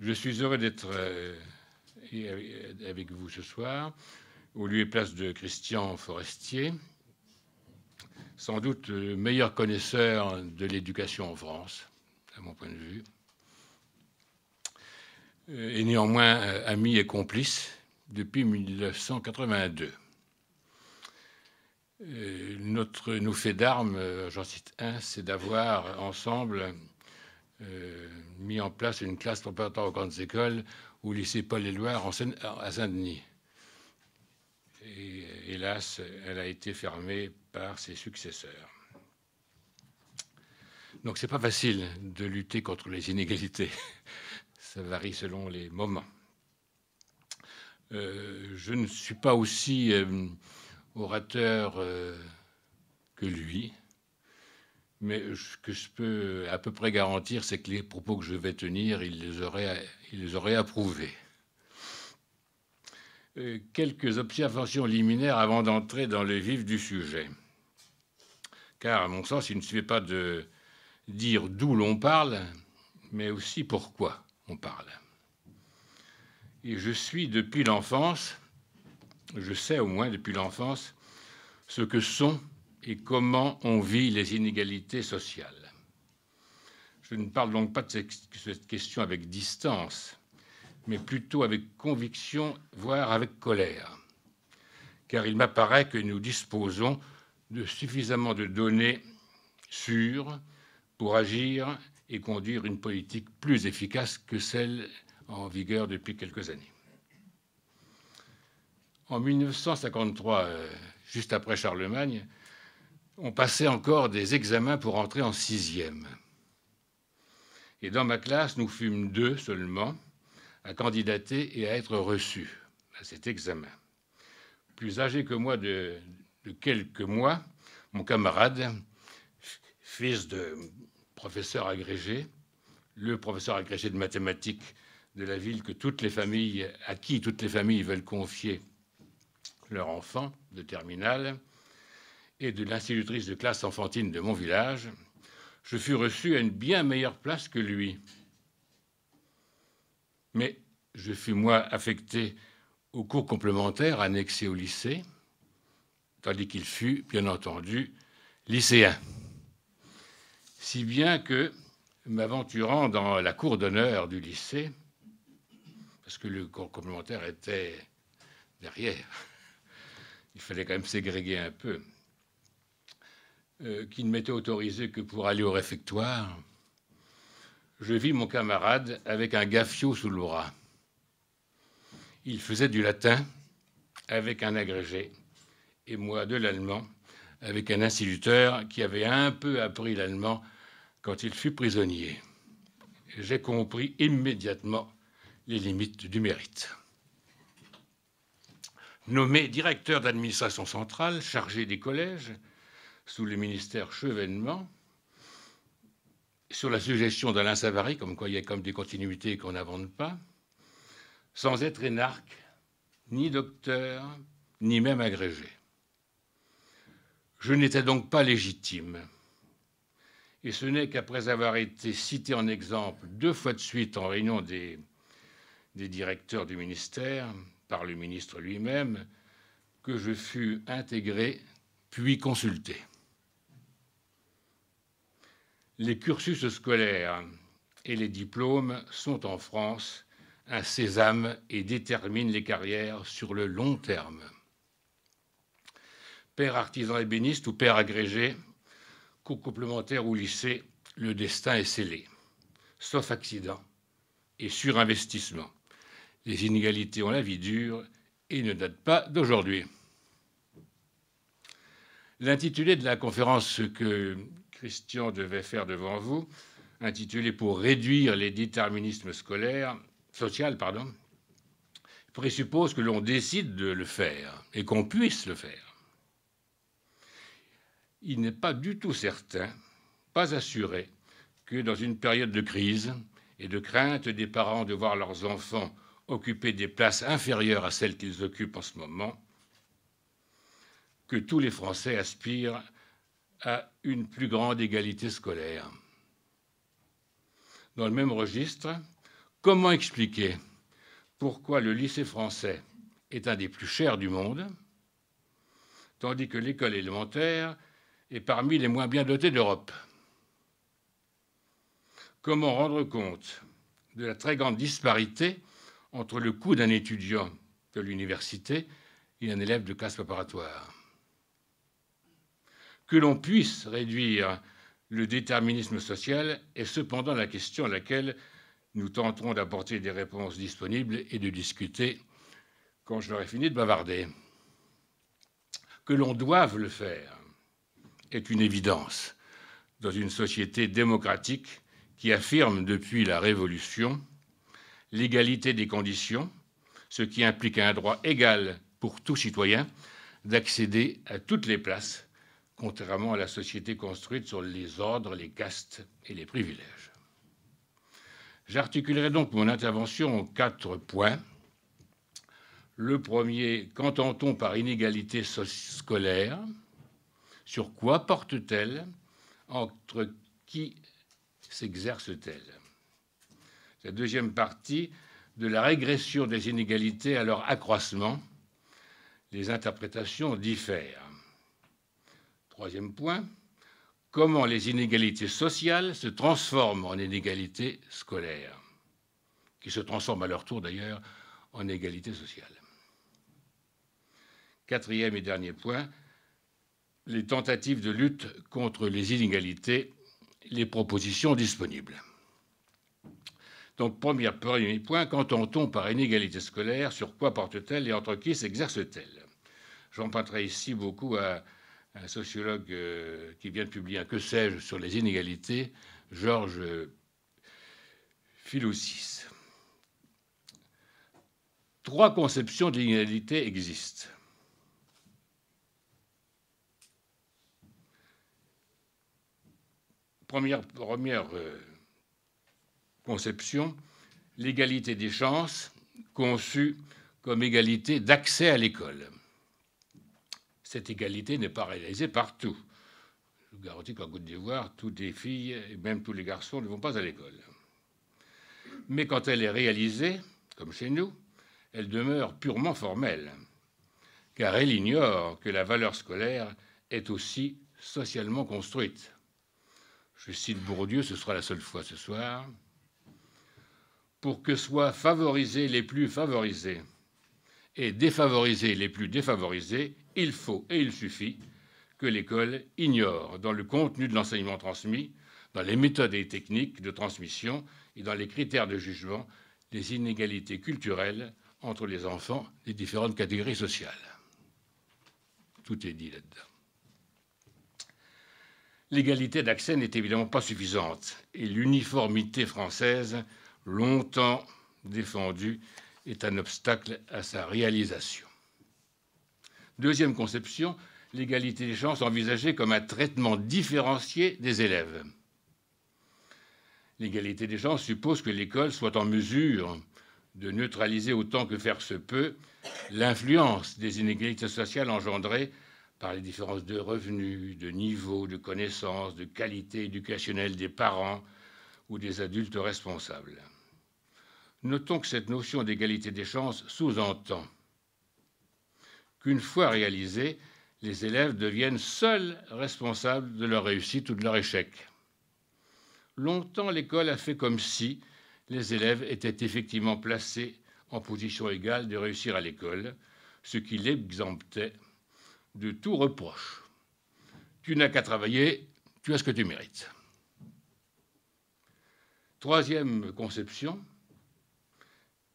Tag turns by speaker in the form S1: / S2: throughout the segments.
S1: Je suis heureux d'être euh, avec vous ce soir, au lieu et place de Christian Forestier, sans doute le meilleur connaisseur de l'éducation en France, à mon point de vue, euh, et néanmoins euh, ami et complice depuis 1982. Notre, nous fait d'armes, j'en cite un, c'est d'avoir ensemble euh, mis en place une classe préparatoire aux grandes écoles au lycée paul Éloire loire à Saint-Denis. Et hélas, elle a été fermée par ses successeurs. Donc c'est pas facile de lutter contre les inégalités. Ça varie selon les moments. Euh, je ne suis pas aussi euh, orateur que lui mais ce que je peux à peu près garantir, c'est que les propos que je vais tenir, ils les auraient, ils auraient approuvés. Euh, quelques observations liminaires avant d'entrer dans le vif du sujet. Car, à mon sens, il ne suffit pas de dire d'où l'on parle, mais aussi pourquoi on parle. Et je suis depuis l'enfance, je sais au moins depuis l'enfance, ce que sont et comment on vit les inégalités sociales. Je ne parle donc pas de cette question avec distance, mais plutôt avec conviction, voire avec colère, car il m'apparaît que nous disposons de suffisamment de données sûres pour agir et conduire une politique plus efficace que celle en vigueur depuis quelques années. En 1953, euh, juste après Charlemagne, on passait encore des examens pour entrer en sixième. Et dans ma classe, nous fûmes deux seulement à candidater et à être reçus à cet examen. Plus âgé que moi de, quelques mois, mon camarade, fils de professeur agrégé, le professeur agrégé de mathématiques de la ville que toutes les familles, à qui toutes les familles veulent confier leur enfant de terminale, et de l'institutrice de classe enfantine de mon village, je fus reçu à une bien meilleure place que lui. Mais je fus moi affecté au cours complémentaires annexé au lycée, tandis qu'il fut, bien entendu, lycéen. Si bien que, m'aventurant dans la cour d'honneur du lycée, parce que le cours complémentaire était derrière, il fallait quand même ségréguer un peu, euh, qui ne m'était autorisé que pour aller au réfectoire, je vis mon camarade avec un gaffiot sous le bras. Il faisait du latin avec un agrégé et moi de l'allemand avec un instituteur qui avait un peu appris l'allemand quand il fut prisonnier. J'ai compris immédiatement les limites du mérite. Nommé directeur d'administration centrale, chargé des collèges, sous le ministère Chevènement, sur la suggestion d'Alain Savary, comme quoi il y a comme des continuités qu'on n'invente pas, sans être énarque, ni docteur, ni même agrégé. Je n'étais donc pas légitime. Et ce n'est qu'après avoir été cité en exemple deux fois de suite en réunion des directeurs du ministère, par le ministre lui-même, que je fus intégré puis consulté. Les cursus scolaires et les diplômes sont en France un sésame et déterminent les carrières sur le long terme. Père artisan ébéniste ou père agrégé, cours complémentaire ou lycée, le destin est scellé, sauf accident et surinvestissement. Les inégalités ont la vie dure et ne datent pas d'aujourd'hui. L'intitulé de la conférence que Christian devait faire devant vous, intitulé Pour réduire les déterminismes scolaires, social, pardon, présuppose que l'on décide de le faire et qu'on puisse le faire. Il n'est pas du tout certain, pas assuré, que dans une période de crise et de crainte des parents de voir leurs enfants occuper des places inférieures à celles qu'ils occupent en ce moment, que tous les Français aspirent à une plus grande égalité scolaire. Dans le même registre, comment expliquer pourquoi le lycée français est un des plus chers du monde, tandis que l'école élémentaire est parmi les moins bien dotées d'Europe Comment rendre compte de la très grande disparité entre le coût d'un étudiant de l'université et un élève de classe préparatoire que l'on puisse réduire le déterminisme social est cependant la question à laquelle nous tenterons d'apporter des réponses disponibles et de discuter quand je n'aurai fini de bavarder. Que l'on doive le faire est une évidence dans une société démocratique qui affirme depuis la Révolution l'égalité des conditions, ce qui implique un droit égal pour tout citoyen d'accéder à toutes les places contrairement à la société construite sur les ordres, les castes et les privilèges. J'articulerai donc mon intervention en quatre points. Le premier, qu'entend-on par inégalité scolaire Sur quoi porte-t-elle Entre qui s'exerce-t-elle La deuxième partie, de la régression des inégalités à leur accroissement. Les interprétations diffèrent troisième point, comment les inégalités sociales se transforment en inégalités scolaires, qui se transforment à leur tour d'ailleurs en égalité sociales. Quatrième et dernier point, les tentatives de lutte contre les inégalités, les propositions disponibles. Donc, premier, point, qu'entend-on par inégalité scolaire Sur quoi porte-t-elle et entre qui s'exerce-t-elle J'en J'emprunterai ici beaucoup à un sociologue euh, qui vient de publier un Que sais-je sur les inégalités, Georges Philoussis. Trois conceptions de l'inégalité existent. Première, première euh, conception, l'égalité des chances conçue comme égalité d'accès à l'école cette égalité n'est pas réalisée partout. Je vous garantis qu'en Côte d'Ivoire, toutes les filles et même tous les garçons ne vont pas à l'école. Mais quand elle est réalisée, comme chez nous, elle demeure purement formelle, car elle ignore que la valeur scolaire est aussi socialement construite. Je cite Bourdieu, ce sera la seule fois ce soir, pour que soient favorisés les plus favorisés et défavorisés les plus défavorisés, il faut et il suffit que l'école ignore dans le contenu de l'enseignement transmis, dans les méthodes et techniques de transmission et dans les critères de jugement les inégalités culturelles entre les enfants des différentes catégories sociales. Tout est dit là-dedans. L'égalité d'accès n'est évidemment pas suffisante et l'uniformité française, longtemps défendue, est un obstacle à sa réalisation. Deuxième conception, l'égalité des chances envisagée comme un traitement différencié des élèves. L'égalité des chances suppose que l'école soit en mesure de neutraliser autant que faire se peut l'influence des inégalités sociales engendrées par les différences de revenus, de niveau, de connaissances, de qualité éducationnelle des parents ou des adultes responsables. Notons que cette notion d'égalité des chances sous-entend qu'une fois réalisés, les élèves deviennent seuls responsables de leur réussite ou de leur échec. Longtemps, l'école a fait comme si les élèves étaient effectivement placés en position égale de réussir à l'école, ce qui l'exemptait de tout reproche. Tu n'as qu'à travailler, tu as ce que tu mérites. Troisième conception,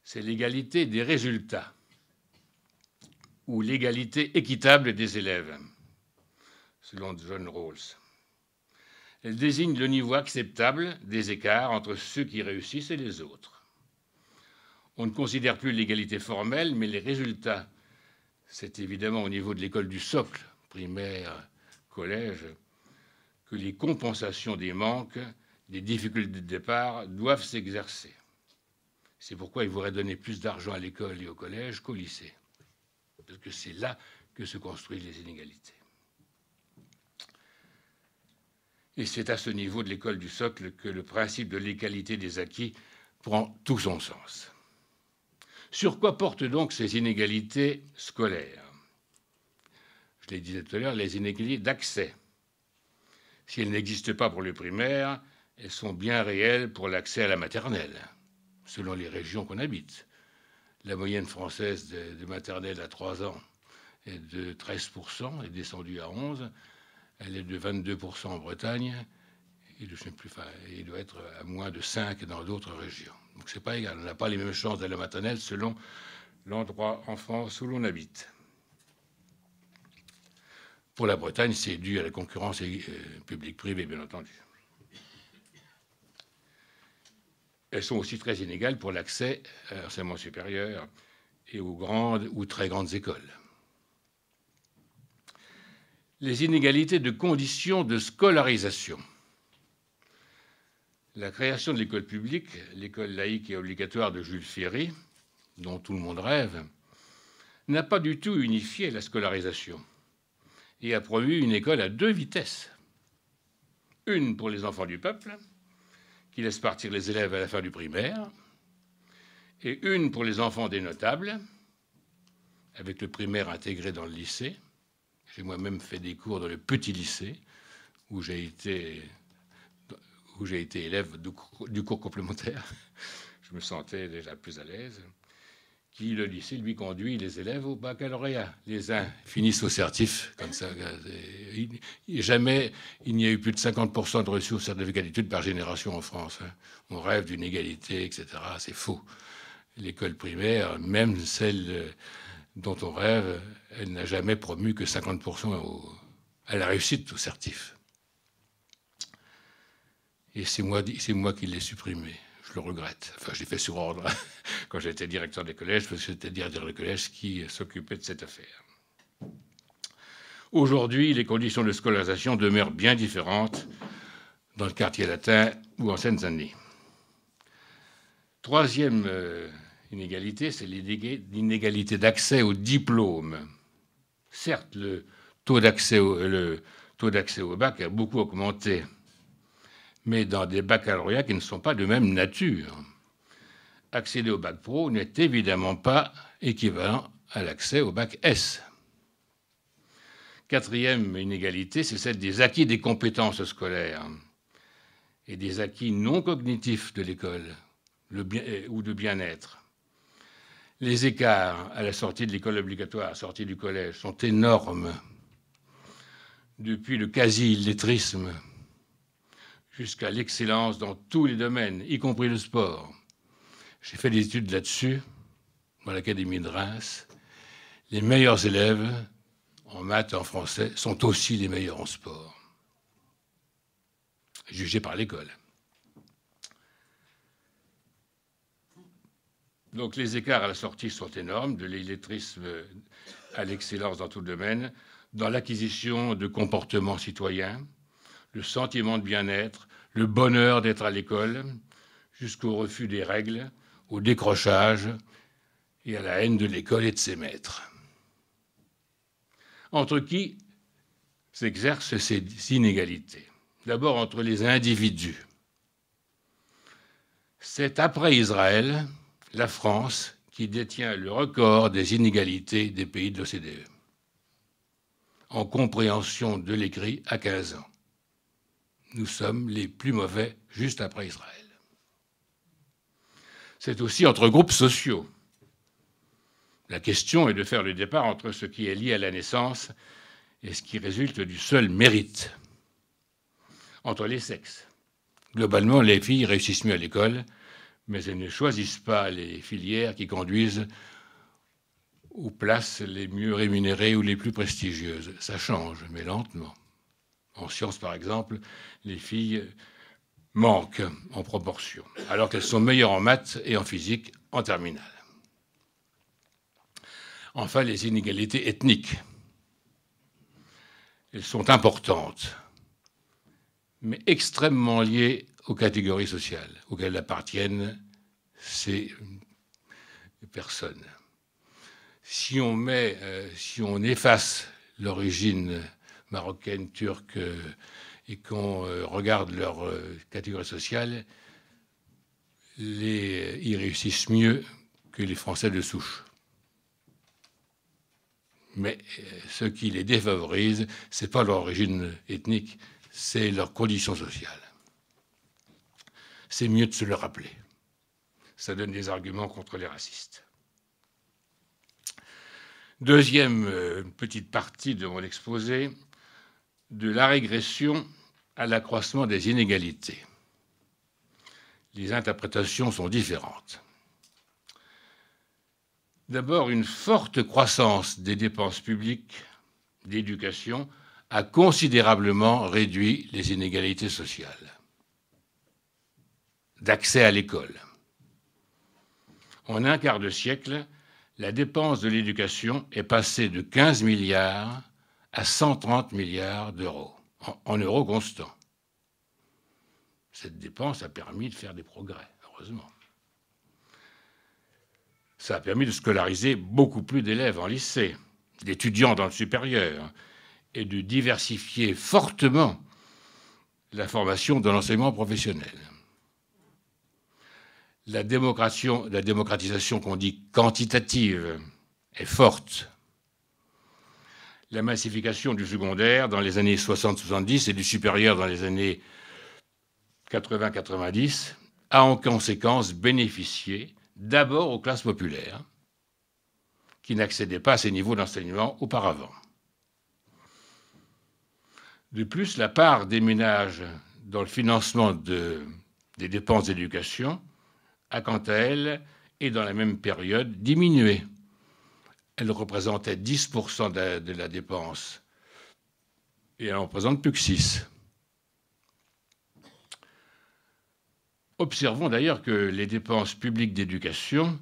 S1: c'est l'égalité des résultats ou l'égalité équitable des élèves, selon John Rawls. Elle désigne le niveau acceptable des écarts entre ceux qui réussissent et les autres. On ne considère plus l'égalité formelle, mais les résultats. C'est évidemment au niveau de l'école du socle, primaire, collège, que les compensations des manques, des difficultés de départ doivent s'exercer. C'est pourquoi il faudrait donner plus d'argent à l'école et au collège qu'au lycée que c'est là que se construisent les inégalités. Et c'est à ce niveau de l'école du socle que le principe de l'égalité des acquis prend tout son sens. Sur quoi portent donc ces inégalités scolaires Je l'ai dit tout à l'heure, les inégalités d'accès. Si elles n'existent pas pour le primaire, elles sont bien réelles pour l'accès à la maternelle, selon les régions qu'on habite la moyenne française de, maternelle à 3 ans est de 13%, est descendue à 11%. Elle est de 22% en Bretagne et il doit être à moins de 5 dans d'autres régions. Donc c'est pas égal. On n'a pas les mêmes chances d'aller à la maternelle selon l'endroit en France où l'on habite. Pour la Bretagne, c'est dû à la concurrence euh, publique-privée, bien entendu. elles sont aussi très inégales pour l'accès à euh, l'enseignement supérieur et aux grandes ou très grandes écoles. Les inégalités de conditions de scolarisation. La création de l'école publique, l'école laïque et obligatoire de Jules Ferry, dont tout le monde rêve, n'a pas du tout unifié la scolarisation et a promu une école à deux vitesses. Une pour les enfants du peuple qui laisse partir les élèves à la fin du primaire, et une pour les enfants des notables, avec le primaire intégré dans le lycée. J'ai moi-même fait des cours dans le petit lycée, où j'ai été, où j'ai été élève du cours complémentaire. Je me sentais déjà plus à l'aise qui, le lycée, lui conduit les élèves au baccalauréat. Les uns finissent au certif, comme ça. Euh, jamais il n'y a eu plus de 50% de ressources au certificat d'études par génération en France. Hein. On rêve d'une égalité, etc. C'est faux. L'école primaire, même celle euh, dont on rêve, elle n'a jamais promu que 50% à la réussite au certif. Et c'est moi, moi qui l'ai supprimé le regrette. Enfin, je l'ai fait sur ordre quand j'étais directeur des collèges, parce que c'était directeur des collèges qui s'occupait de cette affaire. Aujourd'hui, les conditions de scolarisation demeurent bien différentes dans le quartier latin ou en seine saint Troisième euh, inégalité, c'est l'inégalité d'accès au diplôme. Certes, le taux d'accès le taux d'accès au bac a beaucoup augmenté mais dans des baccalauréats qui ne sont pas de même nature. Accéder au bac pro n'est évidemment pas équivalent à l'accès au bac S. Quatrième inégalité, c'est celle des acquis des compétences scolaires et des acquis non cognitifs de l'école euh, ou de bien-être. Les écarts à la sortie de l'école obligatoire, sortie du collège, sont énormes. Depuis le quasi-illettrisme, jusqu'à l'excellence dans tous les domaines, y compris le sport. J'ai fait des études là-dessus, dans l'Académie de Reims. Les meilleurs élèves en maths et en français sont aussi les meilleurs en sport, jugés par l'école. Donc les écarts à la sortie sont énormes, de l'illettrisme à l'excellence dans tout le domaine, dans l'acquisition de comportements citoyens, le sentiment de bien-être, le bonheur d'être à l'école, jusqu'au refus des règles, au décrochage et à la haine de l'école et de ses maîtres. Entre qui s'exercent ces inégalités D'abord entre les individus. C'est après Israël, la France, qui détient le record des inégalités des pays de l'OCDE, en compréhension de l'écrit à 15 ans nous sommes les plus mauvais juste après Israël. C'est aussi entre groupes sociaux. La question est de faire le départ entre ce qui est lié à la naissance et ce qui résulte du seul mérite. Entre les sexes. Globalement, les filles réussissent mieux à l'école, mais elles ne choisissent pas les filières qui conduisent aux places les mieux rémunérées ou les plus prestigieuses. Ça change, mais lentement. En sciences, par exemple, les filles manquent en proportion, alors qu'elles sont meilleures en maths et en physique en terminale. Enfin, les inégalités ethniques. Elles sont importantes, mais extrêmement liées aux catégories sociales auxquelles appartiennent ces personnes. Si on, met, euh, si on efface l'origine marocaines, turques, euh, et qu'on euh, regarde leur euh, catégorie sociale, ils réussissent mieux que les Français de souche. Mais ce qui les défavorise, ce n'est pas leur origine ethnique, c'est leur condition sociale. C'est mieux de se le rappeler. Ça donne des arguments contre les racistes. Deuxième petite partie de mon exposé, de la régression à l'accroissement des inégalités. Les interprétations sont différentes. D'abord, une forte croissance des dépenses publiques d'éducation a considérablement réduit les inégalités sociales d'accès à l'école. En un quart de siècle, la dépense de l'éducation est passée de 15 milliards à 130 milliards d'euros, en, euros constants. Cette dépense a permis de faire des progrès, heureusement. Ça a permis de scolariser beaucoup plus d'élèves en lycée, d'étudiants dans le supérieur, et de diversifier fortement la formation de l'enseignement professionnel. la démocratisation qu'on dit quantitative est forte la massification du secondaire dans les années 60-70 et du supérieur dans les années 80-90 a en conséquence bénéficié d'abord aux classes populaires qui n'accédaient pas à ces niveaux d'enseignement auparavant. De plus, la part des ménages dans le financement des dépenses d'éducation a quant à elle, et dans la même période, diminué elle représentait 10% de la, dépense. Et elle n'en représente plus que 6. Observons d'ailleurs que les dépenses publiques d'éducation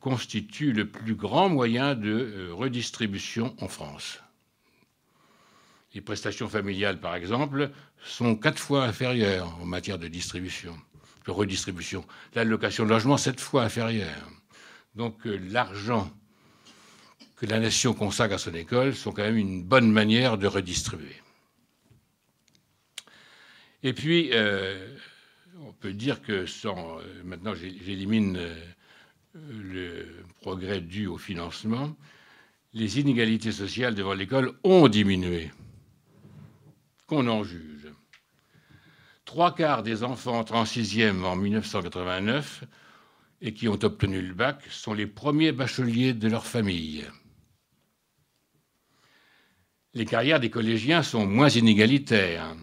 S1: constituent le plus grand moyen de euh, redistribution en France. Les prestations familiales, par exemple, sont quatre fois inférieures en matière de distribution, de redistribution. L'allocation de logement, sept fois inférieure. Donc euh, l'argent que la nation consacre à son école sont quand même une bonne manière de redistribuer. Et puis, euh, on peut dire que sans, euh, maintenant j'élimine euh, le progrès dû au financement, les inégalités sociales devant l'école ont diminué. Qu'on en juge. Trois quarts des enfants entrant en sixième en 1989 et qui ont obtenu le bac sont les premiers bacheliers de leur famille les carrières des collégiens sont moins inégalitaires,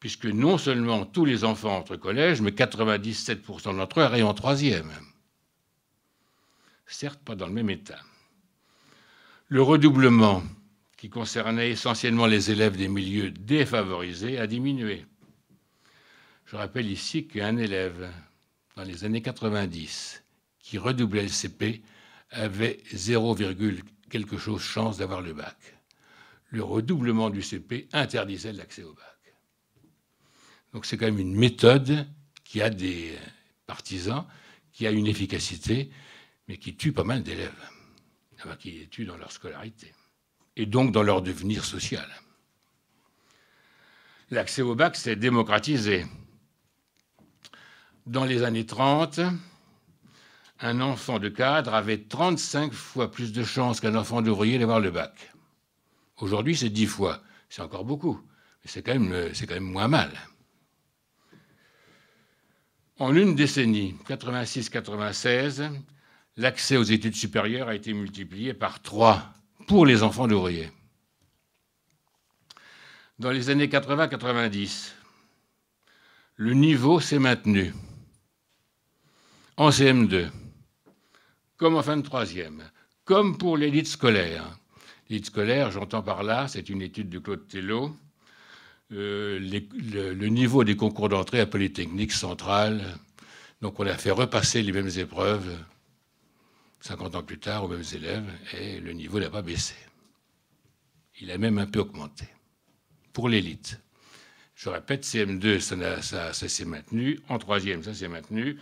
S1: puisque non seulement tous les enfants entre collèges, mais 97% d'entre eux arrivent en troisième. Certes, pas dans le même état. Le redoublement, qui concernait essentiellement les élèves des milieux défavorisés, a diminué. Je rappelle ici qu'un élève, dans les années 90, qui redoublait le CP, avait 0, quelque chose chance d'avoir le bac le redoublement du CP interdisait l'accès au bac. Donc c'est quand même une méthode qui a des euh, partisans, qui a une efficacité, mais qui tue pas mal d'élèves, qui les tue dans leur scolarité, et donc dans leur devenir social. L'accès au bac s'est démocratisé. Dans les années 30, un enfant de cadre avait 35 fois plus de chances qu'un enfant d'ouvrier d'avoir le bac. Aujourd'hui, c'est dix fois. C'est encore beaucoup. Mais c'est quand, même, moins mal. En une décennie, 86-96, l'accès aux études supérieures a été multiplié par 3 pour les enfants d'ouvriers. Dans les années 80-90, le niveau s'est maintenu en CM2, comme en fin de troisième, comme pour l'élite scolaire. L'élite scolaire, j'entends par là, c'est une étude de Claude Tello, euh, le, niveau des concours d'entrée à Polytechnique centrale. Donc on a fait repasser les mêmes épreuves 50 ans plus tard aux mêmes élèves et le niveau n'a pas baissé. Il a même un peu augmenté pour l'élite. Je répète, CM2, ça, s'est maintenu. En troisième, ça s'est maintenu.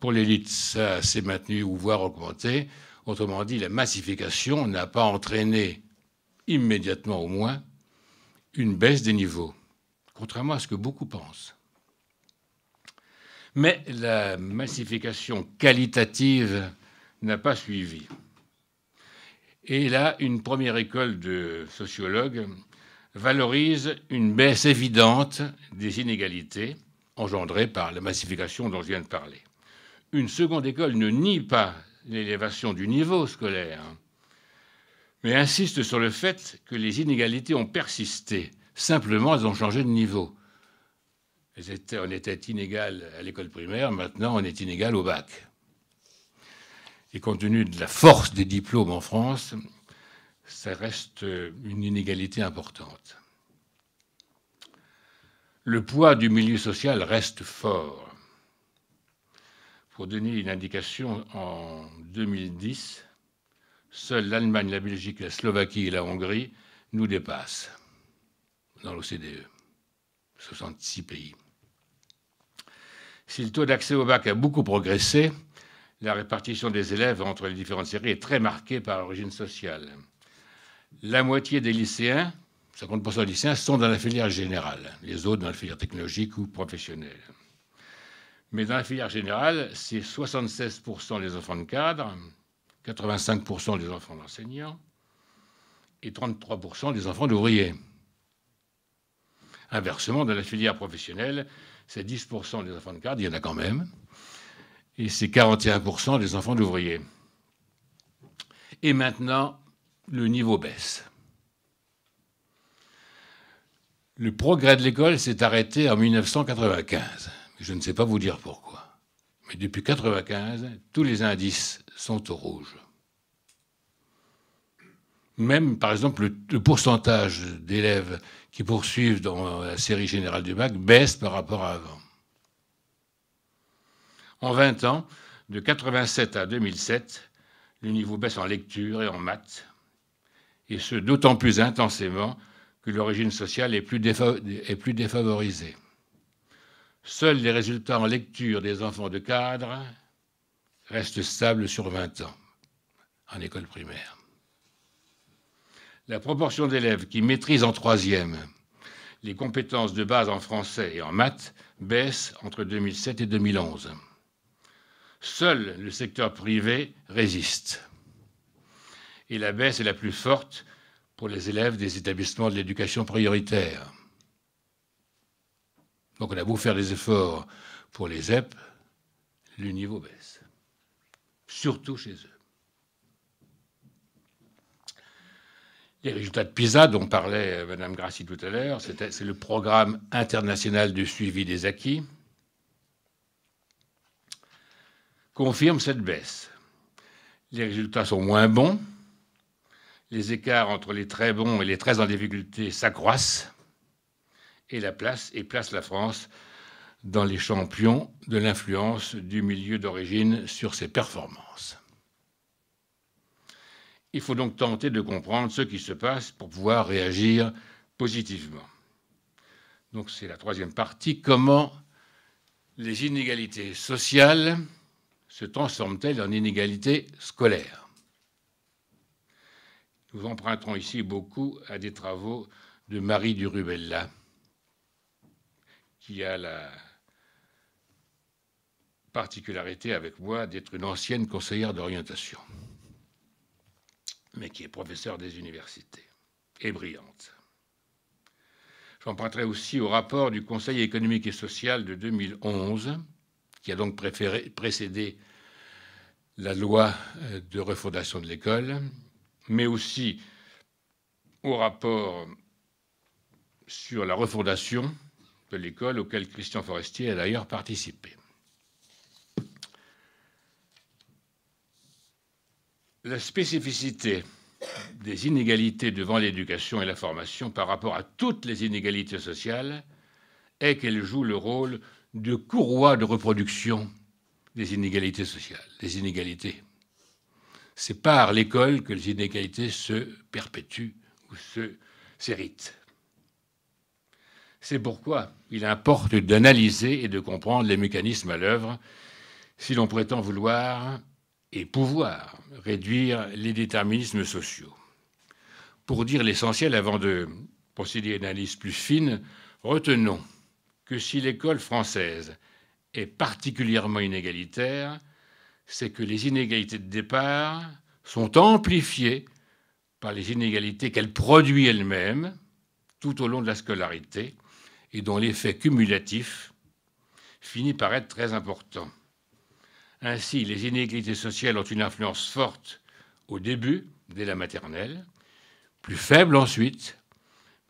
S1: pour l'élite, ça s'est maintenu ou voire augmenté. Autrement dit, la massification n'a pas entraîné, immédiatement au moins, une baisse des niveaux, contrairement à ce que beaucoup pensent. Mais la massification qualitative n'a pas suivi. Et là, une première école de sociologues valorise une baisse évidente des inégalités engendrées par la massification dont je viens de parler. Une seconde école ne nie pas l'élévation du niveau scolaire, hein, mais insiste sur le fait que les inégalités ont persisté. Simplement, elles ont changé de niveau. on était inégal à l'école primaire, maintenant on est inégal au bac. Et compte tenu de la force des diplômes en France, ça reste une inégalité importante. Le poids du milieu social reste fort. Pour donner une indication, en 2010, seuls l'Allemagne, la Belgique, la Slovaquie et la Hongrie nous dépassent dans l'OCDE. 66 pays. Si le taux d'accès au bac a beaucoup progressé, la répartition des élèves entre les différentes séries est très marquée par l'origine sociale. La moitié des lycéens, 50% des lycéens, sont dans la filière générale, les autres dans la filière technologique ou professionnelle. Mais dans la filière générale, c'est 76% des enfants de cadre, 85% des enfants d'enseignants et 33% des enfants d'ouvriers. Inversement, dans la filière professionnelle, c'est 10% des enfants de cadre, il y en a quand même, et c'est 41% des enfants d'ouvriers. Et maintenant, le niveau baisse. Le progrès de l'école s'est arrêté en 1995. Je ne sais pas vous dire pourquoi. Mais depuis 1995, tous les indices sont au rouge. Même, par exemple, le, pourcentage d'élèves qui poursuivent dans la série générale du bac baisse par rapport à avant. En 20 ans, de 87 à 2007, le niveau baisse en lecture et en maths, et ce d'autant plus intensément que l'origine sociale est plus défavorisée. Seuls les résultats en lecture des enfants de cadre restent stables sur 20 ans en école primaire. La proportion d'élèves qui maîtrisent en troisième les compétences de base en français et en maths baisse entre 2007 et 2011. Seul le secteur privé résiste. Et la baisse est la plus forte pour les élèves des établissements de l'éducation prioritaire. Donc on a beau faire des efforts pour les ZEP, le niveau baisse, surtout chez eux. Les résultats de PISA dont parlait euh, Mme Grassi tout à l'heure, c'est le programme international de suivi des acquis, confirme cette baisse. Les résultats sont moins bons, les écarts entre les très bons et les très en difficulté s'accroissent, et la place et place la France dans les champions de l'influence du milieu d'origine sur ses performances. Il faut donc tenter de comprendre ce qui se passe pour pouvoir réagir positivement. Donc c'est la troisième partie, comment les inégalités sociales se transforment-elles en inégalités scolaires Nous emprunterons ici beaucoup à des travaux de Marie Durubella qui a la particularité avec moi d'être une ancienne conseillère d'orientation, mais qui est professeure des universités et brillante. J'emprunterai aussi au rapport du Conseil économique et social de 2011, qui a donc précédé la loi euh, de refondation de l'école, mais aussi au rapport sur la refondation l'école auquel Christian Forestier a d'ailleurs participé. La spécificité des inégalités devant l'éducation et la formation par rapport à toutes les inégalités sociales est qu'elle joue le rôle de courroie de reproduction des inégalités sociales, des inégalités. C'est par l'école que les inégalités se perpétuent ou se s'héritent. C'est pourquoi il importe d'analyser et de comprendre les mécanismes à l'œuvre si l'on prétend vouloir et pouvoir réduire les déterminismes sociaux. Pour dire l'essentiel avant de procéder à une analyse plus fine, retenons que si l'école française est particulièrement inégalitaire, c'est que les inégalités de départ sont amplifiées par les inégalités qu'elle produit elle-même tout au long de la scolarité, et dont l'effet cumulatif finit par être très important. Ainsi, les inégalités sociales ont une influence forte au début, dès la maternelle, plus faible ensuite,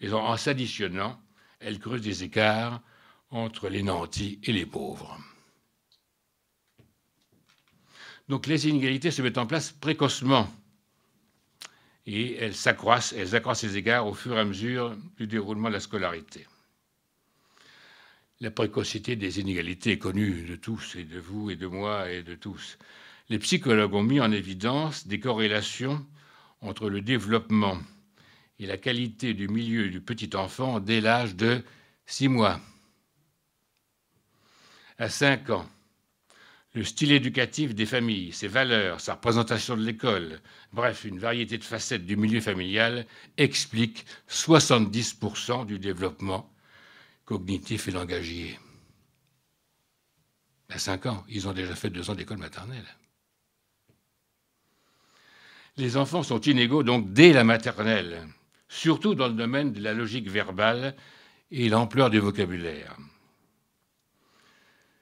S1: mais en, s'additionnant, elles creusent des écarts entre les nantis et les pauvres. Donc les inégalités se mettent en place précocement et elles s'accroissent, elles accroissent les égards au fur et à mesure du déroulement de la scolarité. La précocité des inégalités est connue de tous, et de vous, et de moi, et de tous. Les psychologues ont mis en évidence des corrélations entre le développement et la qualité du milieu du petit enfant dès l'âge de 6 mois à 5 ans. Le style éducatif des familles, ses valeurs, sa représentation de l'école, bref, une variété de facettes du milieu familial explique 70% du développement cognitif et langagier. Ben, à 5 ans, ils ont déjà fait 2 ans d'école maternelle. Les enfants sont inégaux donc dès la maternelle, surtout dans le domaine de la logique verbale et l'ampleur du vocabulaire.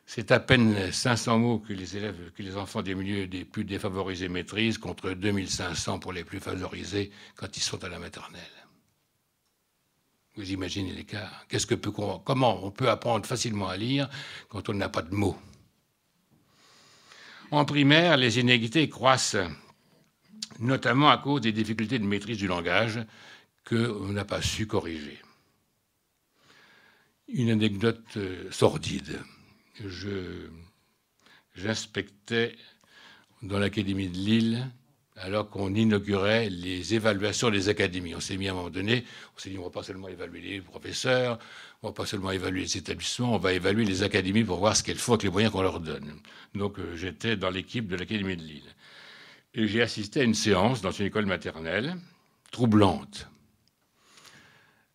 S1: C'est à peine 500 mots que les, élèves, que les enfants des milieux des plus défavorisés maîtrisent, contre 2500 pour les plus favorisés quand ils sont à la maternelle vous imaginez l'écart. Qu'est-ce que comment on peut apprendre facilement à lire quand on n'a pas de mots En primaire, les inégalités croissent, notamment à cause des difficultés de maîtrise du langage qu'on n'a pas su corriger. Une anecdote euh, sordide. j'inspectais dans l'Académie de Lille alors qu'on inaugurait les évaluations des académies. On s'est mis à un moment donné, on s'est dit on va pas seulement évaluer les professeurs, on va pas seulement évaluer les établissements, on va évaluer les académies pour voir ce qu'elles font avec les moyens qu'on leur donne. Donc euh, j'étais dans l'équipe de l'Académie de Lille. Et j'ai assisté à une séance dans une école maternelle troublante.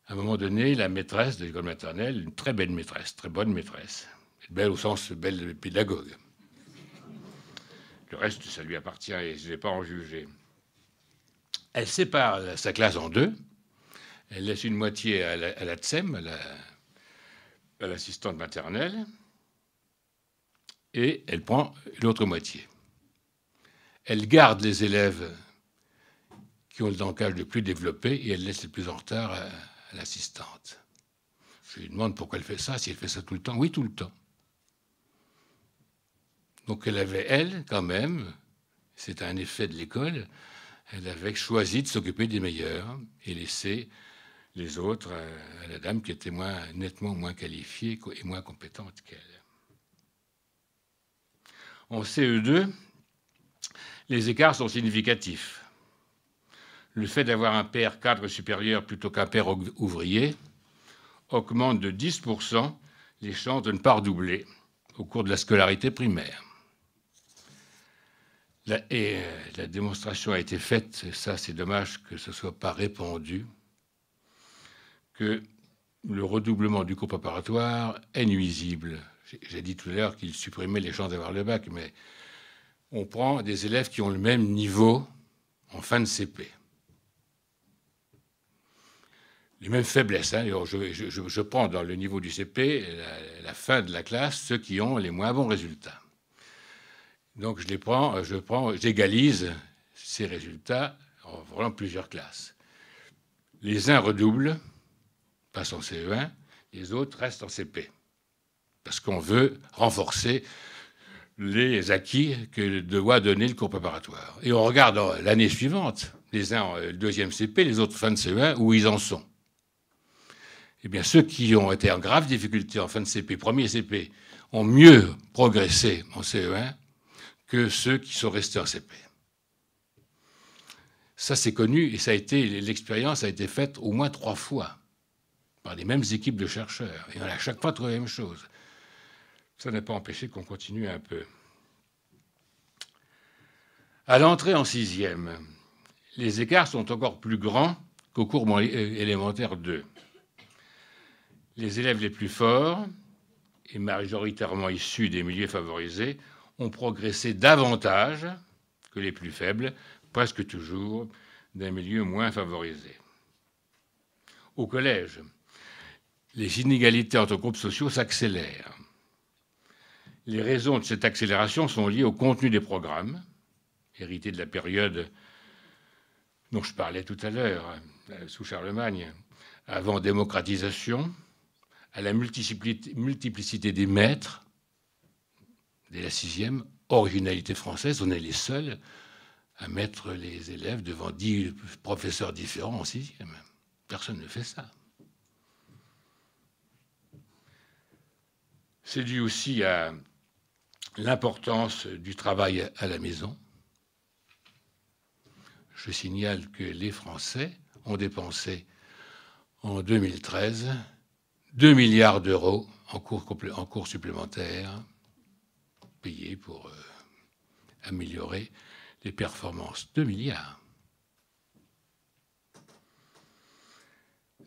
S1: À un moment donné, la maîtresse de l'école maternelle, une très belle maîtresse, très bonne maîtresse, belle au sens belle pédagogue, le reste, ça lui appartient et je vais pas en juger. Elle sépare sa classe en deux. Elle laisse une moitié à la, TSEM, à l'assistante maternelle, et elle prend l'autre moitié. Elle garde les élèves qui ont le langage le plus développé et elle laisse les plus en retard à, à l'assistante. Je lui demande pourquoi elle fait ça, si elle fait ça tout le temps. Oui, tout le temps. Donc elle avait, elle, quand même, c'est un effet de l'école, elle avait choisi de s'occuper des meilleurs et laisser les autres à, la dame qui était nettement moins qualifiée et moins compétente qu'elle. En CE2, les écarts sont significatifs. Le fait d'avoir un père cadre supérieur plutôt qu'un père ouvrier augmente de 10% les chances de ne pas redoubler au cours de la scolarité primaire. La, et euh, la démonstration a été faite, ça c'est dommage que ce ne soit pas répandu, que le redoublement du cours préparatoire est nuisible. J'ai dit tout à l'heure qu'il supprimait les chances d'avoir le bac, mais on prend des élèves qui ont le même niveau en fin de CP. Les mêmes faiblesses. Hein. Je, prends dans le niveau du CP la fin de la classe ceux qui ont les moins bons résultats. Donc je les prends, euh, je prends, j'égalise ces résultats en voulant plusieurs classes. Les uns redoublent, passent en CE1, les autres restent en CP, parce qu'on veut renforcer les acquis que doit donner le cours préparatoire. Et on regarde euh, l'année suivante, les uns en euh, deuxième CP, les autres fin de CE1, où ils en sont. Eh bien, ceux qui ont été en grave difficulté en fin de CP, premier CP, ont mieux progressé en CE1 que ceux qui sont restés en CP. Ça, c'est connu et ça a été l'expérience a été faite au moins trois fois par les mêmes équipes de chercheurs. Et on a à chaque fois trouvé la même chose. Ça n'a pas empêché qu'on continue un peu. À l'entrée en sixième, les écarts sont encore plus grands qu'au cours euh, élémentaire 2. Les élèves les plus forts, et majoritairement issus des milieux favorisés, ont progressé davantage que les plus faibles, presque toujours d'un milieu moins favorisé. Au collège, les inégalités entre groupes sociaux s'accélèrent. Les raisons de cette accélération sont liées au contenu des programmes, hérité de la période dont je parlais tout à l'heure, euh, sous Charlemagne, avant démocratisation, à la multiplicité des maîtres, Dès la sixième, originalité française, on est les seuls à mettre les élèves devant dix professeurs différents en sixième. Personne ne fait ça. C'est dû aussi à l'importance du travail à la maison. Je signale que les Français ont dépensé en 2013 2 milliards d'euros en cours, en cours supplémentaires pour euh, améliorer les performances. de milliards.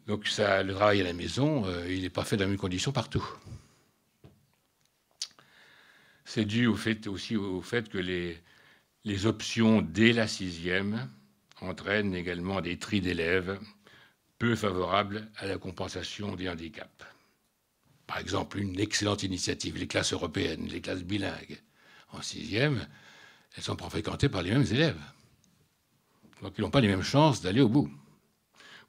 S1: Donc ça, le travail à la maison, euh, il n'est pas fait dans les mêmes conditions partout. C'est dû au fait, aussi au fait que les, les options dès la sixième entraînent également des tris d'élèves peu favorables à la compensation des handicaps. Par exemple, une excellente initiative, les classes européennes, les classes bilingues. En sixième, elles sont fréquentées par les mêmes élèves. Donc ils n'ont pas les mêmes chances d'aller au bout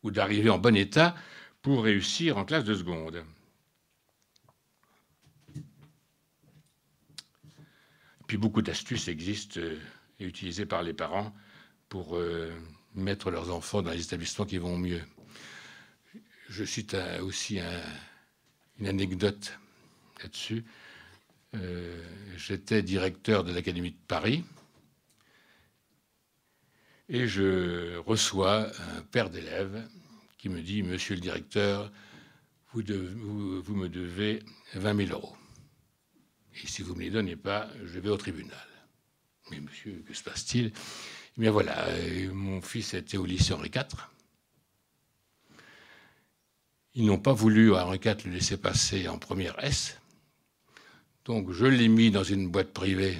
S1: ou d'arriver en bon état pour réussir en classe de seconde. Puis beaucoup d'astuces existent euh, et utilisées par les parents pour euh, mettre leurs enfants dans les établissements qui vont mieux. Je cite aussi un, une anecdote là-dessus. Euh, j'étais directeur de l'Académie de Paris et je reçois un père d'élèves qui me dit Monsieur le directeur, vous, vous, me devez 20 000 euros. Et si vous ne me les donnez pas, je vais au tribunal. Mais monsieur, que se passe-t-il Eh bien voilà, euh, mon fils était au lycée Henri IV. Ils n'ont pas voulu à Henri le laisser passer en première S. Donc je l'ai mis dans une boîte privée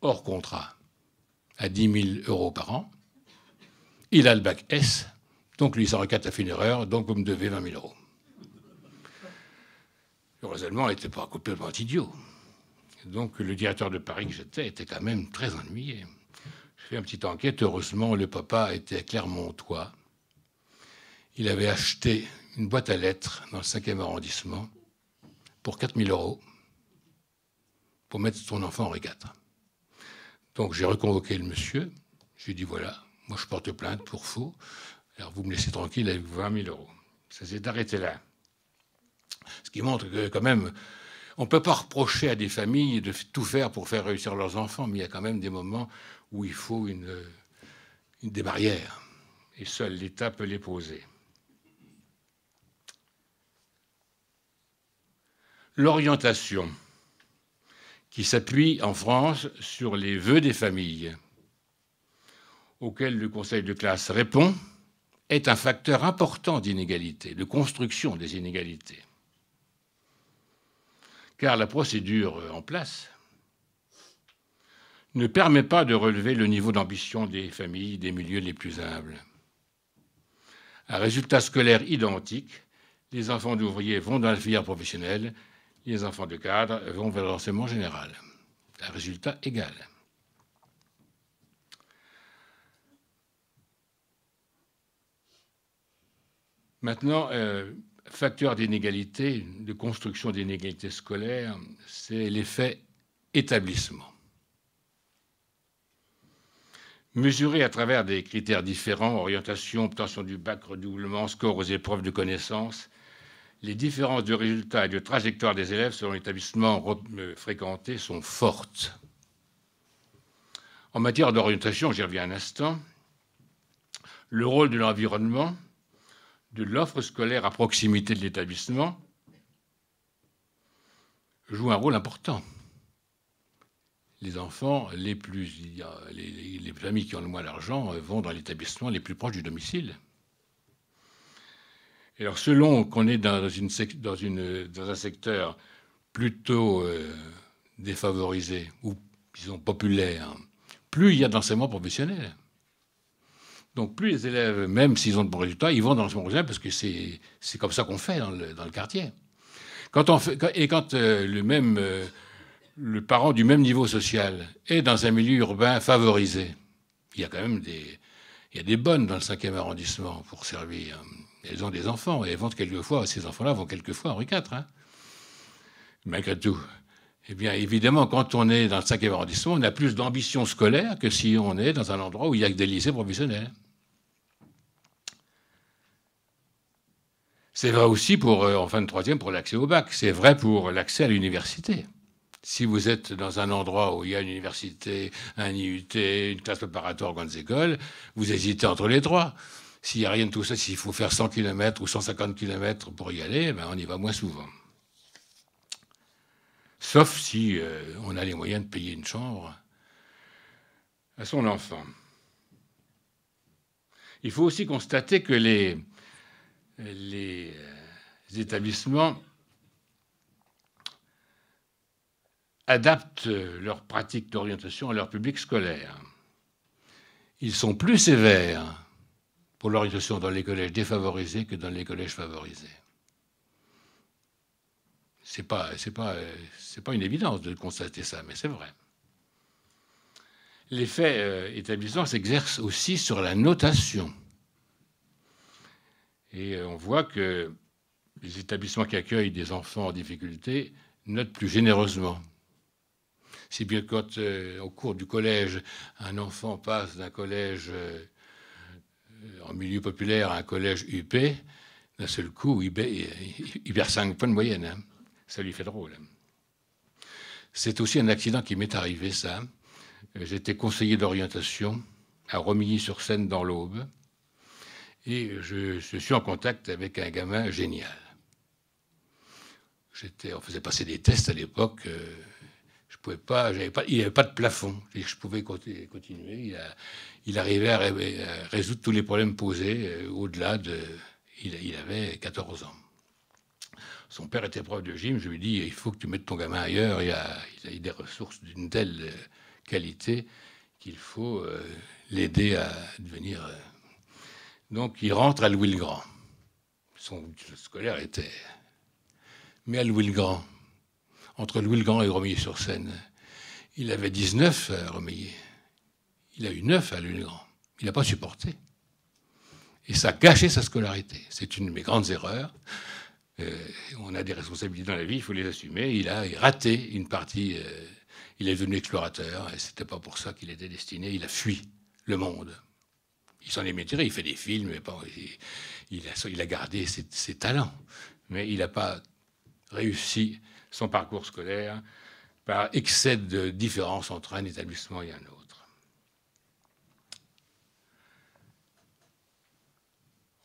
S1: hors contrat à 10 000 euros par an. Il a le bac S. Donc lui, Henri a fait une erreur. Donc vous me devez 20 000 euros. Heureusement, il n'était pas complètement idiot. Donc le directeur de Paris que j'étais était quand même très ennuyé. J'ai fait une petite enquête. Heureusement, le papa était clermontois. Il avait acheté une boîte à lettres dans le 5e arrondissement pour 4000 euros pour mettre son enfant en régate. Donc j'ai reconvoqué le monsieur. J'ai dit voilà, moi je porte plainte pour faux. Alors vous me laissez tranquille avec 20 000 euros. Ça s'est arrêté là. Ce qui montre que quand même, on ne peut pas reprocher à des familles de tout faire pour faire réussir leurs enfants, mais il y a quand même des moments où il faut une, une des barrières. Et seul l'État peut les poser. l'orientation, qui s'appuie en France sur les vœux des familles, auxquels le conseil de classe répond, est un facteur important d'inégalité, de construction des inégalités. Car la procédure en place ne permet pas de relever le niveau d'ambition des familles des milieux les plus humbles. À résultat scolaire identique, les enfants d'ouvriers vont dans la filière professionnelle les enfants de cadre vont vers l'enseignement général. Un résultat égal. Maintenant, euh, facteur d'inégalité, de construction d'inégalité scolaire, c'est l'effet établissement. Mesuré à travers des critères différents, orientation, obtention du bac, redoublement, score aux épreuves de connaissances, les différences de résultats et de trajectoire des élèves selon l'établissement euh, fréquenté sont fortes. En matière d'orientation, j'y reviens un instant, le rôle de l'environnement, de l'offre scolaire à proximité de l'établissement, joue un rôle important. Les enfants les plus, les, familles qui ont le moins d'argent euh, vont dans l'établissement les plus proches du domicile alors, selon qu'on est dans, une, dans, une, dans, un secteur plutôt euh, défavorisé ou, disons, populaire, plus il y a d'enseignement professionnel. Donc, plus les élèves, même s'ils ont de bons résultats, ils vont dans l'enseignement professionnel parce que c'est comme ça qu'on fait dans le, quartier. Quand on fait, et quand euh, le même euh, le parent du même niveau social est dans un milieu urbain favorisé, il y a quand même des, il y a des bonnes dans le 5e arrondissement pour servir. Elles ont des enfants et elles vont quelquefois, ces enfants-là vont quelquefois en rue 4. Hein. Malgré tout. Eh bien, évidemment, quand on est dans le 5e arrondissement, on a plus d'ambition scolaire que si on est dans un endroit où il n'y a que des lycées professionnels. C'est vrai aussi pour, euh, en fin de troisième, pour l'accès au bac. C'est vrai pour l'accès à l'université. Si vous êtes dans un endroit où il y a une université, un IUT, une classe préparatoire, grandes écoles, vous hésitez entre les trois. S'il n'y a rien de tout ça, s'il faut faire 100 km ou 150 km pour y aller, ben, on y va moins souvent. Sauf si euh, on a les moyens de payer une chambre à son enfant. Il faut aussi constater que les, les euh, établissements adaptent leurs pratiques d'orientation à leur public scolaire. Ils sont plus sévères pour l'orientation dans les collèges défavorisés que dans les collèges favorisés. C'est pas, pas, pas une évidence de constater ça, mais c'est vrai. L'effet euh, établissement s'exerce aussi sur la notation. Et euh, on voit que les établissements qui accueillent des enfants en difficulté notent plus généreusement. Si bien quand, euh, au cours du collège, un enfant passe d'un collège en milieu populaire un collège UP, d'un seul coup, il, perd 5 points de moyenne. Hein. Ça lui fait drôle. C'est aussi un accident qui m'est arrivé, ça. J'étais conseiller d'orientation à Romilly-sur-Seine dans l'Aube. Et je, suis en contact avec un gamin génial. on faisait passer des tests à l'époque. Euh, je pouvais pas, pas, il n'y avait pas de plafond. Je pouvais continuer. Il a, il arrivait à, euh, résoudre tous les problèmes posés euh, au-delà de. Il, avait 14 ans. Son père était prof de gym. Je lui dis il faut que tu mettes ton gamin ailleurs. Il a, des ressources d'une telle euh, qualité qu'il faut l'aider à devenir. Donc, il rentre à Louis le Grand. Son scolaire était. Mais à Louis le Grand, entre Louis le Grand et Romilly-sur-Seine, il avait 19 à Romilly. Il a eu neuf à Grand. Il n'a pas supporté. Et ça a gâché sa scolarité. C'est une de mes grandes erreurs. Euh, on a des responsabilités dans la vie, il faut les assumer. Il a raté une partie. Euh, il est devenu explorateur et c'était pas pour ça qu'il était destiné. Il a fui le monde. Il s'en est métiré. Il fait des films, mais il, a, gardé ses talents. Mais il n'a pas réussi son parcours scolaire par excès de différence entre un établissement et un autre.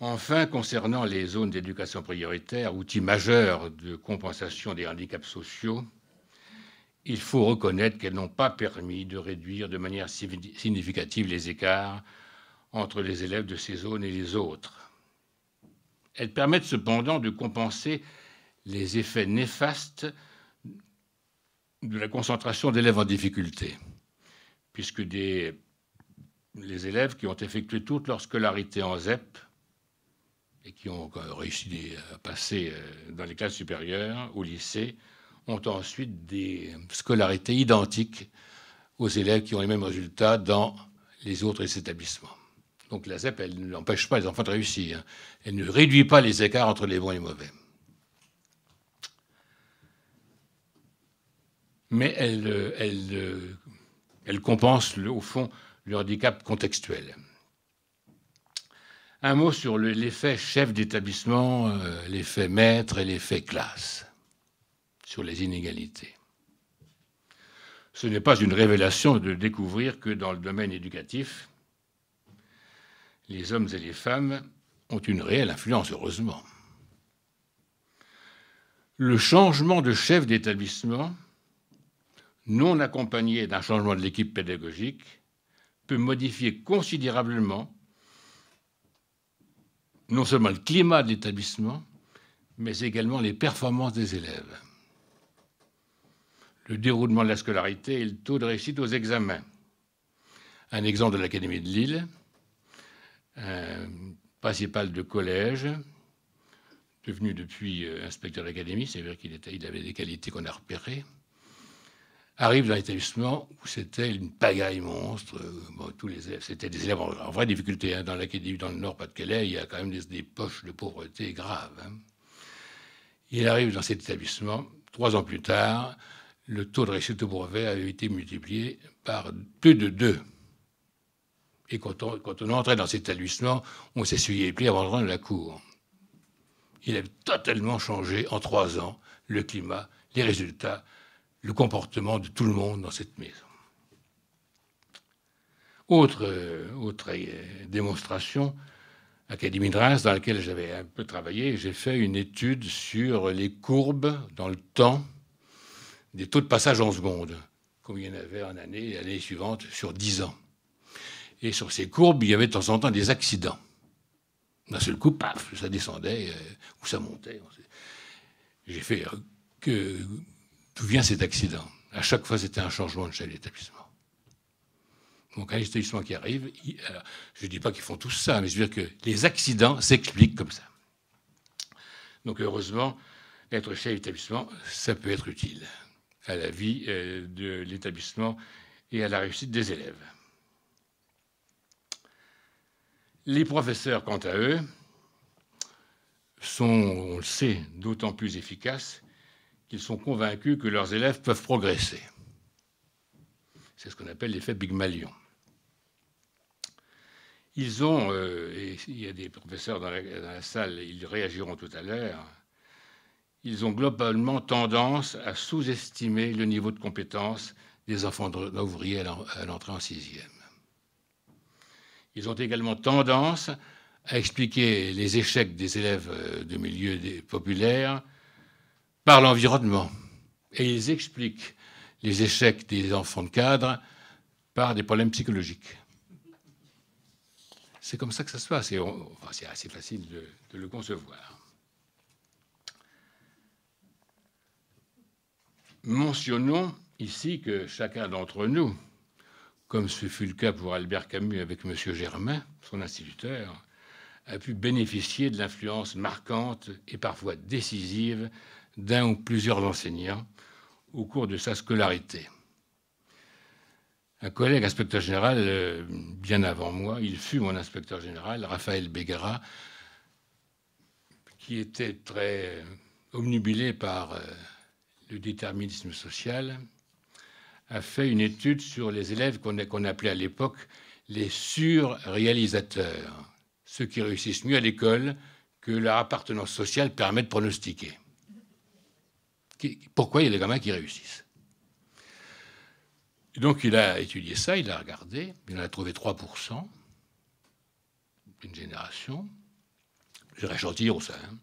S1: Enfin, concernant les zones d'éducation prioritaire, outils majeur de compensation des handicaps sociaux, il faut reconnaître qu'elles n'ont pas permis de réduire de manière significative les écarts entre les élèves de ces zones et les autres. Elles permettent cependant de compenser les effets néfastes de la concentration d'élèves en difficulté, puisque les élèves qui ont effectué toute leur scolarité en ZEP et qui ont réussi à passer euh, dans les classes supérieures, au lycée, ont ensuite des scolarités identiques aux élèves qui ont les mêmes résultats dans les autres établissements. Donc la ZEP, elle n'empêche pas les enfants de réussir. Elle ne réduit pas les écarts entre les bons et les mauvais. Mais elle, euh, euh, elle compense, au fond, le handicap contextuel. Un mot sur l'effet chef d'établissement, euh, l'effet maître et l'effet classe, sur les inégalités. Ce n'est pas une révélation de découvrir que dans le domaine éducatif, les hommes et les femmes ont une réelle influence, heureusement. Le changement de chef d'établissement, non accompagné d'un changement de l'équipe pédagogique, peut modifier considérablement non seulement le climat de l'établissement, mais également les performances des élèves, le déroulement de la scolarité et le taux de réussite aux examens. Un exemple de l'Académie de Lille, un principal de collège, devenu depuis euh, inspecteur d'académie, c'est-à-dire qu'il avait des qualités qu'on a repérées, arrive dans l'établissement où c'était une pagaille monstre. Euh, tous les c'était des élèves en, vraie difficulté. Hein, dans l'académie, dans le Nord-Pas-de-Calais, il y a quand même des, poches de pauvreté graves. Hein. Il arrive dans cet établissement. Trois ans plus tard, le taux de réussite au brevet avait été multiplié par plus de deux. Et quand on, quand on entrait dans cet établissement, on s'essuyait les pieds avant de la cour. Il avait totalement changé en trois ans le climat, les résultats, le comportement de tout le monde dans cette maison. Autre, euh, autre euh, démonstration, Académie de Reims, dans laquelle j'avais un peu travaillé, j'ai fait une étude sur les courbes dans le temps des taux de passage en seconde, combien il y en avait en année, l'année suivante, sur 10 ans. Et sur ces courbes, il y avait de temps en temps des accidents. D'un seul coup, paf, ça descendait euh, ou ça montait. J'ai fait que vient cet accident À chaque fois, c'était un changement de chef d'établissement. Donc, un établissement qui arrive, euh, je ne dis pas qu'ils font tout ça, mais je veux dire que les accidents s'expliquent comme ça. Donc, heureusement, être chef d'établissement, ça peut être utile à la vie euh, de l'établissement et à la réussite des élèves. Les professeurs, quant à eux, sont, on le sait, d'autant plus efficaces qu'ils sont convaincus que leurs élèves peuvent progresser. C'est ce qu'on appelle l'effet Pygmalion. Ils ont, euh, et il y a des professeurs dans la, salle, ils réagiront tout à l'heure, ils ont globalement tendance à sous-estimer le niveau de compétence des enfants d'ouvriers à l'entrée en sixième. Ils ont également tendance à expliquer les échecs des élèves euh, de milieux populaires par l'environnement. Et ils expliquent les échecs des enfants de cadre par des problèmes psychologiques. C'est comme ça que ça se passe, c'est assez facile de, de le concevoir. Mentionnons ici que chacun d'entre nous, comme ce fut le cas pour Albert Camus avec M. Germain, son instituteur, a pu bénéficier de l'influence marquante et parfois décisive d'un ou plusieurs enseignants au cours de sa scolarité. Un collègue inspecteur général, euh, bien avant moi, il fut mon inspecteur général, Raphaël Béguera, qui était très euh, omnubilé par euh, le déterminisme social, a fait une étude sur les élèves qu'on appelait à l'époque les surréalisateurs, ceux qui réussissent mieux à l'école que leur appartenance sociale permet de pronostiquer pourquoi il y a des gamins qui réussissent. Donc il a étudié ça, il a regardé, il en a trouvé 3%, une génération. J'irai gentil ça. Hein.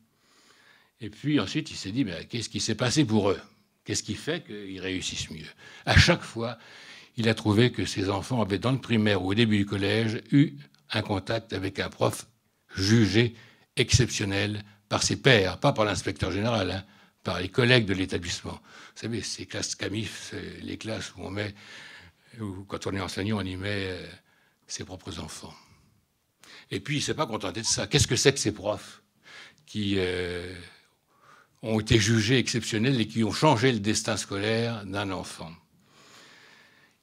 S1: Et puis ensuite, il s'est dit, mais qu'est-ce qui s'est passé pour eux Qu'est-ce qui fait qu'ils réussissent mieux À chaque fois, il a trouvé que ses enfants avaient, dans le primaire ou au début du collège, eu un contact avec un prof jugé exceptionnel par ses pairs, pas par l'inspecteur général, hein par les collègues de l'établissement. Vous savez, ces classes CAMIF, les classes où on met, où, quand on est enseignant, on y met euh, ses propres enfants. Et puis, il ne s'est pas contenté de ça. Qu'est-ce que c'est que ces profs qui euh, ont été jugés exceptionnels et qui ont changé le destin scolaire d'un enfant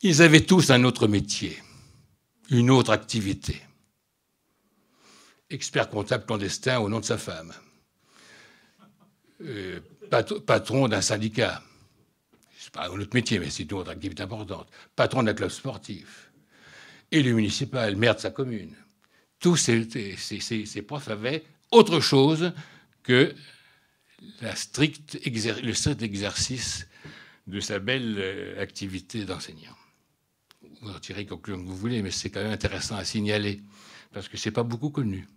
S1: Ils avaient tous un autre métier, une autre activité. Expert comptable clandestin au nom de sa femme. Euh, patron d'un syndicat. C'est pas un autre métier, mais c'est une autre activité importante. Patron d'un club sportif. Élu municipal, maire de sa commune. Tous ces, profs avaient autre chose que la stricte le strict exercice de sa belle euh, activité d'enseignant. Vous en tirez comme que vous voulez, mais c'est quand même intéressant à signaler, parce que c'est pas beaucoup connu.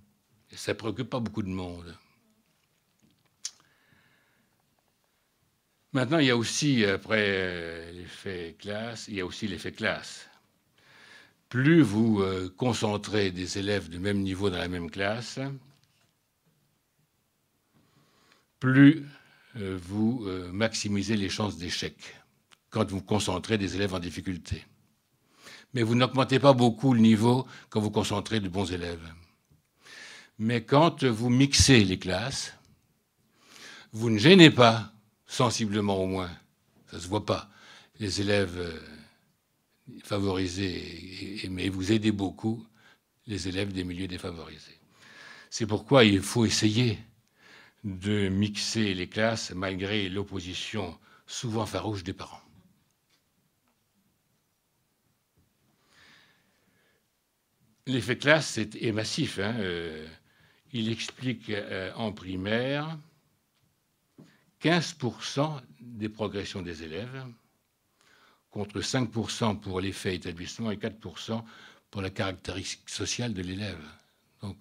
S1: ça préoccupe pas beaucoup de monde. Maintenant, il y a aussi, après euh, l'effet classe, il y a aussi l'effet classe. Plus vous euh, concentrez des élèves du même niveau dans la même classe, plus euh, vous maximisez les chances d'échec quand vous concentrez des élèves en difficulté. Mais vous n'augmentez pas beaucoup le niveau quand vous concentrez de bons élèves. Mais quand vous mixez les classes, vous ne gênez pas sensiblement au moins. Ça ne se voit pas. Les élèves euh, favorisés, mais vous aidez beaucoup les élèves des milieux défavorisés. C'est pourquoi il faut essayer de mixer les classes malgré l'opposition souvent farouche des parents. L'effet classe est, massif. Hein, euh, il explique euh, en primaire 15% des progressions des élèves, contre 5% pour l'effet établissement et 4% pour la caractéristique sociale de l'élève. Donc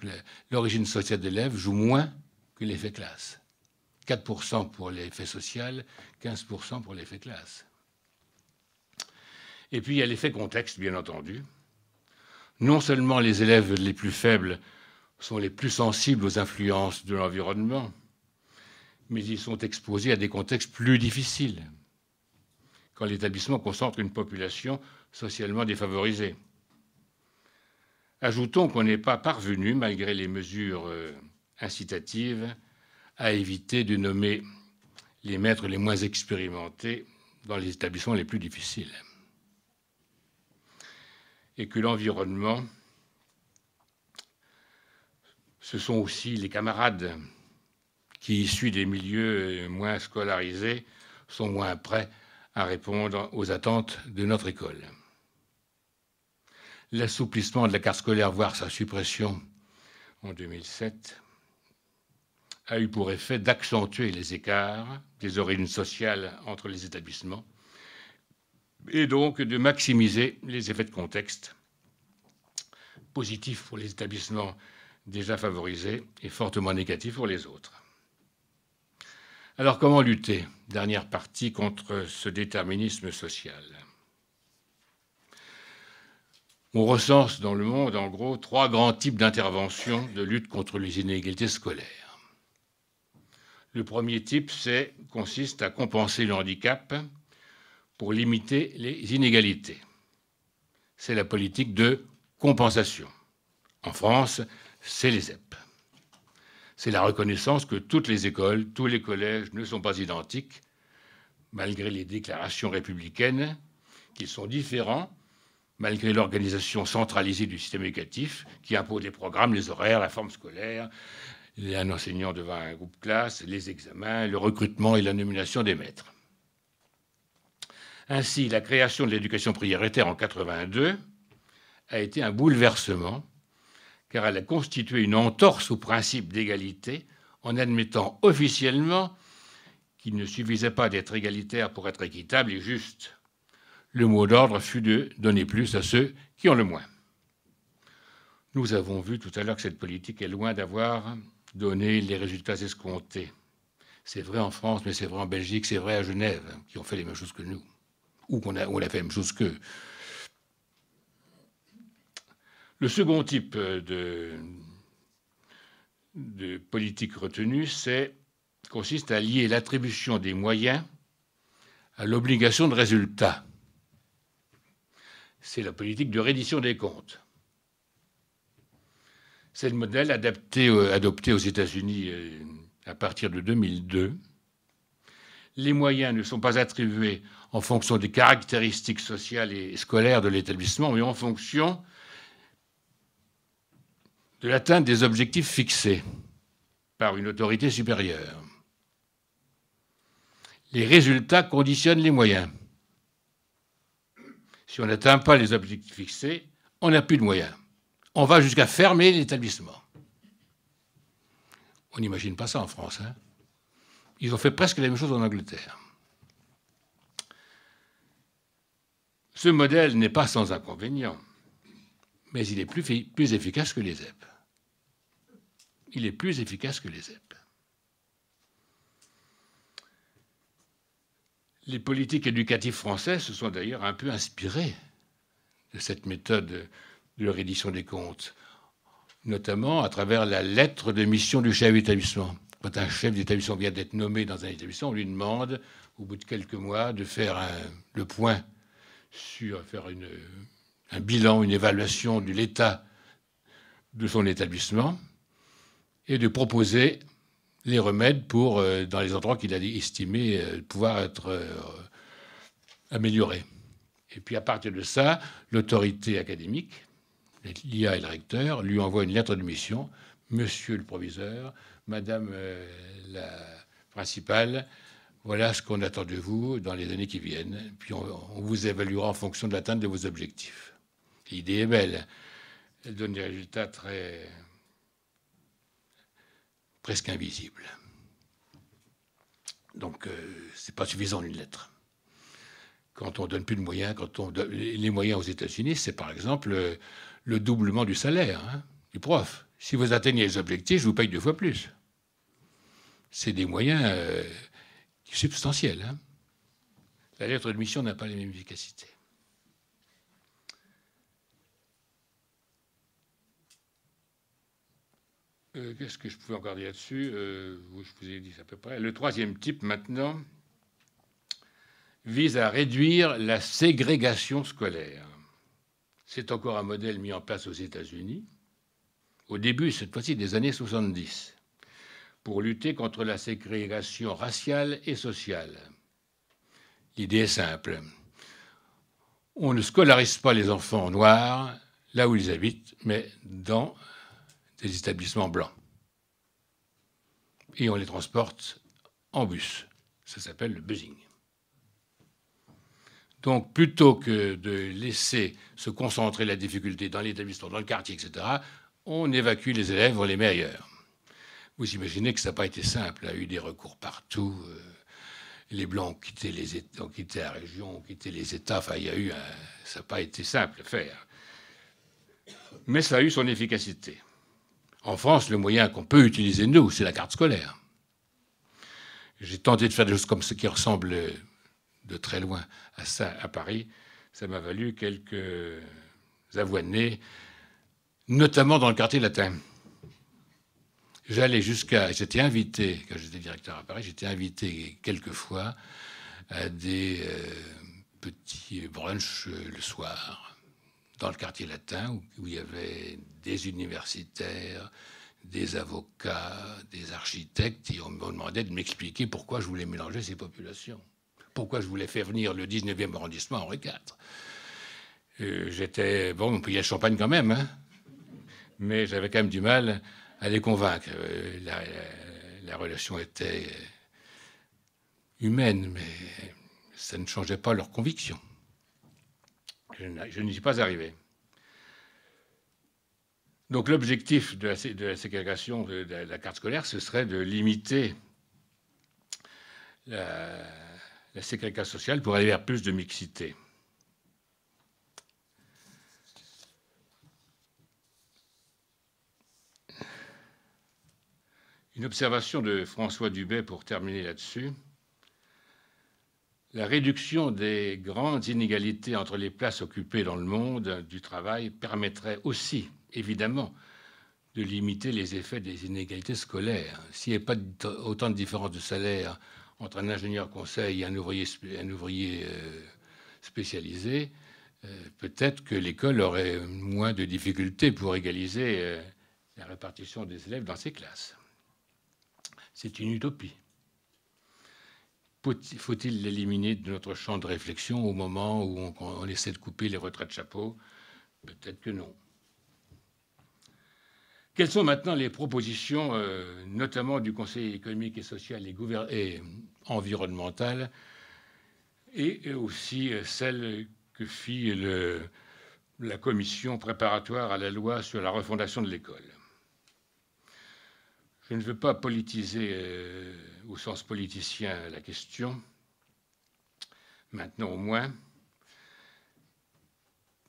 S1: l'origine sociale de l'élève joue moins que l'effet classe. 4% pour l'effet social, 15% pour l'effet classe. Et puis il y a l'effet contexte, bien entendu. Non seulement les élèves les plus faibles sont les plus sensibles aux influences de l'environnement, mais ils sont exposés à des contextes plus difficiles, quand l'établissement concentre une population socialement défavorisée. Ajoutons qu'on n'est pas parvenu, malgré les mesures euh, incitatives, à éviter de nommer les maîtres les moins expérimentés dans les établissements les plus difficiles. Et que l'environnement, ce sont aussi les camarades, qui, issus des milieux euh, moins scolarisés, sont moins prêts à répondre aux attentes de notre école. L'assouplissement de la carte scolaire, voire sa suppression en 2007, a eu pour effet d'accentuer les écarts des origines sociales entre les établissements et donc de maximiser les effets de contexte positifs pour les établissements déjà favorisés et fortement négatifs pour les autres. Alors comment lutter Dernière partie contre ce déterminisme social. On recense dans le monde, en gros, trois grands types d'interventions de lutte contre les inégalités scolaires. Le premier type consiste à compenser le handicap pour limiter les inégalités. C'est la politique de compensation. En France, c'est les EPP c'est la reconnaissance que toutes les écoles, tous les collèges ne sont pas identiques, malgré les déclarations républicaines, qu'ils sont différents, malgré l'organisation centralisée du système éducatif, qui impose des programmes, les horaires, la forme scolaire, un enseignant devant un groupe classe, les examens, le recrutement et la nomination des maîtres. Ainsi, la création de l'éducation prioritaire en 82 a été un bouleversement car elle a constitué une entorse au principe d'égalité en admettant officiellement qu'il ne suffisait pas d'être égalitaire pour être équitable et juste. Le mot d'ordre fut de donner plus à ceux qui ont le moins. Nous avons vu tout à l'heure que cette politique est loin d'avoir donné les résultats escomptés. C'est vrai en France, mais c'est vrai en Belgique, c'est vrai à Genève, qui ont fait les mêmes choses que nous, ou qu'on a, a fait les mêmes choses qu'eux. Le second type euh, de, politique retenue consiste à lier l'attribution des moyens à l'obligation de résultat. C'est la politique de reddition des comptes. C'est le modèle adopté aux États-Unis euh, à partir de 2002. Les moyens ne sont pas attribués en fonction des caractéristiques sociales et scolaires de l'établissement, mais en fonction de l'atteinte des objectifs fixés par une autorité supérieure. Les résultats conditionnent les moyens. Si on n'atteint pas les objectifs fixés, on n'a plus de moyens. On va jusqu'à fermer l'établissement. On n'imagine pas ça en France. Hein. Ils ont fait presque la même chose en Angleterre. Ce modèle n'est pas sans inconvénient, mais il est plus, efficace que les ZEP il est plus efficace que les EP. Les politiques éducatives françaises se sont d'ailleurs un peu inspirées de cette méthode de leur des comptes, notamment à travers la lettre de mission du chef d'établissement. Quand un chef d'établissement vient d'être nommé dans un établissement, on lui demande, au bout de quelques mois, de faire le point sur faire un bilan, une évaluation de l'état de son établissement et de proposer les remèdes pour, euh, dans les endroits qu'il a estimé euh, pouvoir être euh, améliorés. Et puis à partir de ça, l'autorité académique, l'IA et le recteur, lui envoie une lettre de mission. Monsieur le proviseur, Madame la principale, voilà ce qu'on attend de vous dans les années qui viennent. Puis on vous évaluera en fonction de l'atteinte de vos objectifs. L'idée est belle. Elle donne des résultats très presque invisible. Donc, euh, c'est pas suffisant une lettre. Quand on donne plus de moyens, quand on donne les moyens aux États-Unis, c'est par exemple euh, le, doublement du salaire hein, du prof. Si vous atteignez les objectifs, je vous paye deux fois plus. C'est des moyens euh, substantiels. Hein. La lettre de mission n'a pas les mêmes efficacités. Euh, qu'est-ce que je pouvais encore dire là-dessus euh, Je vous ai dit à peu près. Le troisième type, maintenant, vise à réduire la ségrégation scolaire. C'est encore un modèle mis en place aux États-Unis, au début, cette fois-ci, des années 70, pour lutter contre la ségrégation raciale et sociale. L'idée est simple. On ne scolarise pas les enfants noirs là où ils habitent, mais dans des établissements blancs. Et on les transporte en bus. Ça s'appelle le buzzing. Donc plutôt que de laisser se concentrer la difficulté dans l'établissement, dans le quartier, etc., on évacue les élèves, on les meilleurs Vous imaginez que ça n'a pas été simple. Il y a eu des recours partout. Euh, les Blancs ont quitté, les la région, ont quitté les États. Enfin, il y a eu un... ça n'a pas été simple à faire. Mais ça a eu son efficacité. En France, le moyen qu'on peut utiliser, nous, c'est la carte scolaire. J'ai tenté de faire des choses comme ce qui ressemble de très loin à ça à Paris. Ça m'a valu quelques avoinées, notamment dans le quartier latin. J'allais jusqu'à. J'étais invité, quand j'étais directeur à Paris, j'étais invité quelquefois à des euh, petits brunchs le soir dans le quartier latin, où, il y avait des universitaires, des avocats, des architectes, et on me demandait de m'expliquer pourquoi je voulais mélanger ces populations, pourquoi je voulais faire venir le 19e arrondissement Henri IV. Euh, j'étais, bon, on payait le champagne quand même, hein. mais j'avais quand même du mal à les convaincre. Euh, la, relation était humaine, mais ça ne changeait pas leurs convictions. Je n'y suis pas arrivé. Donc l'objectif de, la ségrégation de, la carte scolaire, ce serait de limiter la, ségrégation sociale pour aller vers plus de mixité. Une observation de François Dubet pour terminer là-dessus la réduction des grandes inégalités entre les places occupées dans le monde du travail permettrait aussi, évidemment, de limiter les effets des inégalités scolaires. S'il n'y a pas autant de différence de salaire entre un ingénieur conseil et un ouvrier, un ouvrier euh, spécialisé, euh, peut-être que l'école aurait moins de difficultés pour égaliser euh, la répartition des élèves dans ses classes. C'est une utopie. Faut-il l'éliminer de notre champ de réflexion au moment où on, essaie de couper les retraits de chapeau Peut-être que non. Quelles sont maintenant les propositions, euh, notamment du Conseil économique et social et, euh, environnemental, et aussi euh, celles que fit la commission préparatoire à la loi sur la refondation de l'école je ne veux pas politiser euh, au sens politicien la question, maintenant au moins,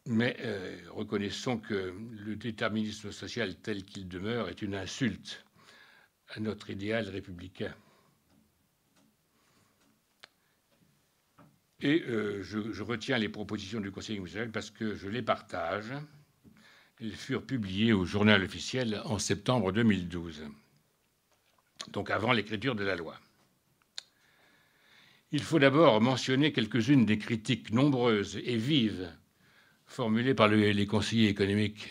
S1: mais euh, reconnaissons que le déterminisme social tel qu'il demeure est une insulte à notre idéal républicain. Et euh, je, retiens les propositions du Conseil municipal parce que je les partage. Elles furent publiées au journal officiel en septembre 2012 donc avant l'écriture de la loi. Il faut d'abord mentionner quelques-unes des critiques nombreuses et vives formulées par les conseillers économiques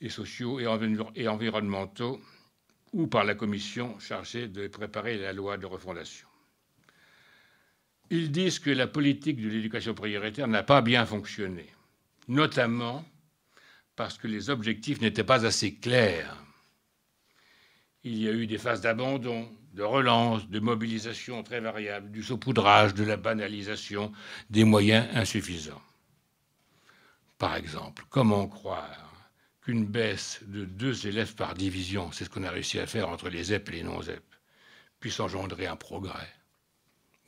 S1: et sociaux et environnementaux ou par la commission chargée de préparer la loi de refondation. Ils disent que la politique de l'éducation prioritaire n'a pas bien fonctionné, notamment parce que les objectifs n'étaient pas assez clairs. Il y a eu des phases d'abandon, de relance, de mobilisation très variable, du saupoudrage, de la banalisation, des moyens insuffisants. Par exemple, comment croire qu'une baisse de deux élèves par division, c'est ce qu'on a réussi à faire entre les ZEP et les non-ZEP, puisse engendrer un progrès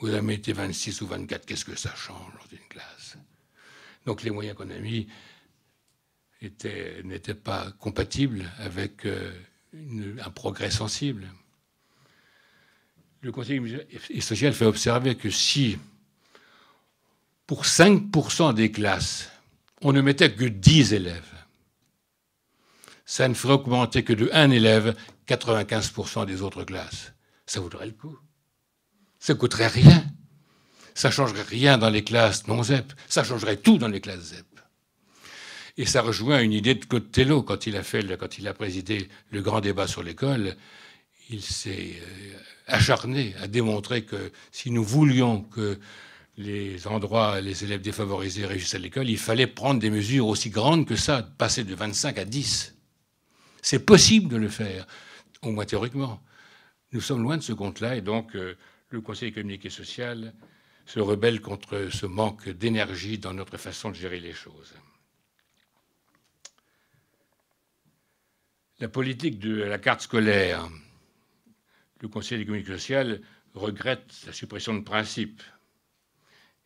S1: Vous avez été 26 ou 24, qu'est-ce que ça change dans une classe Donc les moyens qu'on a mis n'étaient pas compatibles avec... Euh, un progrès sensible. Le Conseil social fait observer que si pour 5% des classes, on ne mettait que 10 élèves, ça ne ferait augmenter que de 1 élève 95% des autres classes. Ça vaudrait le coup. Ça coûterait rien. Ça changerait rien dans les classes non ZEP. Ça changerait tout dans les classes ZEP. Et ça rejoint une idée de Cotello. quand il a, fait quand il a présidé le grand débat sur l'école. Il s'est euh, acharné à démontrer que si nous voulions que les endroits, les élèves défavorisés réussissent à l'école, il fallait prendre des mesures aussi grandes que ça, passer de 25 à 10. C'est possible de le faire, au moins théoriquement. Nous sommes loin de ce compte-là et donc euh, le Conseil économique et social se rebelle contre ce manque d'énergie dans notre façon de gérer les choses. La politique de la carte scolaire. Le Conseil des communes sociales regrette la suppression de principe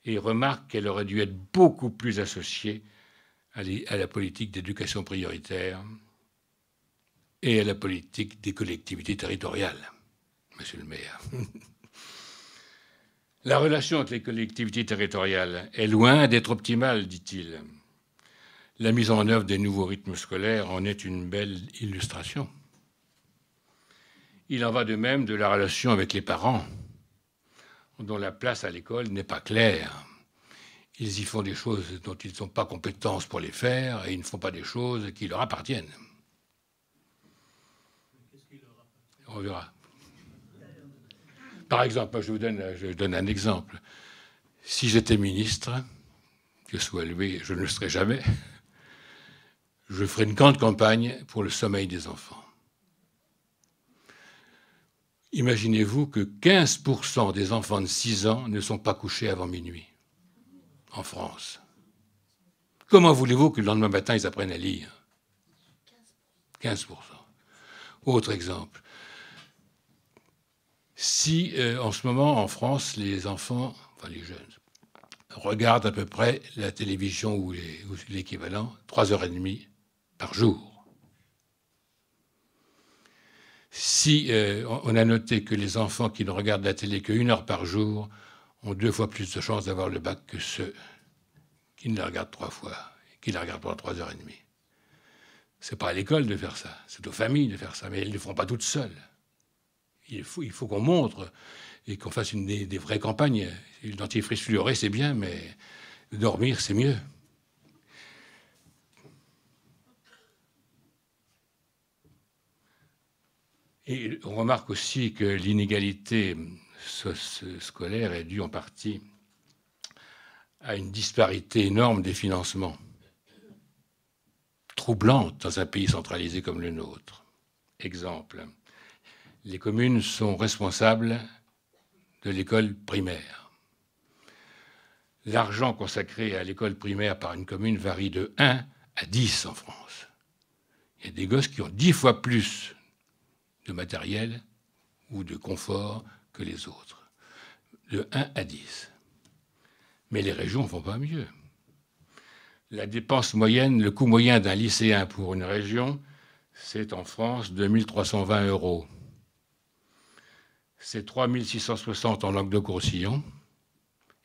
S1: et remarque qu'elle aurait dû être beaucoup plus associée à la politique d'éducation prioritaire et à la politique des collectivités territoriales, monsieur le maire. la relation entre les collectivités territoriales est loin d'être optimale, dit-il. La mise en œuvre des nouveaux rythmes scolaires en est une belle illustration. Il en va de même de la relation avec les parents, dont la place à l'école n'est pas claire. Ils y font des choses dont ils n'ont pas compétence pour les faire et ils ne font pas des choses qui leur appartiennent. On verra. Par exemple, je vous donne, un exemple. Si j'étais ministre, que soit élevé, je ne le serais jamais je ferai une grande campagne pour le sommeil des enfants. Imaginez-vous que 15% des enfants de 6 ans ne sont pas couchés avant minuit en France. Comment voulez-vous que le lendemain matin, ils apprennent à lire 15%. Autre exemple. Si euh, en ce moment, en France, les enfants, enfin les jeunes, regardent à peu près la télévision ou l'équivalent, 3h30 par jour. Si euh, on a noté que les enfants qui ne regardent la télé qu'une heure par jour ont deux fois plus de chances d'avoir le bac que ceux qui ne la regardent trois fois, et qui la regardent pendant trois heures et demie. Ce n'est pas à l'école de faire ça, c'est aux familles de faire ça, mais elles ne le feront pas toutes seules. Il faut, qu'on montre et qu'on fasse une, des, vraies campagnes. Le dentifrice fluoré, c'est bien, mais dormir, c'est mieux. on remarque aussi que l'inégalité scolaire est due en partie à une disparité énorme des financements, troublante dans un pays centralisé comme le nôtre. Exemple, les communes sont responsables de l'école primaire. L'argent consacré à l'école primaire par une commune varie de 1 à 10 en France. Il y a des gosses qui ont 10 fois plus de matériel ou de confort que les autres, de 1 à 10. Mais les régions ne pas mieux. La dépense moyenne, le coût moyen d'un lycéen pour une région, c'est en France 2320 euros. C'est 3660 en Languedoc-Roussillon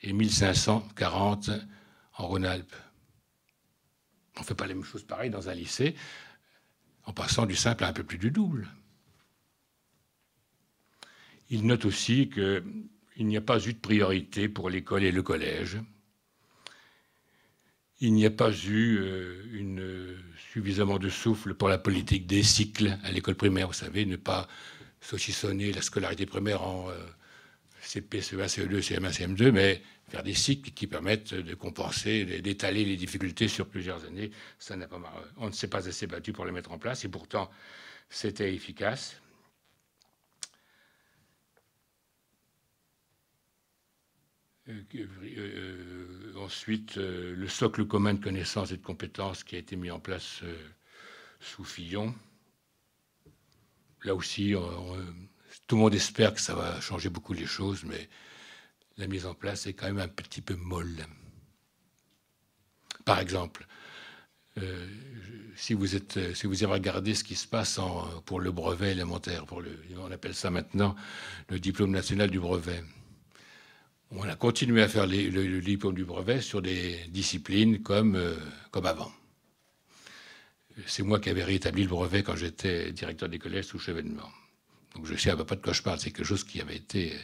S1: et 1540 en Rhône-Alpes. On ne fait pas les mêmes choses pareil dans un lycée, en passant du simple à un peu plus du double. Il note aussi qu'il n'y a pas eu de priorité pour l'école et le collège. Il n'y a pas eu euh, euh, suffisamment de souffle pour la politique des cycles à l'école primaire. Vous savez, ne pas saucissonner la scolarité primaire en euh, CP, CE1, CE2, CM1, CM2, mais faire des cycles qui permettent de compenser, d'étaler les difficultés sur plusieurs années. Ça n'a pas marre. On ne s'est pas assez battu pour les mettre en place et pourtant c'était efficace. Euh, euh, euh, ensuite, le socle commun de connaissances et de compétences qui a été mis en place sous Fillon. Là aussi, tout le monde espère que ça va changer beaucoup les choses, mais la mise en place est quand même un petit peu molle. Par exemple, si vous, êtes, avez regardé ce qui se passe pour le brevet élémentaire, pour le, on appelle ça maintenant le diplôme national du brevet on a continué à faire le, diplôme du brevet sur des disciplines comme, euh, comme avant. C'est moi qui avais rétabli le brevet quand j'étais directeur des collèges sous chevènement. Donc je sais à peu de quoi je parle. C'est quelque chose qui avait été euh,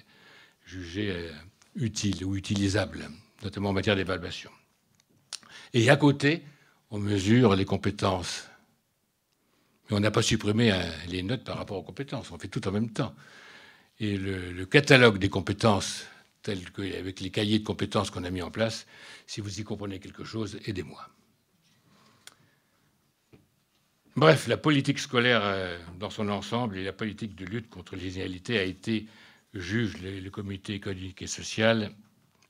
S1: jugé euh, utile ou utilisable, notamment en matière d'évaluation. Et à côté, on mesure les compétences. Mais on n'a pas supprimé hein, les notes par rapport aux compétences. On fait tout en même temps. Et le catalogue des compétences tel qu'avec les cahiers de compétences qu'on a mis en place. Si vous y comprenez quelque chose, aidez-moi. Bref, la politique scolaire euh, dans son ensemble et la politique de lutte contre les inégalités a été, juge le, comité économique et social,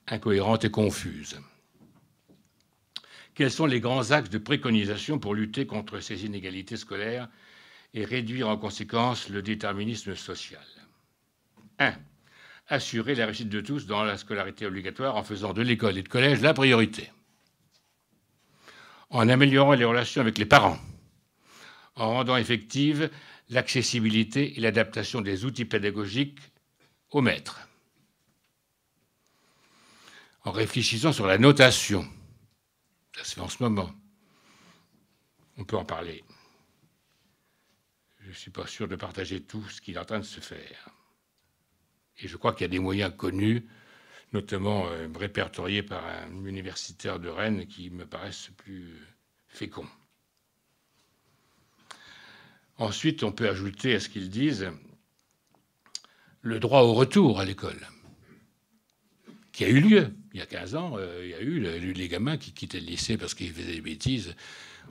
S1: incohérente et confuse. Quels sont les grands axes de préconisation pour lutter contre ces inégalités scolaires et réduire en conséquence le déterminisme social 1 assurer la réussite de tous dans la scolarité obligatoire en faisant de l'école et de collège la priorité, en améliorant les relations avec les parents, en rendant effective l'accessibilité et l'adaptation des outils pédagogiques aux maîtres, en réfléchissant sur la notation. C'est en ce moment. On peut en parler. Je ne suis pas sûr de partager tout ce qui est en train de se faire. Et je crois qu'il y a des moyens connus, notamment euh, répertoriés par un universitaire de Rennes, qui me paraissent plus féconds. Ensuite, on peut ajouter à ce qu'ils disent le droit au retour à l'école, qui a eu lieu il y a 15 ans. Euh, il y a eu les gamins qui quittaient le lycée parce qu'ils faisaient des bêtises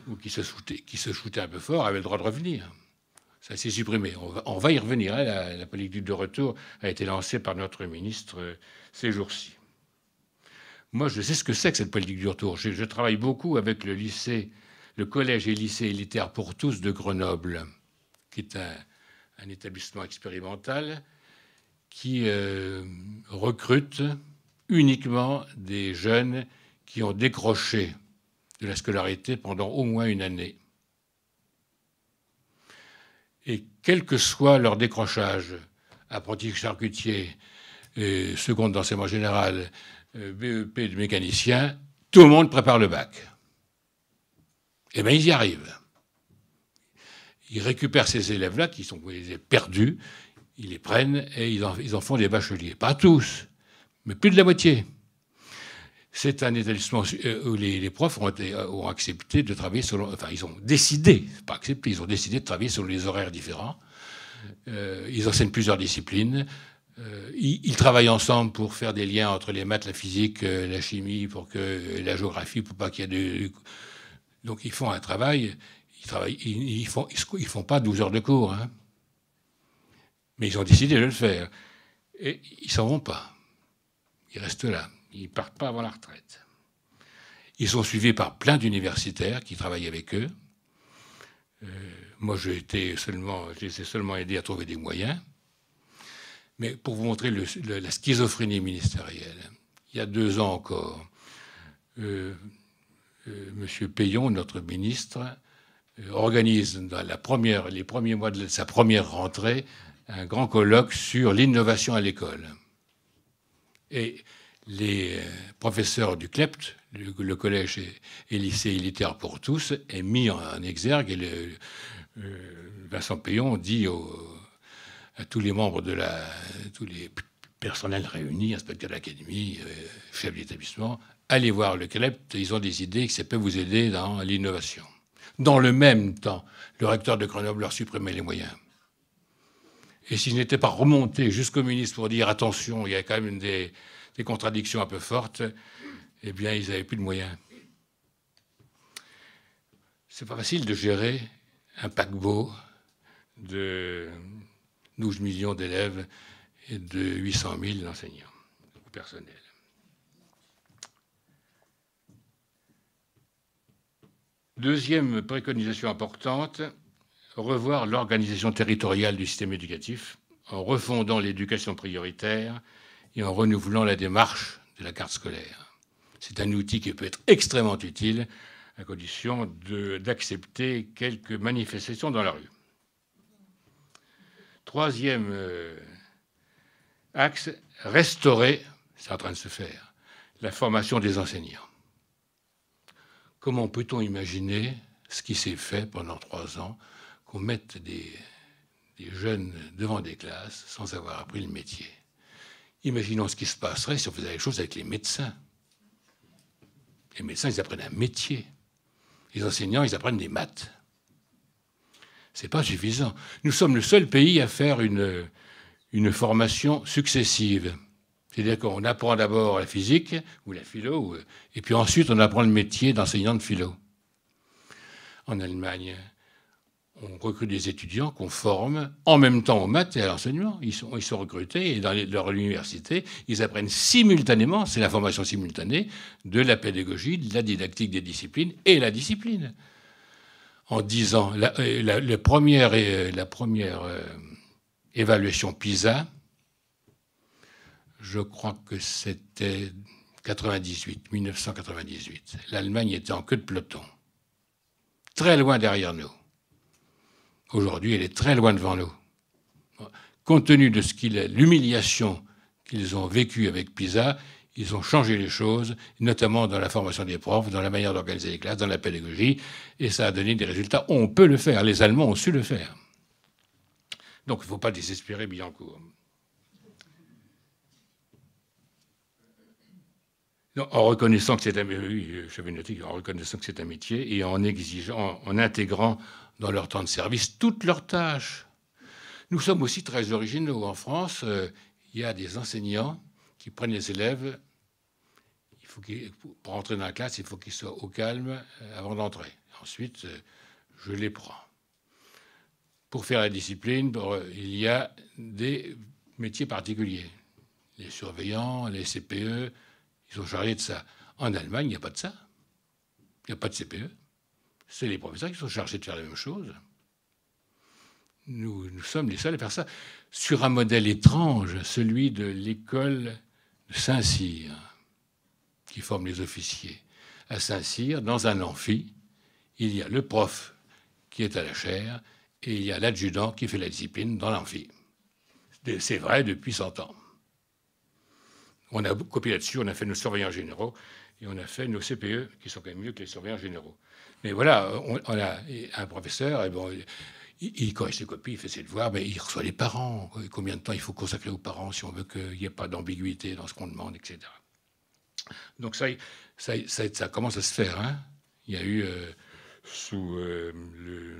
S1: ou qui se foutaient qui se un peu fort, avaient le droit de revenir. Ça s'est supprimé. On va, y revenir. Hein. La, politique de retour a été lancée par notre ministre euh, ces jours-ci. Moi, je sais ce que c'est que cette politique du retour. Je, travaille beaucoup avec le lycée, le collège et lycée élitaire pour tous de Grenoble, qui est un, établissement expérimental qui euh, recrute uniquement des jeunes qui ont décroché de la scolarité pendant au moins une année. Et quel que soit leur décrochage, apprenti charcutier, et seconde d'enseignement général, euh, BEP de mécanicien, tout le monde prépare le bac. Eh bien, ils y arrivent. Ils récupèrent ces élèves-là qui sont perdus, ils les prennent et ils en font des bacheliers. Pas tous, mais plus de la moitié. C'est un établissement euh, où les, profs euh, ont, accepté de travailler selon. Enfin, ils ont décidé, pas accepté, ils ont décidé de travailler selon les horaires différents. Euh, ils enseignent plusieurs disciplines. ils, travaillent ensemble pour faire des liens entre les maths, la physique, la chimie, pour que la géographie, pour pas qu'il y ait de. Donc, ils font un travail. Ils travaillent. Ils, font. Ils, font pas 12 heures de cours. Hein. Mais ils ont décidé de le faire. Et ils s'en vont pas. Ils restent là. Ils ne partent pas avant la retraite. Ils sont suivis par plein d'universitaires qui travaillent avec eux. Euh, moi, j'ai été seulement, j'ai seulement aidé à trouver des moyens. Mais pour vous montrer la schizophrénie ministérielle, il y a deux ans encore, euh, euh, M. Payon, notre ministre, organise dans les premiers mois de sa première rentrée un grand colloque sur l'innovation à l'école. Et les euh, professeurs du CLEPT, le, collège et, lycée élitaire pour tous, est mis en, exergue et le, euh, Vincent Payon dit à tous les membres de la, tous les personnels réunis, inspecteurs d'académie, l'académie euh, chefs d'établissement, allez voir le CLEPT, ils ont des idées que ça peut vous aider dans l'innovation. Dans le même temps, le recteur de Grenoble leur supprimait les moyens. Et s'ils n'étaient pas remontés jusqu'au ministre pour dire attention, il y a quand même des, les contradictions un peu fortes, eh bien, ils n'avaient plus de moyens. C'est pas facile de gérer un paquebot de 12 millions d'élèves et de 800 000 enseignants ou personnels. Deuxième préconisation importante, revoir l'organisation territoriale du système éducatif en refondant l'éducation prioritaire et en renouvelant la démarche de la carte scolaire. C'est un outil qui peut être extrêmement utile à condition d'accepter quelques manifestations dans la rue. Troisième euh, axe, restaurer, c'est en train de se faire, la formation des enseignants. Comment peut-on imaginer ce qui s'est fait pendant trois ans, qu'on mette des, des jeunes devant des classes sans avoir appris le métier Imaginons ce qui se passerait si on faisait les choses avec les médecins. Les médecins, ils apprennent un métier. Les enseignants, ils apprennent des maths. Ce n'est pas suffisant. Nous sommes le seul pays à faire une, une formation successive. C'est-à-dire qu'on apprend d'abord la physique ou la philo, et puis ensuite on apprend le métier d'enseignant de philo. En Allemagne, on recrute des étudiants qu'on forme en même temps aux maths et à l'enseignement. Ils sont, recrutés et dans l'université, leur université, ils apprennent simultanément, c'est la formation simultanée, de la pédagogie, de la didactique des disciplines et la discipline. En dix ans, la, euh, première, euh, euh, évaluation PISA, je crois que c'était 98, 1998. L'Allemagne était en queue de peloton, très loin derrière nous. Aujourd'hui, elle est très loin devant nous. Compte tenu de ce qu'il est, l'humiliation qu'ils ont vécue avec PISA, ils ont changé les choses, notamment dans la formation des profs, dans la manière d'organiser les classes, dans la pédagogie, et ça a donné des résultats. On peut le faire, les Allemands ont su le faire. Donc il ne faut pas désespérer Bianco. en reconnaissant que c'est un, en reconnaissant que métier et en exigeant, en intégrant dans leur temps de service toutes leurs tâches. Nous sommes aussi très originaux. En France, euh, il y a des enseignants qui prennent les élèves. Il faut pour entrer dans la classe, il faut qu'ils soient au calme euh, avant d'entrer. Ensuite, euh, je les prends. Pour faire la discipline, il y a des métiers particuliers. Les surveillants, les CPE, ils sont chargés de ça. En Allemagne, il n'y a pas de ça. Il n'y a pas de CPE c'est les professeurs qui sont chargés de faire la même chose. Nous, nous sommes les seuls à faire ça sur un modèle étrange, celui de l'école de Saint-Cyr, qui forme les officiers. À Saint-Cyr, dans un amphi, il y a le prof qui est à la chaire et il y a l'adjudant qui fait la discipline dans l'amphi. C'est vrai depuis 100 ans. On a copié là-dessus, on a fait nos surveillants généraux et on a fait nos CPE, qui sont quand même mieux que les surveillants généraux. Mais voilà, on, a un professeur, et bon, il, corrige ses copies, il fait ses devoirs, mais il reçoit les parents. Combien de temps il faut consacrer aux parents si on veut qu'il n'y ait pas d'ambiguïté dans ce qu'on demande, etc. Donc ça, ça, commence à se faire. Hein il y a eu, euh, sous euh,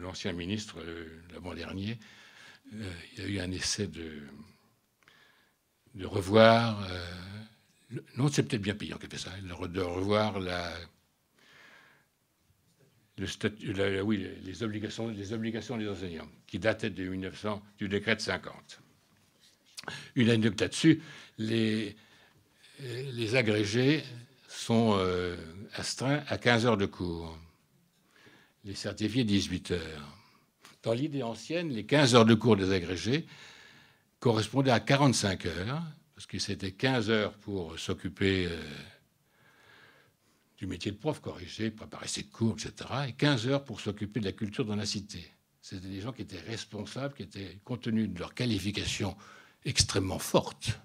S1: l'ancien ministre, euh, l'avant-dernier, il y a eu un essai de, de revoir... non, c'est peut-être bien payant qui fait ça, de revoir la statut, oui, les obligations, des enseignants, qui dataient de 1900, du décret de 50. Une anecdote là-dessus, les, agrégés sont euh, astreints à 15 heures de cours, les certifiés 18 heures. Dans l'idée ancienne, les 15 heures de cours des agrégés correspondaient à 45 heures, parce que c'était 15 heures pour s'occuper... Euh, du métier de prof, corriger, préparer ses cours, etc. Et 15 heures pour s'occuper de la culture dans la cité. C'était des gens qui étaient responsables, qui étaient, compte tenu de leur qualification extrêmement forte,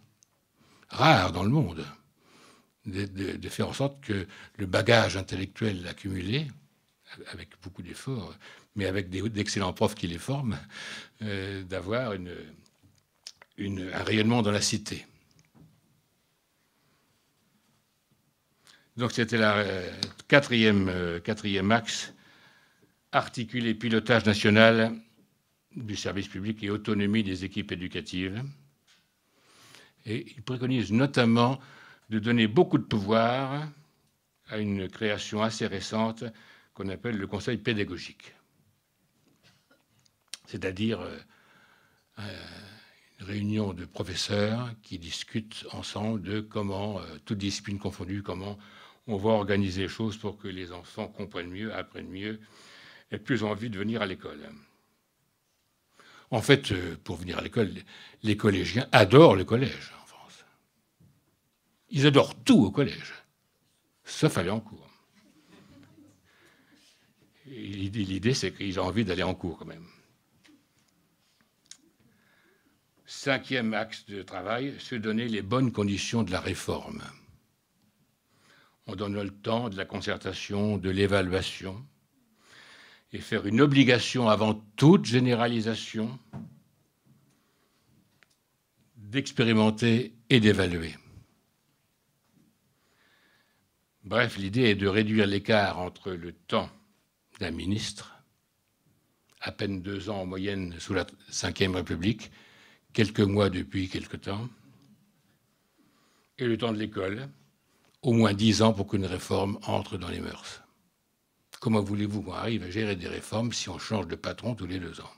S1: rare dans le monde, de, faire en sorte que le bagage intellectuel accumulé, avec beaucoup d'efforts, mais avec d'excellents profs qui les forment, euh, d'avoir un rayonnement dans la cité. Donc c'était le euh, euh, quatrième, axe, articuler pilotage national du service public et autonomie des équipes éducatives. Et il préconise notamment de donner beaucoup de pouvoir à une création assez récente qu'on appelle le conseil pédagogique. C'est-à-dire euh, une réunion de professeurs qui discutent ensemble de comment, toutes disciplines confondues, comment on va organiser les choses pour que les enfants comprennent mieux, apprennent mieux, aient plus envie de venir à l'école. En fait, euh, pour venir à l'école, les collégiens adorent le collège en France. Ils adorent tout au collège, sauf aller en cours. L'idée, c'est qu'ils ont envie d'aller en cours quand même. Cinquième axe de travail, se donner les bonnes conditions de la réforme. On donne le temps de la concertation, de l'évaluation, et faire une obligation avant toute généralisation d'expérimenter et d'évaluer. Bref, l'idée est de réduire l'écart entre le temps d'un ministre, à peine deux ans en moyenne sous la Ve République, quelques mois depuis quelque temps, et le temps de l'école, au moins dix ans pour qu'une réforme entre dans les mœurs. Comment voulez-vous qu'on arrive à gérer des réformes si on change de patron tous les deux ans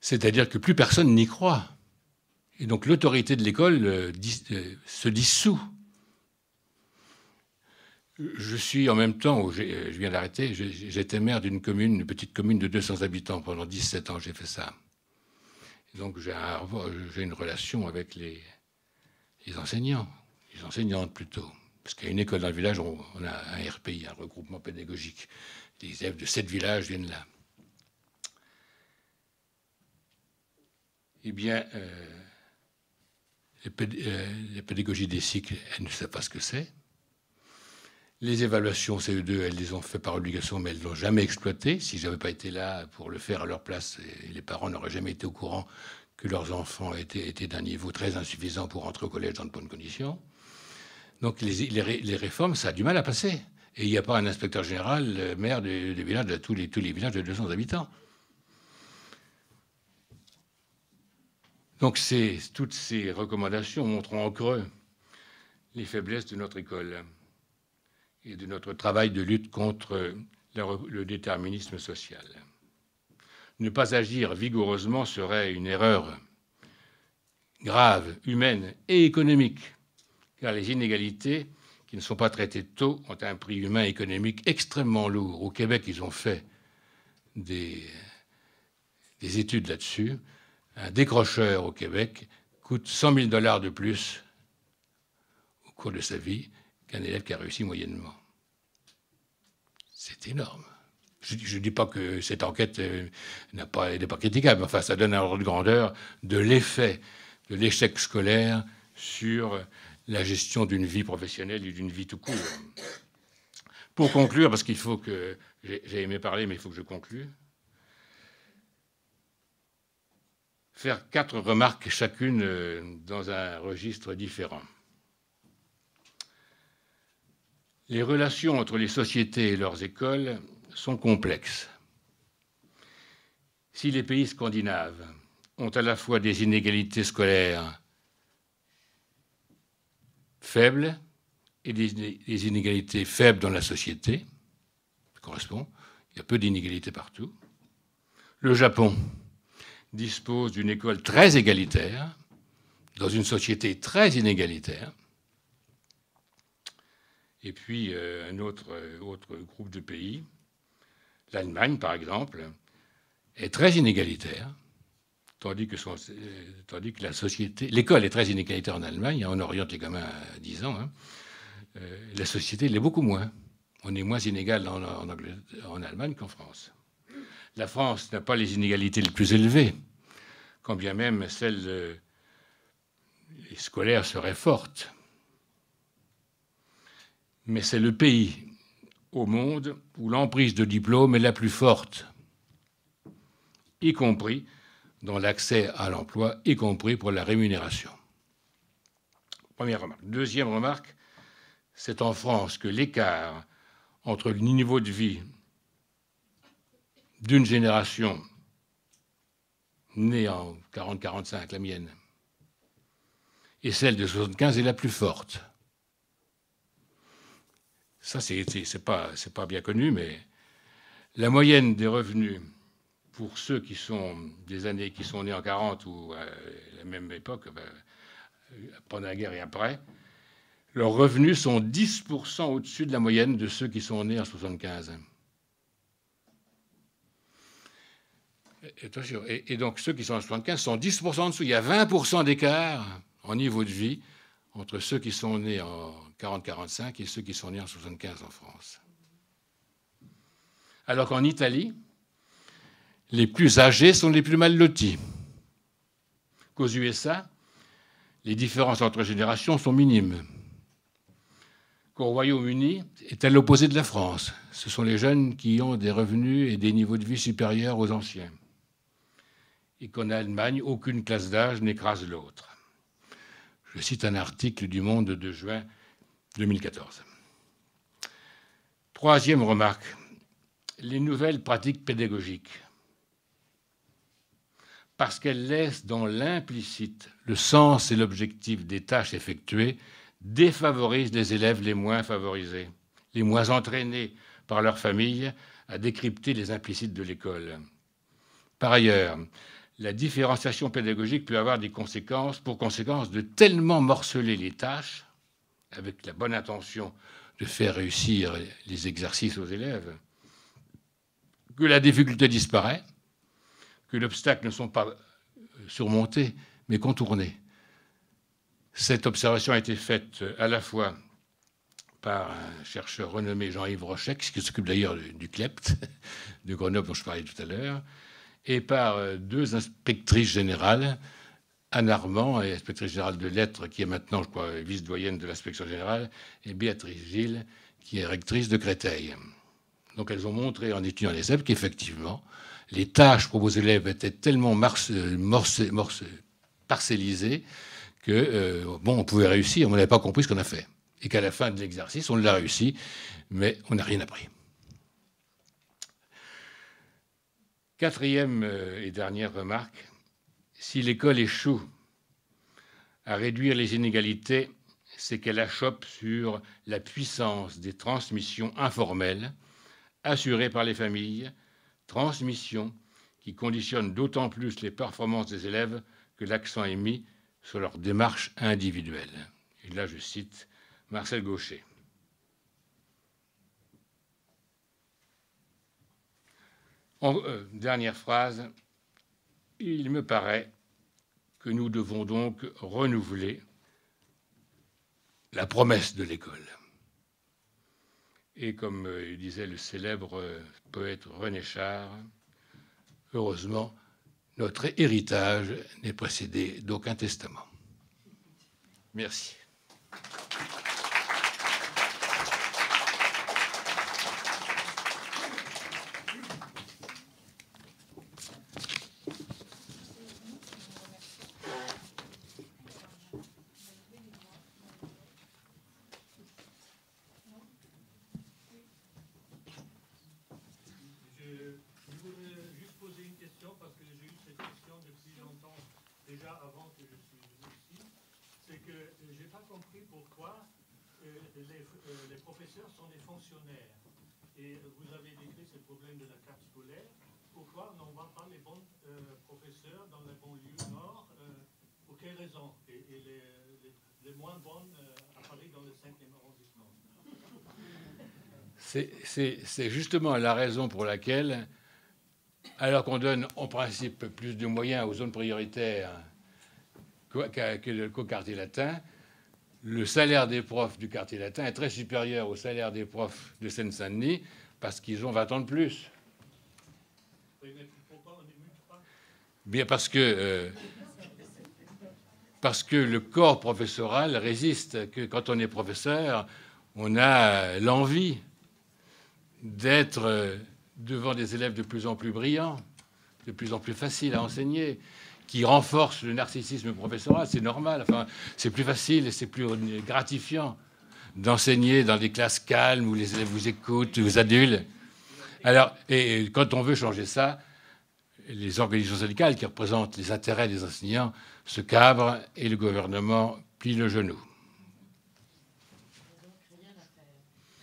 S1: C'est-à-dire que plus personne n'y croit. Et donc l'autorité de l'école euh, euh, se dissout. Je suis en même temps, euh, je viens d'arrêter, j'étais maire d'une commune, une petite commune de 200 habitants pendant 17 ans, j'ai fait ça. donc j'ai une relation avec les, les enseignants, les enseignantes plutôt. Parce qu'à une école dans le village, on, a un RPI, un regroupement pédagogique. Les élèves de sept villages viennent là. Eh bien, euh, euh, la les, pédagogies des cycles, elles ne savent pas ce que c'est. Les évaluations CE2, elles les ont fait par obligation, mais elles ne l'ont jamais exploité. Si je n'avais pas été là pour le faire à leur place, les parents n'auraient jamais été au courant que leurs enfants étaient, d'un niveau très insuffisant pour entrer au collège dans de bonnes conditions. Donc les, réformes, ça a du mal à passer. Et il n'y a pas un inspecteur général, euh, maire des de villages, tous les, villages de 200 habitants. Donc toutes ces recommandations montrent en creux les faiblesses de notre école et de notre travail de lutte contre le déterminisme social. Ne pas agir vigoureusement serait une erreur grave, humaine et économique, car les inégalités qui ne sont pas traitées tôt ont un prix humain et économique extrêmement lourd. Au Québec, ils ont fait des, études là-dessus. Un décrocheur au Québec coûte 100 000 dollars de plus au cours de sa vie qu'un élève qui a réussi moyennement. C'est énorme je ne dis pas que cette enquête euh, n'est pas, critiquable, mais enfin, ça donne un ordre de grandeur de l'effet de l'échec scolaire sur la gestion d'une vie professionnelle et d'une vie tout court. Pour conclure, parce qu'il faut que. J'ai aimé parler, mais il faut que je conclue. Faire quatre remarques chacune euh, dans un registre différent. Les relations entre les sociétés et leurs écoles sont complexes. Si les pays scandinaves ont à la fois des inégalités scolaires faibles et des inégalités faibles dans la société, correspond, il y a peu d'inégalités partout. Le Japon dispose d'une école très égalitaire, dans une société très inégalitaire. Et puis euh, un autre, euh, autre groupe de pays, l'Allemagne, par exemple, est très inégalitaire, euh, tandis que, la société, l'école est très inégalitaire en Allemagne, on oriente les gamins à euh, 10 ans, hein. euh, la société l'est beaucoup moins. On est moins inégal en, Allemagne qu'en France. La France n'a pas les inégalités les plus élevées, quand bien même celles scolaires seraient fortes. Mais c'est le pays au monde où l'emprise de diplôme est la plus forte, y compris dans l'accès à l'emploi, y compris pour la rémunération. Première remarque. Deuxième remarque, c'est en France que l'écart entre le niveau de vie d'une génération née en 40-45, la mienne, et celle de 75 est la plus forte ça, c'est pas, pas bien connu, mais la moyenne des revenus pour ceux qui sont des années qui sont nés en 40 ou à la même époque, ben, pendant la guerre et après, leurs revenus sont 10% au-dessus de la moyenne de ceux qui sont nés en 75. Et, donc ceux qui sont en 75 sont 10% en dessous. Il y a 20% d'écart en niveau de vie entre ceux qui sont nés en 40-45 et ceux qui sont nés en 75 en France. Alors qu'en Italie, les plus âgés sont les plus mal lotis. Qu'aux USA, les différences entre générations sont minimes. Qu'au Royaume-Uni est à l'opposé de la France. Ce sont les jeunes qui ont des revenus et des niveaux de vie supérieurs aux anciens. Et qu'en Allemagne, aucune classe d'âge n'écrase l'autre. Je cite un article du Monde de juin 2014. Troisième remarque, les nouvelles pratiques pédagogiques, parce qu'elles laissent dans l'implicite le sens et l'objectif des tâches effectuées, défavorisent les élèves les moins favorisés, les moins entraînés par leur famille à décrypter les implicites de l'école. Par ailleurs, la différenciation pédagogique peut avoir des conséquences, pour conséquence de tellement morceler les tâches, avec la bonne intention de faire réussir les exercices aux élèves, que la difficulté disparaît, que l'obstacle ne sont pas euh, surmontés, mais contournés. Cette observation a été faite euh, à la fois par un chercheur renommé Jean-Yves Rochec, qui s'occupe d'ailleurs du CLEPT de Grenoble dont je parlais tout à l'heure, et par euh, deux inspectrices générales, Anne Armand, inspectrice générale de lettres, qui est maintenant, je crois, vice-doyenne de l'inspection générale, et Béatrice Gilles, qui est rectrice de Créteil. Donc elles ont montré en étudiant les élèves qu'effectivement, les tâches proposées vos élèves étaient tellement parcellisées que, euh, bon, on pouvait réussir, on n'avait pas compris ce qu'on a fait. Et qu'à la fin de l'exercice, on l'a réussi, mais on n'a rien appris. Quatrième euh, et dernière remarque, si l'école échoue à réduire les inégalités, c'est qu'elle achoppe sur la puissance des transmissions informelles assurées par les familles, transmissions qui conditionnent d'autant plus les performances des élèves que l'accent est mis sur leur démarche individuelle. Et là, je cite Marcel Gaucher. En, euh, dernière phrase, il me paraît que nous devons donc renouveler la promesse de l'école. Et comme euh, disait le célèbre euh, poète René Char, heureusement, notre héritage n'est précédé d'aucun testament. Merci. c'est justement la raison pour laquelle, alors qu'on donne en principe plus de moyens aux zones prioritaires qu'au quartier latin, le salaire des profs du quartier latin est très supérieur au salaire des profs de Seine-Saint-Denis parce qu'ils ont 20 ans de plus. Bien parce que, euh, parce que le corps professoral résiste, que quand on est professeur, on a l'envie d'être euh, devant des élèves de plus en plus brillants, de plus en plus faciles à enseigner, qui renforcent le narcissisme professoral. C'est normal. Enfin, c'est plus facile et c'est plus gratifiant d'enseigner dans des classes calmes où les élèves vous écoutent, vous adultes. Alors, et quand on veut changer ça, les organisations syndicales qui représentent les intérêts des enseignants se cabrent et le gouvernement plie le genou.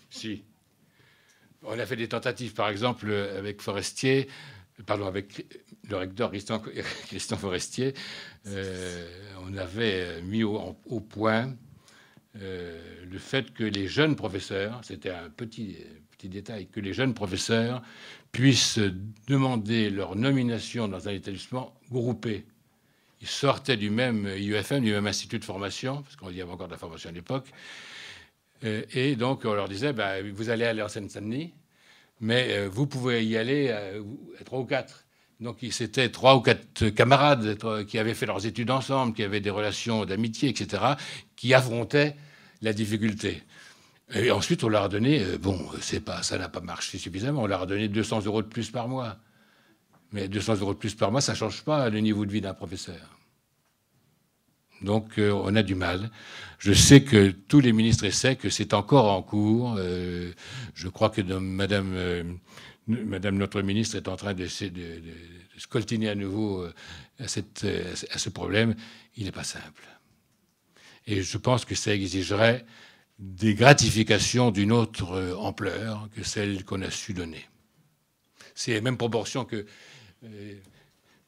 S1: Si. On a fait des tentatives, par exemple, euh, avec Forestier, pardon, avec le recteur Christian, Forestier. Euh, on avait euh, mis au, point le fait que les jeunes professeurs, c'était un petit, petit détail, que les jeunes professeurs puissent demander leur nomination dans un établissement groupé. Ils sortaient du même IUFM, e du même institut de formation, parce qu'on y avait encore de la formation à l'époque. Euh, et donc, on leur disait, bah, vous allez aller en Seine-Saint-Denis, mais euh, vous pouvez y aller euh, trois ou quatre. Donc, c'était trois ou quatre camarades qui avaient fait leurs études ensemble, qui avaient des relations d'amitié, etc., qui affrontaient la difficulté. Et ensuite, on leur a donné, bon, c'est pas, ça n'a pas marché suffisamment, on leur a donné 200 euros de plus par mois. Mais 200 euros de plus par mois, ça change pas le niveau de vie d'un professeur. Donc euh, on a du mal. Je sais que tous les ministres essaient, que c'est encore en cours. Euh, je crois que euh, Madame, notre ministre est en train de, de, de à nouveau à, ce problème. Il n'est pas simple. Et je pense que ça exigerait des gratifications d'une autre ampleur que celle qu'on a su donner. C'est la même proportion que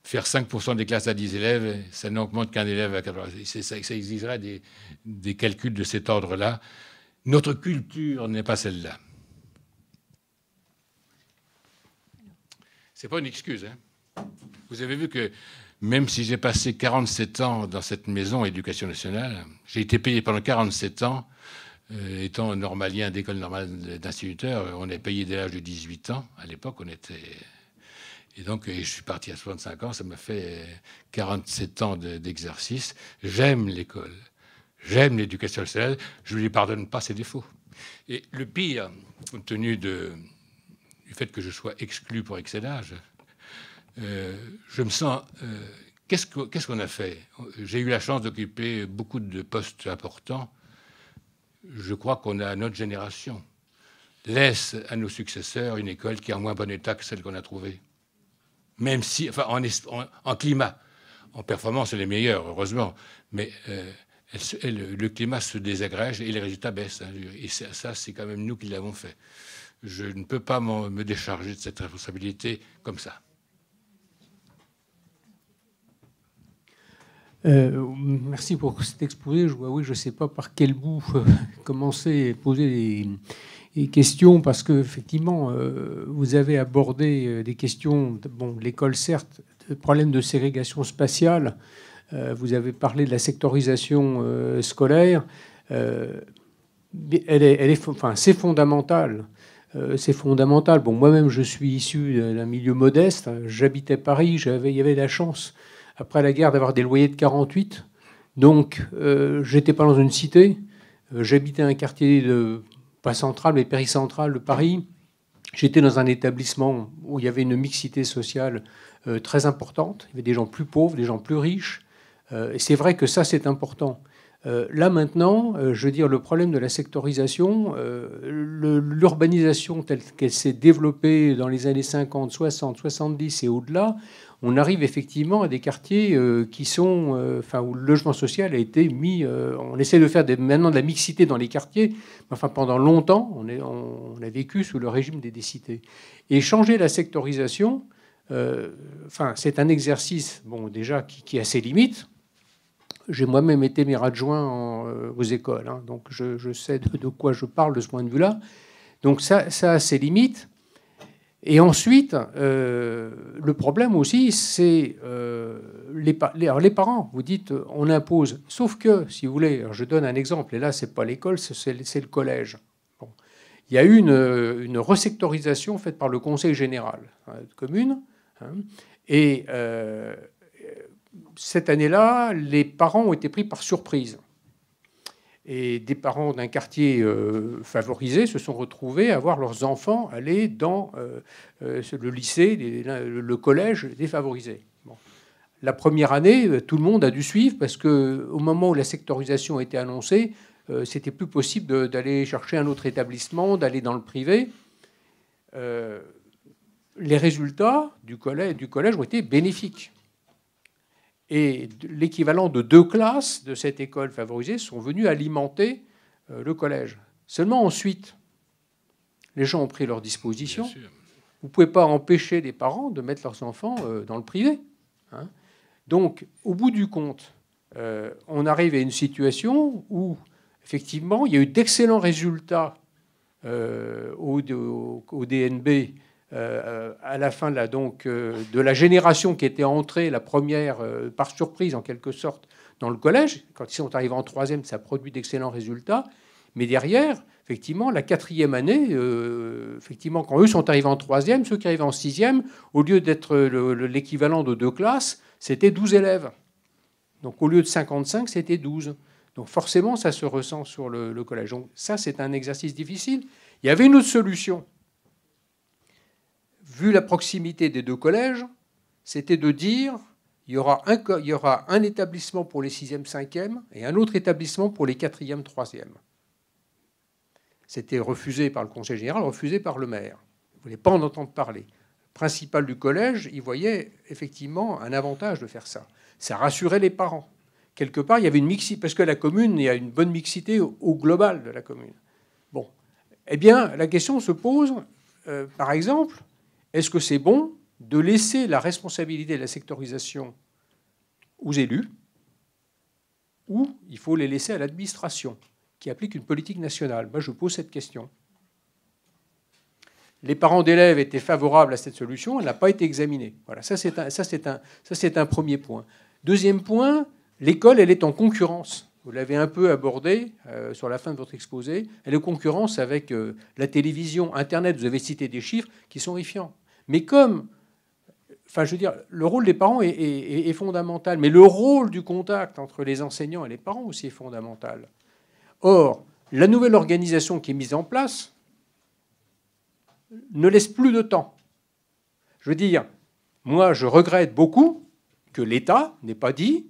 S1: faire 5% des classes à 10 élèves, ça n'augmente qu'un élève à 80%. Ça, ça exigerait des, calculs de cet ordre-là. Notre culture n'est pas celle-là. Ce n'est pas une excuse. Hein. Vous avez vu que même si j'ai passé 47 ans dans cette maison éducation nationale, j'ai été payé pendant 47 ans, euh, étant normalien d'école normale d'instituteur, on est payé dès l'âge de 18 ans. À l'époque, on était et donc, euh, je suis parti à 65 ans, ça m'a fait 47 euh, ans d'exercice. J'aime l'école. J'aime l'éducation sociale Je ne lui pardonne pas ses défauts. Et le pire, compte tenu du fait que je sois exclu pour excès d'âge, euh, je me sens. Qu'est-ce qu'on a fait J'ai eu la chance d'occuper beaucoup de postes importants. Je crois qu'on a notre génération laisse à nos successeurs une école qui est en moins bon état que celle qu'on a trouvée même si, enfin, en, climat, en performance, elle est meilleure, heureusement, mais euh, elle, le climat se désagrège et les résultats baissent. Hein, et ça, c'est quand même nous qui l'avons fait. Je ne peux pas me décharger de cette responsabilité comme ça.
S2: Euh, merci pour cet exposé. Je vois, oui, je ne sais pas par quel bout euh, commencer et poser les et questions parce que effectivement, euh, vous avez abordé euh, des questions. Bon, l'école certes, problème de ségrégation spatiale. Euh, vous avez parlé de la sectorisation scolaire. elle est, elle est enfin, c'est fondamental. c'est fondamental. Bon, moi-même, je suis issu d'un milieu modeste. Hein, j'habitais Paris. J'avais, il y avait la chance après la guerre d'avoir des loyers de 48. Donc, j'étais pas dans une cité. J'habitais un quartier de pas centrale, mais péricentrale de Paris. J'étais dans un établissement où il y avait une mixité sociale euh, très importante. Il y avait des gens plus pauvres, des gens plus riches. Euh, et c'est vrai que ça, c'est important. Euh, là maintenant, je veux dire, le problème de la sectorisation, l'urbanisation telle qu'elle s'est développée dans les années 50, 60, 70 et au-delà, on arrive effectivement à des quartiers euh, qui sont, euh, enfin, où le logement social a été mis. Euh, on essaie de faire maintenant de la mixité dans les quartiers, enfin, pendant longtemps, on, est, on, a vécu sous le régime des, décités. Et changer la sectorisation, enfin, c'est un exercice, bon, déjà, qui, a ses limites. J'ai moi-même été maire adjoint aux écoles, hein, donc je, sais de, quoi je parle de ce point de vue-là. Donc ça a ses limites. Et ensuite, euh, le problème aussi, c'est euh, les, parents. Vous dites, euh, on impose. Sauf que, si vous voulez, je donne un exemple, et là, ce n'est pas l'école, c'est le collège. Il y a eu une, une, resectorisation faite par le Conseil général hein, de communes. Hein. et cette année-là, les parents ont été pris par surprise et des parents d'un quartier euh, favorisé se sont retrouvés à voir leurs enfants aller dans euh, euh, le lycée, le collège défavorisé. La première année, tout le monde a dû suivre parce que au moment où la sectorisation a été annoncée, c'était plus possible d'aller chercher un autre établissement, d'aller dans le privé. les résultats du collège ont été bénéfiques. Et l'équivalent de deux classes de cette école favorisée sont venues alimenter euh, le collège. Seulement ensuite, les gens ont pris leur disposition. Vous ne pouvez pas empêcher les parents de mettre leurs enfants euh, dans le privé. Hein. Donc, au bout du compte, euh, on arrive à une situation où, effectivement, il y a eu d'excellents résultats au, DNB euh, à la fin de la, donc, euh, de la génération qui était entrée, la première, euh, par surprise en quelque sorte, dans le collège. Quand ils sont arrivés en troisième, ça produit d'excellents résultats. Mais derrière, effectivement, la quatrième année, effectivement, quand eux sont arrivés en troisième, ceux qui arrivent en sixième, au lieu d'être l'équivalent de deux classes, c'était 12 élèves. Donc au lieu de 55, c'était 12. Donc forcément, ça se ressent sur le, le collège. Donc ça, c'est un exercice difficile. Il y avait une autre solution vu la proximité des deux collèges, c'était de dire il y, aura un, établissement pour les 6e, 5e et un autre établissement pour les 4e, 3e. C'était refusé par le conseil général, refusé par le maire. Il ne voulait pas en entendre parler. Le principal du collège, il voyait effectivement un avantage de faire ça. Ça rassurait les parents. Quelque part, il y avait une mixité, parce que la commune, il y a une bonne mixité au global de la commune. Bon. Eh bien, la question se pose, euh, par exemple, est-ce que c'est bon de laisser la responsabilité de la sectorisation aux élus ou il faut les laisser à l'administration qui applique une politique nationale Moi, je pose cette question. Les parents d'élèves étaient favorables à cette solution, elle n'a pas été examinée. Voilà, ça c'est un, premier point. Deuxième point, l'école, elle est en concurrence. Vous l'avez un peu abordé euh, sur la fin de votre exposé. Elle est en concurrence avec euh, la télévision, Internet. Vous avez cité des chiffres qui sont horrifiants. Mais comme, enfin, je veux dire, le rôle des parents est, fondamental, mais le rôle du contact entre les enseignants et les parents aussi est fondamental. Or, la nouvelle organisation qui est mise en place ne laisse plus de temps. Je veux dire, moi, je regrette beaucoup que l'État n'ait pas dit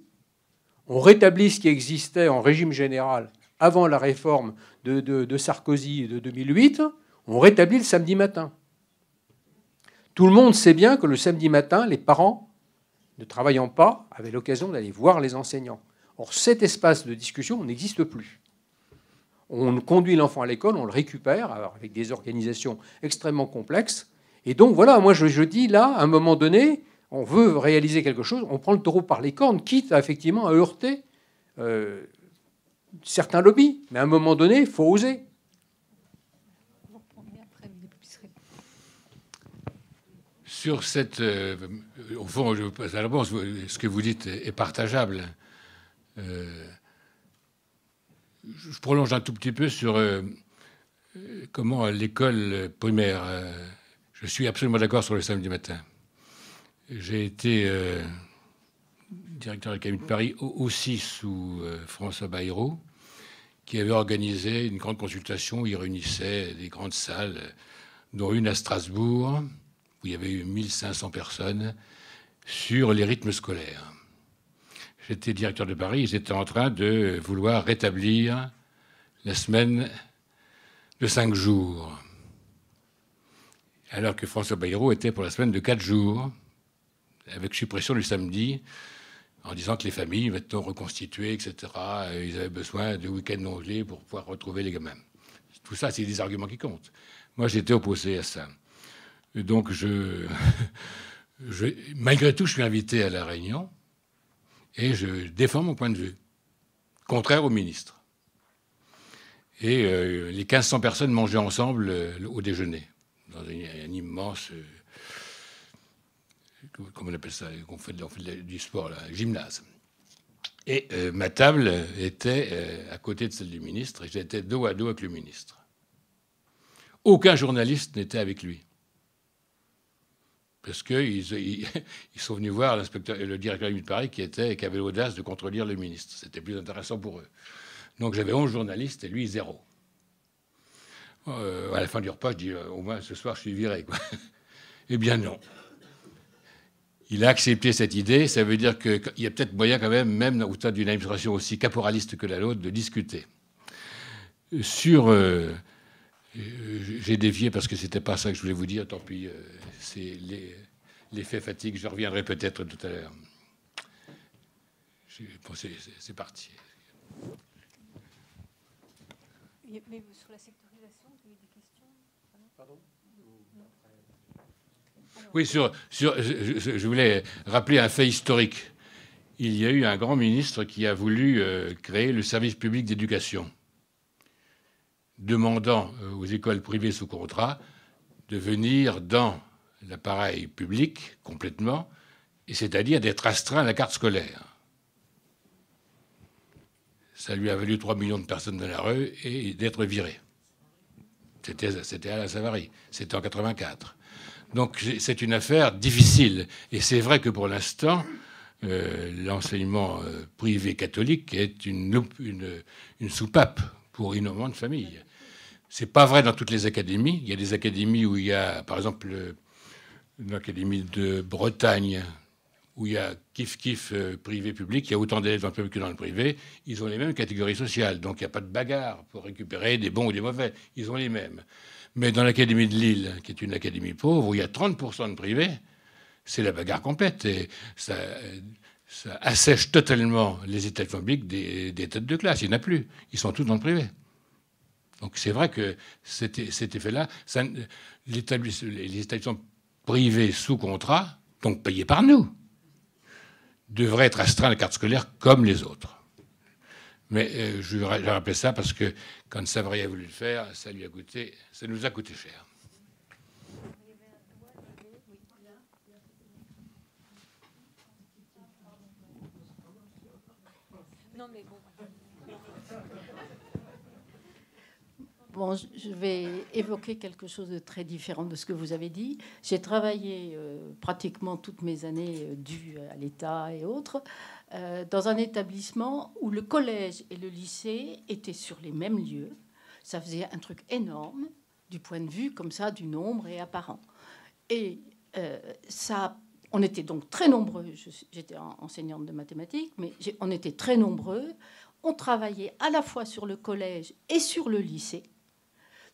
S2: on rétablit ce qui existait en régime général avant la réforme de Sarkozy de 2008, on rétablit le samedi matin. Tout le monde sait bien que le samedi matin, les parents, ne travaillant pas, avaient l'occasion d'aller voir les enseignants. Or, cet espace de discussion n'existe plus. On conduit l'enfant à l'école, on le récupère avec des organisations extrêmement complexes. Et donc voilà, moi je, dis là, à un moment donné, on veut réaliser quelque chose, on prend le taureau par les cornes, quitte à, effectivement à heurter euh, certains lobbies. Mais à un moment donné, il faut oser.
S1: Sur cette. Euh, au fond, à ce que vous dites est, partageable. Euh, je prolonge un tout petit peu sur euh, comment l'école primaire. je suis absolument d'accord sur le samedi matin. J'ai été directeur de l'Académie de Paris aussi sous François Bayrou, qui avait organisé une grande consultation où il réunissait des grandes salles, dont une à Strasbourg où il y avait eu 1500 personnes, sur les rythmes scolaires. J'étais directeur de Paris, ils étaient en train de vouloir rétablir la semaine de cinq jours, alors que François Bayrou était pour la semaine de quatre jours, avec suppression du samedi, en disant que les familles, maintenant reconstituées, etc., ils avaient besoin de week-ends non pour pouvoir retrouver les gamins. Tout ça, c'est des arguments qui comptent. Moi, j'étais opposé à ça donc, je, malgré tout, je suis invité à la réunion et je défends mon point de vue, contraire au ministre. Et euh, les 1500 personnes mangeaient ensemble euh, au déjeuner, dans un immense. Euh, comment on appelle ça fait, du sport, là, gymnase. Et ma table était à côté de celle du ministre et j'étais dos à dos avec le ministre. Aucun journaliste n'était avec lui parce qu'ils sont venus voir l'inspecteur, le directeur de Paris qui, était, qui avait l'audace de contredire le ministre. C'était plus intéressant pour eux. Donc j'avais 11 journalistes et lui zéro. Euh, à la fin du repas, je dis euh, au moins ce soir je suis viré. eh bien non. Il a accepté cette idée, ça veut dire qu'il y a peut-être moyen quand même, même au sein d'une administration aussi caporaliste que la nôtre, de discuter. Sur euh, euh, j'ai dévié parce que c'était pas ça que je voulais vous dire. Tant pis, euh, c'est l'effet fatigue. Je reviendrai peut-être tout à l'heure. c'est parti.
S3: Mais
S2: sur la sectorisation, vous avez des questions Pardon
S1: oui, sur, sur je, voulais rappeler un fait historique. Il y a eu un grand ministre qui a voulu euh, créer le service public d'éducation demandant euh, aux écoles privées sous contrat de venir dans l'appareil public complètement, et c'est-à-dire d'être astreint à la carte scolaire. Ça lui a valu 3 millions de personnes dans la rue et d'être viré. C'était à la Savary, c'était en 84. Donc c'est une affaire difficile. Et c'est vrai que pour l'instant, euh, l'enseignement euh, privé catholique est une, une, une soupape pour énormément de familles. C'est pas vrai dans toutes les académies. Il y a des académies où il y a, par exemple, l'académie de Bretagne, où il y a kiff-kiff euh, privé-public, il y a autant d'élèves dans le public que dans le privé, ils ont les mêmes catégories sociales. Donc il n'y a pas de bagarre pour récupérer des bons ou des mauvais. Ils ont les mêmes. Mais dans l'Académie de Lille, qui est une académie pauvre, où il y a 30% de privés, c'est la bagarre complète. Et ça, assèche totalement les états publics des, des têtes de classe. Il n'y en a plus. Ils sont tous dans le privé. Donc c'est vrai que cet, effet-là, les établissements privés sous contrat, donc payés par nous, devraient être astreints à la carte scolaire comme les autres. Mais euh, je rappelle rappeler ça parce que quand Savary a voulu le faire, ça lui a coûté, ça nous a coûté cher.
S3: Bon, je vais évoquer quelque chose de très différent de ce que vous avez dit. J'ai travaillé euh, pratiquement toutes mes années euh, dues à l'État et autres euh, dans un établissement où le collège et le lycée étaient sur les mêmes lieux. Ça faisait un truc énorme du point de vue comme ça du nombre et apparent. Et ça, on était donc très nombreux. J'étais enseignante de mathématiques, mais on était très nombreux. On travaillait à la fois sur le collège et sur le lycée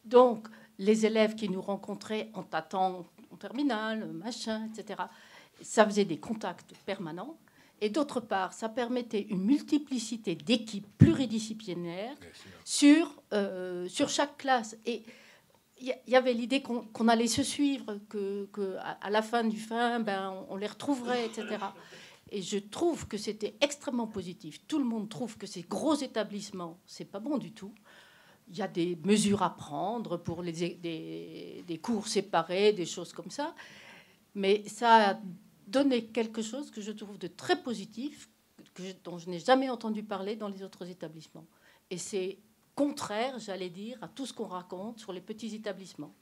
S3: donc, les élèves qui nous rencontraient en tâtant en terminale, machin, etc., ça faisait des contacts permanents. Et d'autre part, ça permettait une multiplicité d'équipes pluridisciplinaires euh, sur, chaque classe. Et il y, avait l'idée qu'on allait se suivre, qu'à à, la fin du fin, ben, on, les retrouverait, etc. Et je trouve que c'était extrêmement positif. Tout le monde trouve que ces gros établissements, c'est pas bon du tout il y a des mesures à prendre pour les, des, cours séparés, des choses comme ça. Mais ça a donné quelque chose que je trouve de très positif, dont je n'ai jamais entendu parler dans les autres établissements. Et c'est contraire, j'allais dire, à tout ce qu'on raconte sur les petits établissements.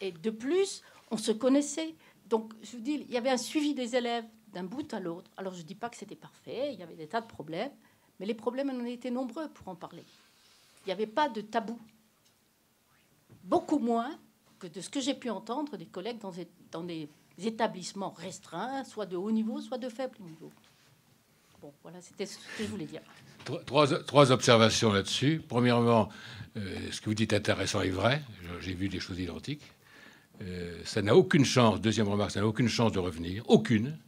S3: Et de plus, on se connaissait. Donc, je vous dis, il y avait un suivi des élèves d'un bout à l'autre. Alors, je ne dis pas que c'était parfait, il y avait des tas de problèmes, mais les problèmes, en étaient nombreux pour en parler. Il n'y avait pas de tabou. Beaucoup moins que de ce que j'ai pu entendre des collègues dans des, établissements restreints, soit de haut niveau, soit de faible niveau. Bon, voilà, c'était ce que je voulais dire.
S1: Trois, observations là-dessus. Premièrement, euh, ce que vous dites intéressant est vrai. J'ai vu des choses identiques. Euh, ça n'a aucune chance, deuxième remarque, ça n'a aucune chance de revenir. Aucune.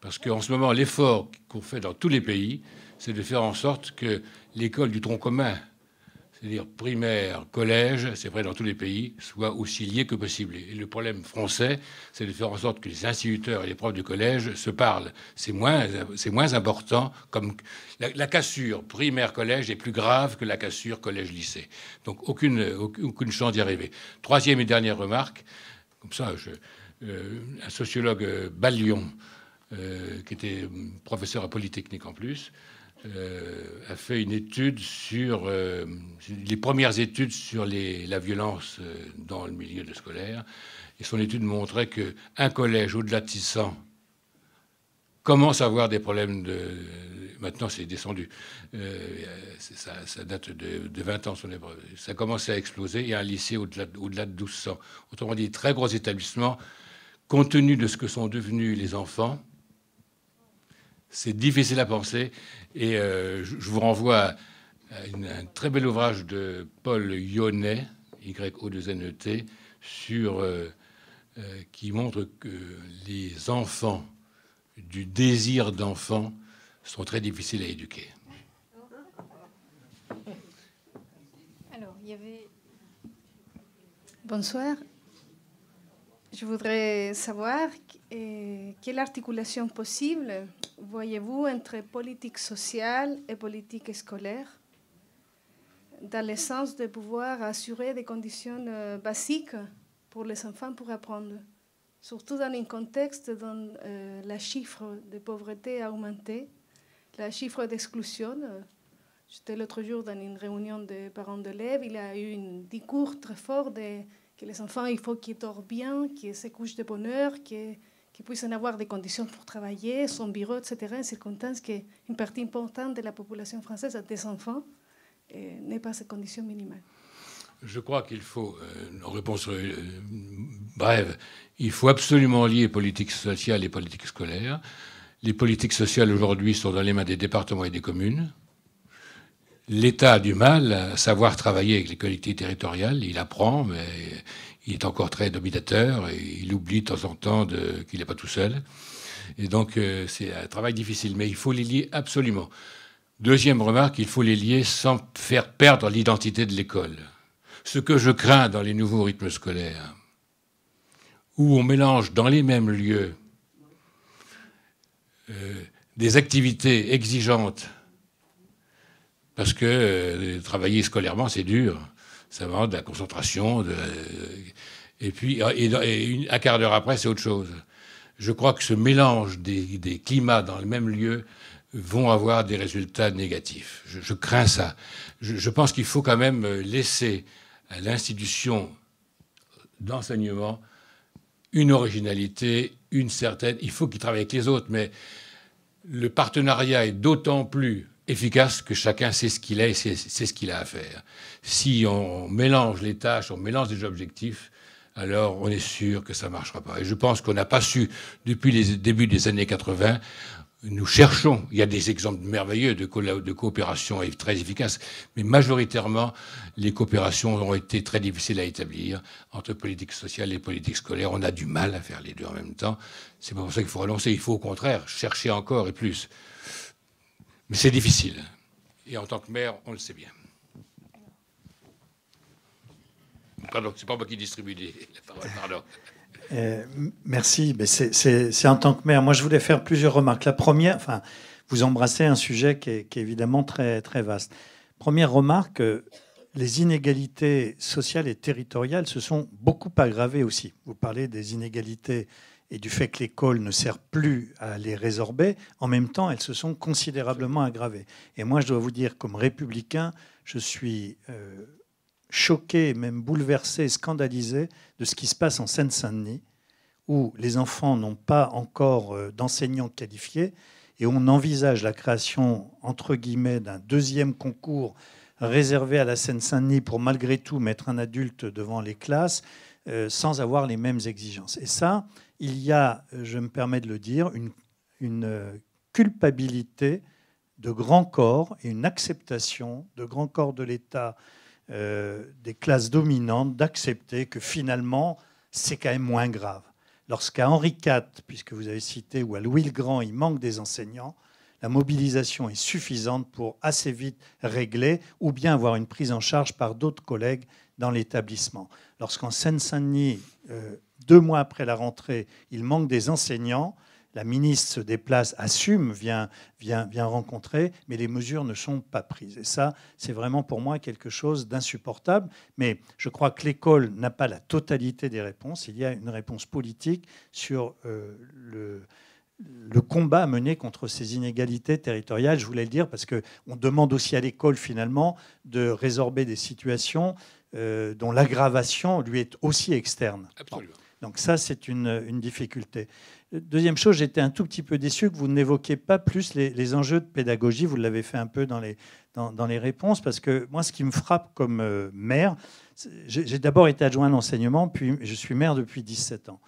S1: Parce qu'en ce moment, l'effort qu'on fait dans tous les pays, c'est de faire en sorte que l'école du tronc commun, c'est-à-dire primaire, collège, c'est vrai dans tous les pays, soit aussi liés que possible. Et le problème français, c'est de faire en sorte que les instituteurs et les profs du collège se parlent. C'est moins, important. Comme la, cassure primaire-collège est plus grave que la cassure collège-lycée. Donc aucune, chance d'y arriver. Troisième et dernière remarque, comme ça, euh, un sociologue euh, Ballion, euh, qui était professeur à Polytechnique en plus, euh, a fait une étude sur euh, les premières études sur la violence euh, dans le milieu de scolaire. Et son étude montrait qu'un collège au-delà de 600 commence à avoir des problèmes de. Maintenant, c'est descendu. ça, date de, 20 ans, son épreuve. Ça commence à exploser. Il y a un lycée au-delà de 1200. Autrement dit, très gros établissements, Compte tenu de ce que sont devenus les enfants, c'est difficile à penser. Et euh, je vous renvoie à, un très bel ouvrage de Paul Yonnet, Y-O-2-N-E-T, sur, euh, euh, qui montre que les enfants du désir d'enfant sont très difficiles à éduquer.
S3: Bonsoir. Je voudrais savoir quelle articulation possible voyez-vous, entre politique sociale et politique scolaire, dans le sens de pouvoir assurer des conditions euh, basiques pour les enfants pour apprendre, surtout dans un contexte dont euh, la chiffre de pauvreté a augmenté, la chiffre d'exclusion. J'étais l'autre jour dans une réunion des parents d'élèves, il y a eu un discours très fort de, que les enfants, il faut qu'ils dorment bien, qu'ils se couchent de bonheur, qu'ils qui puissent avoir des conditions pour travailler, son bureau, etc., une circonstance une partie importante de la population française, des enfants, eh, n'est pas ces conditions minimales.
S1: Je crois qu'il faut, en euh, réponse euh, brève, il faut absolument lier politique sociale et politique scolaire. Les politiques sociales aujourd'hui sont dans les mains des départements et des communes. L'État a du mal à savoir travailler avec les collectivités territoriales. Il apprend, mais il est encore très dominateur et il oublie de temps en temps qu'il n'est pas tout seul. Et donc, euh, c'est un travail difficile, mais il faut les lier absolument. Deuxième remarque, il faut les lier sans faire perdre l'identité de l'école. Ce que je crains dans les nouveaux rythmes scolaires, où on mélange dans les mêmes lieux euh, des activités exigeantes, parce que euh, travailler scolairement, c'est dur savoir de la concentration. De... Et puis, ah, une, un quart d'heure après, c'est autre chose. Je crois que ce mélange des, climats dans le même lieu vont avoir des résultats négatifs. Je, crains ça. Je, pense qu'il faut quand même euh, laisser à l'institution d'enseignement une originalité, une certaine. Il faut qu'il travaille avec les autres, mais le partenariat est d'autant plus efficace que chacun sait ce qu'il a et sait, ce qu'il a à faire. Si on mélange les tâches, on mélange les objectifs, alors on est sûr que ça ne marchera pas. Et je pense qu'on n'a pas su, depuis les débuts des années 80, nous cherchons, il y a des exemples merveilleux de, de coopération très efficaces, mais majoritairement, les coopérations ont été très difficiles à établir entre politique sociale et politique scolaire. On a du mal à faire les deux en même temps. C'est pour ça qu'il faut relancer, il faut au contraire chercher encore et plus c'est difficile. Et en tant que maire, on le sait bien. Pardon, c'est pas moi qui distribue les paroles, pardon. Euh,
S4: merci. C'est en tant que maire. Moi, je voulais faire plusieurs remarques. La première, enfin, vous embrassez un sujet qui est, évidemment très, très vaste. Première remarque, euh, les inégalités sociales et territoriales se sont beaucoup aggravées aussi. Vous parlez des inégalités et du fait que l'école ne sert plus à les résorber, en même temps, elles se sont considérablement aggravées. Et moi, je dois vous dire, comme républicain, je suis euh, choqué, même bouleversé, scandalisé de ce qui se passe en Seine-Saint-Denis, où les enfants n'ont pas encore euh, d'enseignants qualifiés, et on envisage la création, entre guillemets, d'un deuxième concours réservé à la Seine-Saint-Denis pour malgré tout mettre un adulte devant les classes. Euh, sans avoir les mêmes exigences. Et ça, il y a, euh, je me permets de le dire, une, euh, culpabilité de grand corps et une acceptation de grand corps de l'État, des classes dominantes, d'accepter que finalement, c'est quand même moins grave. Lorsqu'à Henri IV, puisque vous avez cité, ou à Louis le Grand, il manque des enseignants, la mobilisation est suffisante pour assez vite régler ou bien avoir une prise en charge par d'autres collègues dans l'établissement lorsqu'en Seine-Saint-Denis, euh, deux mois après la rentrée, il manque des enseignants, la ministre se déplace, assume, vient, vient, rencontrer, mais les mesures ne sont pas prises. Et ça, c'est vraiment pour moi quelque chose d'insupportable. Mais je crois que l'école n'a pas la totalité des réponses. Il y a une réponse politique sur euh, le le combat à mener contre ces inégalités territoriales, je voulais le dire, parce qu'on demande aussi à l'école finalement de résorber des situations euh, dont l'aggravation lui est aussi externe. Donc ça, c'est une, difficulté. Deuxième chose, j'étais un tout petit peu déçu que vous n'évoquiez pas plus les, enjeux de pédagogie. Vous l'avez fait un peu dans les, dans, les réponses, parce que moi, ce qui me frappe comme euh, maire, j'ai d'abord été adjoint à l'enseignement, puis je suis maire depuis 17 ans.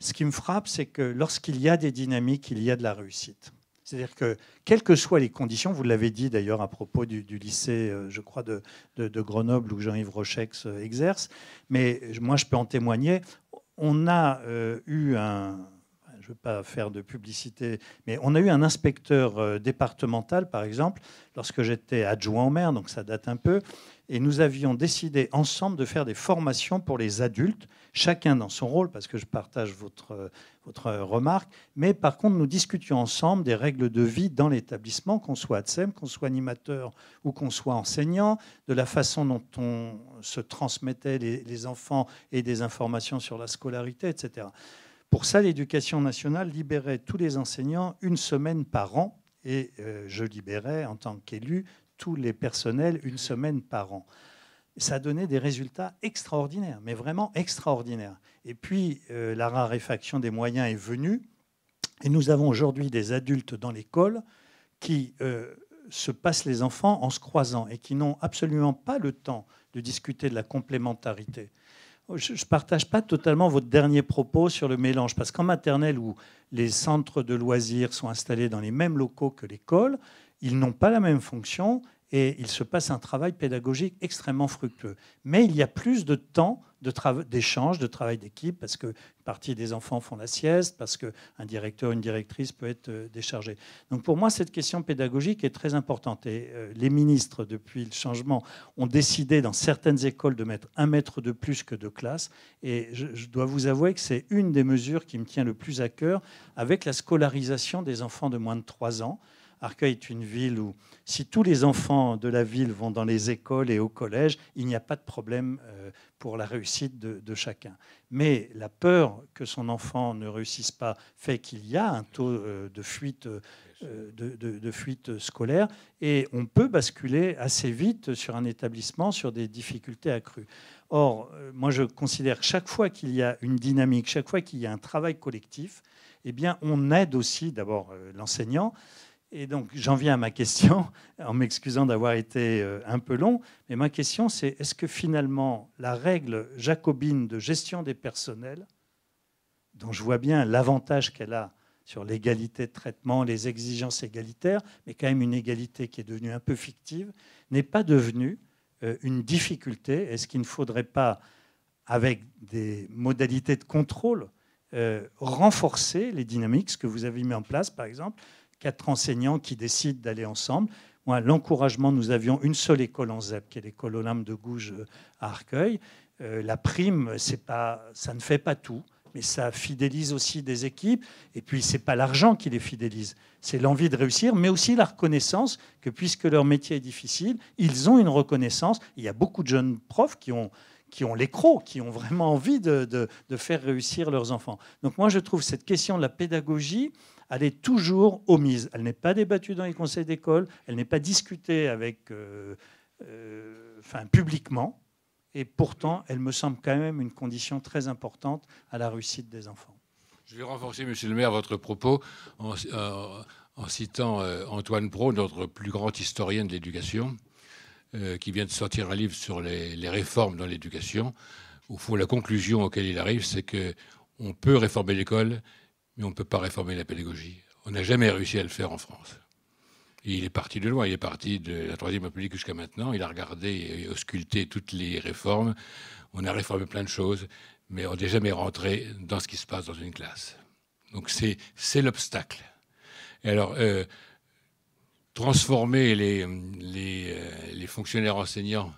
S4: Ce qui me frappe, c'est que lorsqu'il y a des dynamiques, il y a de la réussite. C'est-à-dire que, quelles que soient les conditions, vous l'avez dit d'ailleurs à propos du, lycée, euh, je crois, de, de, Grenoble où Jean-Yves Rochex euh, exerce, mais moi je peux en témoigner, on a euh, eu un, je veux pas faire de publicité, mais on a eu un inspecteur départemental, par exemple, lorsque j'étais adjoint au maire, donc ça date un peu, et nous avions décidé ensemble de faire des formations pour les adultes chacun dans son rôle, parce que je partage votre, votre remarque, mais par contre, nous discutions ensemble des règles de vie dans l'établissement, qu'on soit ATSEM, qu'on soit animateur ou qu'on soit enseignant, de la façon dont on se transmettait les enfants et des informations sur la scolarité, etc. Pour ça, l'éducation nationale libérait tous les enseignants une semaine par an, et euh, je libérais en tant qu'élu tous les personnels une semaine par an ça donnait des résultats extraordinaires, mais vraiment extraordinaires. Et puis, euh, la raréfaction des moyens est venue, et nous avons aujourd'hui des adultes dans l'école qui euh, se passent les enfants en se croisant et qui n'ont absolument pas le temps de discuter de la complémentarité. Je ne partage pas totalement votre dernier propos sur le mélange, parce qu'en maternelle, où les centres de loisirs sont installés dans les mêmes locaux que l'école, ils n'ont pas la même fonction et il se passe un travail pédagogique extrêmement fructueux. Mais il y a plus de temps d'échange, de, travail d'équipe, parce que partie des enfants font la sieste, parce qu'un directeur, ou une directrice peut être euh, déchargé. Donc pour moi, cette question pédagogique est très importante. Et euh, les ministres, depuis le changement, ont décidé dans certaines écoles de mettre un mètre de plus que de classe. Et je, je dois vous avouer que c'est une des mesures qui me tient le plus à cœur avec la scolarisation des enfants de moins de 3 ans. Arcueil est une ville où, si tous les enfants de la ville vont dans les écoles et au collège, il n'y a pas de problème euh, pour la réussite de, chacun. Mais la peur que son enfant ne réussisse pas fait qu'il y a un taux euh, de fuite, euh, de, de, fuite scolaire et on peut basculer assez vite sur un établissement, sur des difficultés accrues. Or, moi, je considère que chaque fois qu'il y a une dynamique, chaque fois qu'il y a un travail collectif, eh bien, on aide aussi d'abord l'enseignant, et donc j'en viens à ma question, en m'excusant d'avoir été euh, un peu long, mais ma question c'est est-ce que finalement la règle jacobine de gestion des personnels, dont je vois bien l'avantage qu'elle a sur l'égalité de traitement, les exigences égalitaires, mais quand même une égalité qui est devenue un peu fictive, n'est pas devenue euh, une difficulté Est-ce qu'il ne faudrait pas, avec des modalités de contrôle, euh, renforcer les dynamiques, que vous avez mis en place, par exemple, quatre enseignants qui décident d'aller ensemble. Moi, l'encouragement, nous avions une seule école en ZEP, qui est l'école Olympe de Gouges euh, à Arcueil. Euh, la prime, c'est pas, ça ne fait pas tout, mais ça fidélise aussi des équipes. Et puis, ce c'est pas l'argent qui les fidélise, c'est l'envie de réussir, mais aussi la reconnaissance que puisque leur métier est difficile, ils ont une reconnaissance. Il y a beaucoup de jeunes profs qui ont qui ont qui ont vraiment envie de faire réussir leurs enfants. Donc moi, je trouve cette question de la pédagogie, elle est toujours omise. Elle n'est pas débattue dans les conseils d'école, elle n'est pas discutée avec, euh, euh, enfin, publiquement, et pourtant, elle me semble quand même une condition très importante à la réussite des enfants.
S1: Je vais renforcer, Monsieur le maire, votre propos en, euh, citant Antoine Pro, notre plus grand historien de l'éducation, qui vient de sortir un livre sur les, réformes dans l'éducation. Où la conclusion auquel il arrive, c'est que on peut réformer l'école, mais on ne peut pas réformer la pédagogie. On n'a jamais réussi à le faire en France. il est parti de loin, il est parti de la Troisième République jusqu'à maintenant, il a regardé et ausculté toutes les réformes, on a réformé plein de choses, mais on n'est jamais rentré dans ce qui se passe dans une classe. Donc c'est l'obstacle. Et alors, euh, transformer euh, les, fonctionnaires enseignants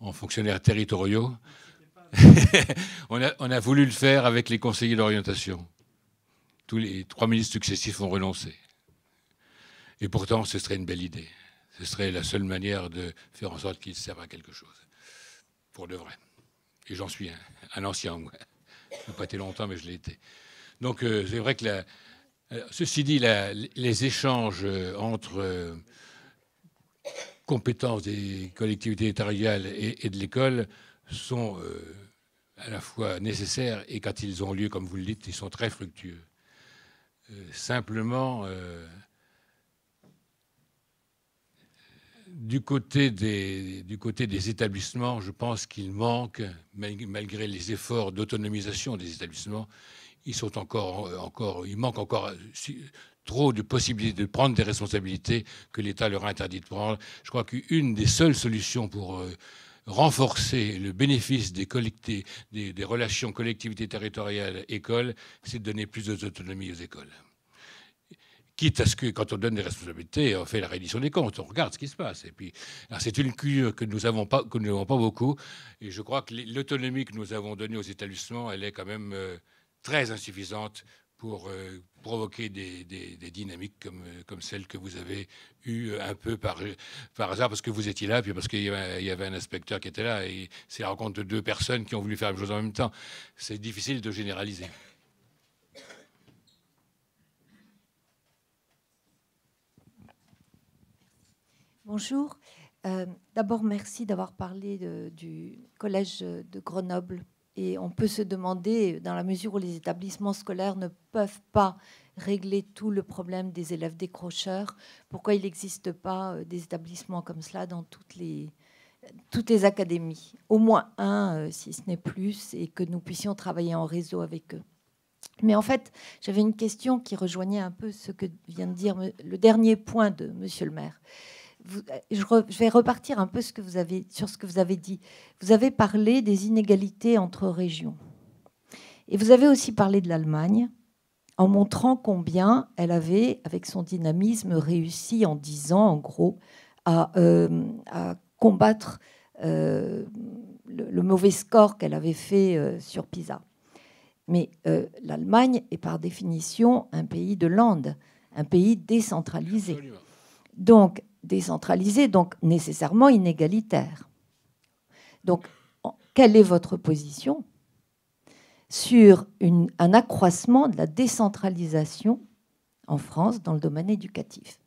S1: en fonctionnaires territoriaux, on a voulu le faire avec les conseillers d'orientation les trois ministres successifs ont renoncé. Et pourtant, ce serait une belle idée. Ce serait la seule manière de faire en sorte qu'ils servent à quelque chose. Pour de vrai. Et j'en suis un, ancien, moi. Je n'ai pas été longtemps, mais je l'ai été. Donc, euh, c'est vrai que la, euh, Ceci dit, les échanges euh, entre compétences des collectivités territoriales et, de l'école sont à la fois nécessaires et quand ils ont lieu, comme vous le dites, ils sont très fructueux. Euh, simplement euh, du côté, des, du côté des établissements, je pense qu'il manque, malgré les efforts d'autonomisation des établissements, ils encore, encore, il manque encore trop de possibilités de prendre des responsabilités que l'État leur a interdit de prendre. Je crois qu'une des seules solutions pour euh, renforcer le bénéfice des, des relations collectivités territoriales écoles, c'est de donner plus d'autonomie aux écoles. Quitte à ce que, quand on donne des responsabilités, on fait la réédition des comptes, on regarde ce qui se passe. Et puis, c'est une cure que nous n'avons pas, pas beaucoup. Et je crois que l'autonomie que nous avons donnée aux établissements, elle est quand même euh, très insuffisante pour euh, provoquer des, dynamiques comme, euh, comme celle que vous avez eues euh, un peu par, hasard, parce que vous étiez là, puis parce qu'il y, avait un inspecteur qui était là, et c'est la rencontre de deux personnes qui ont voulu faire la chose en même temps. C'est difficile de généraliser.
S5: Bonjour. D'abord, merci d'avoir parlé du collège de Grenoble et on peut se demander, dans la mesure où les établissements scolaires ne peuvent pas régler tout le problème des élèves décrocheurs, pourquoi il n'existe pas euh, des établissements comme cela dans toutes les, toutes les académies, au moins un, euh, si ce n'est plus, et que nous puissions travailler en réseau avec eux. Mais en fait, j'avais une question qui rejoignait un peu ce que vient de dire le dernier point de Monsieur le maire. Euh, je, vais repartir un peu ce que vous avez, sur ce que vous avez dit. Vous avez parlé des inégalités entre régions. Et vous avez aussi parlé de l'Allemagne en montrant combien elle avait, avec son dynamisme, réussi en 10 ans, en gros, à, euh, combattre euh, le, mauvais score qu'elle avait fait sur PISA. Mais l'Allemagne est par définition un pays de Landes, un pays décentralisé. Donc, décentralisé, donc nécessairement inégalitaire. Donc, quelle est votre position sur un accroissement de la décentralisation en France dans le domaine éducatif,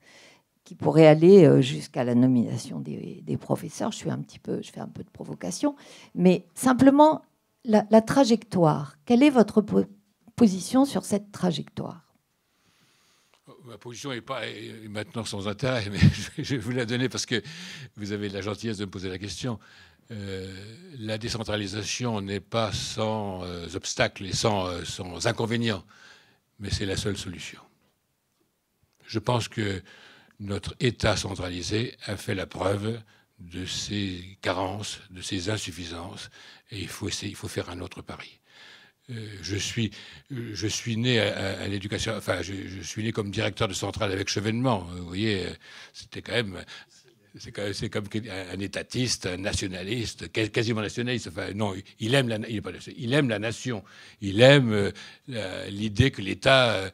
S5: qui pourrait aller euh, jusqu'à la nomination des, professeurs. Je, suis un petit peu, je fais un peu de provocation, mais simplement la trajectoire. Quelle est votre position sur cette trajectoire
S1: ma position est pas maintenant sans intérêt, mais je vais vous la donner parce que vous avez la gentillesse de me poser la question. Euh, la décentralisation n'est pas sans euh, obstacles et sans, euh, sans inconvénients, mais c'est la seule solution. Je pense que notre État centralisé a fait la preuve de ses carences, de ses insuffisances, et il faut, il faut faire un autre pari. Euh, je suis, euh, je suis né à, l'éducation, enfin, je, suis né comme directeur de centrale avec Chevènement. Hein, vous voyez, euh, c'était quand même. C'est comme, comme un étatiste, un nationaliste, quasiment nationaliste. Enfin, non, il aime la, il, aime la nation. Il aime l'idée que l'État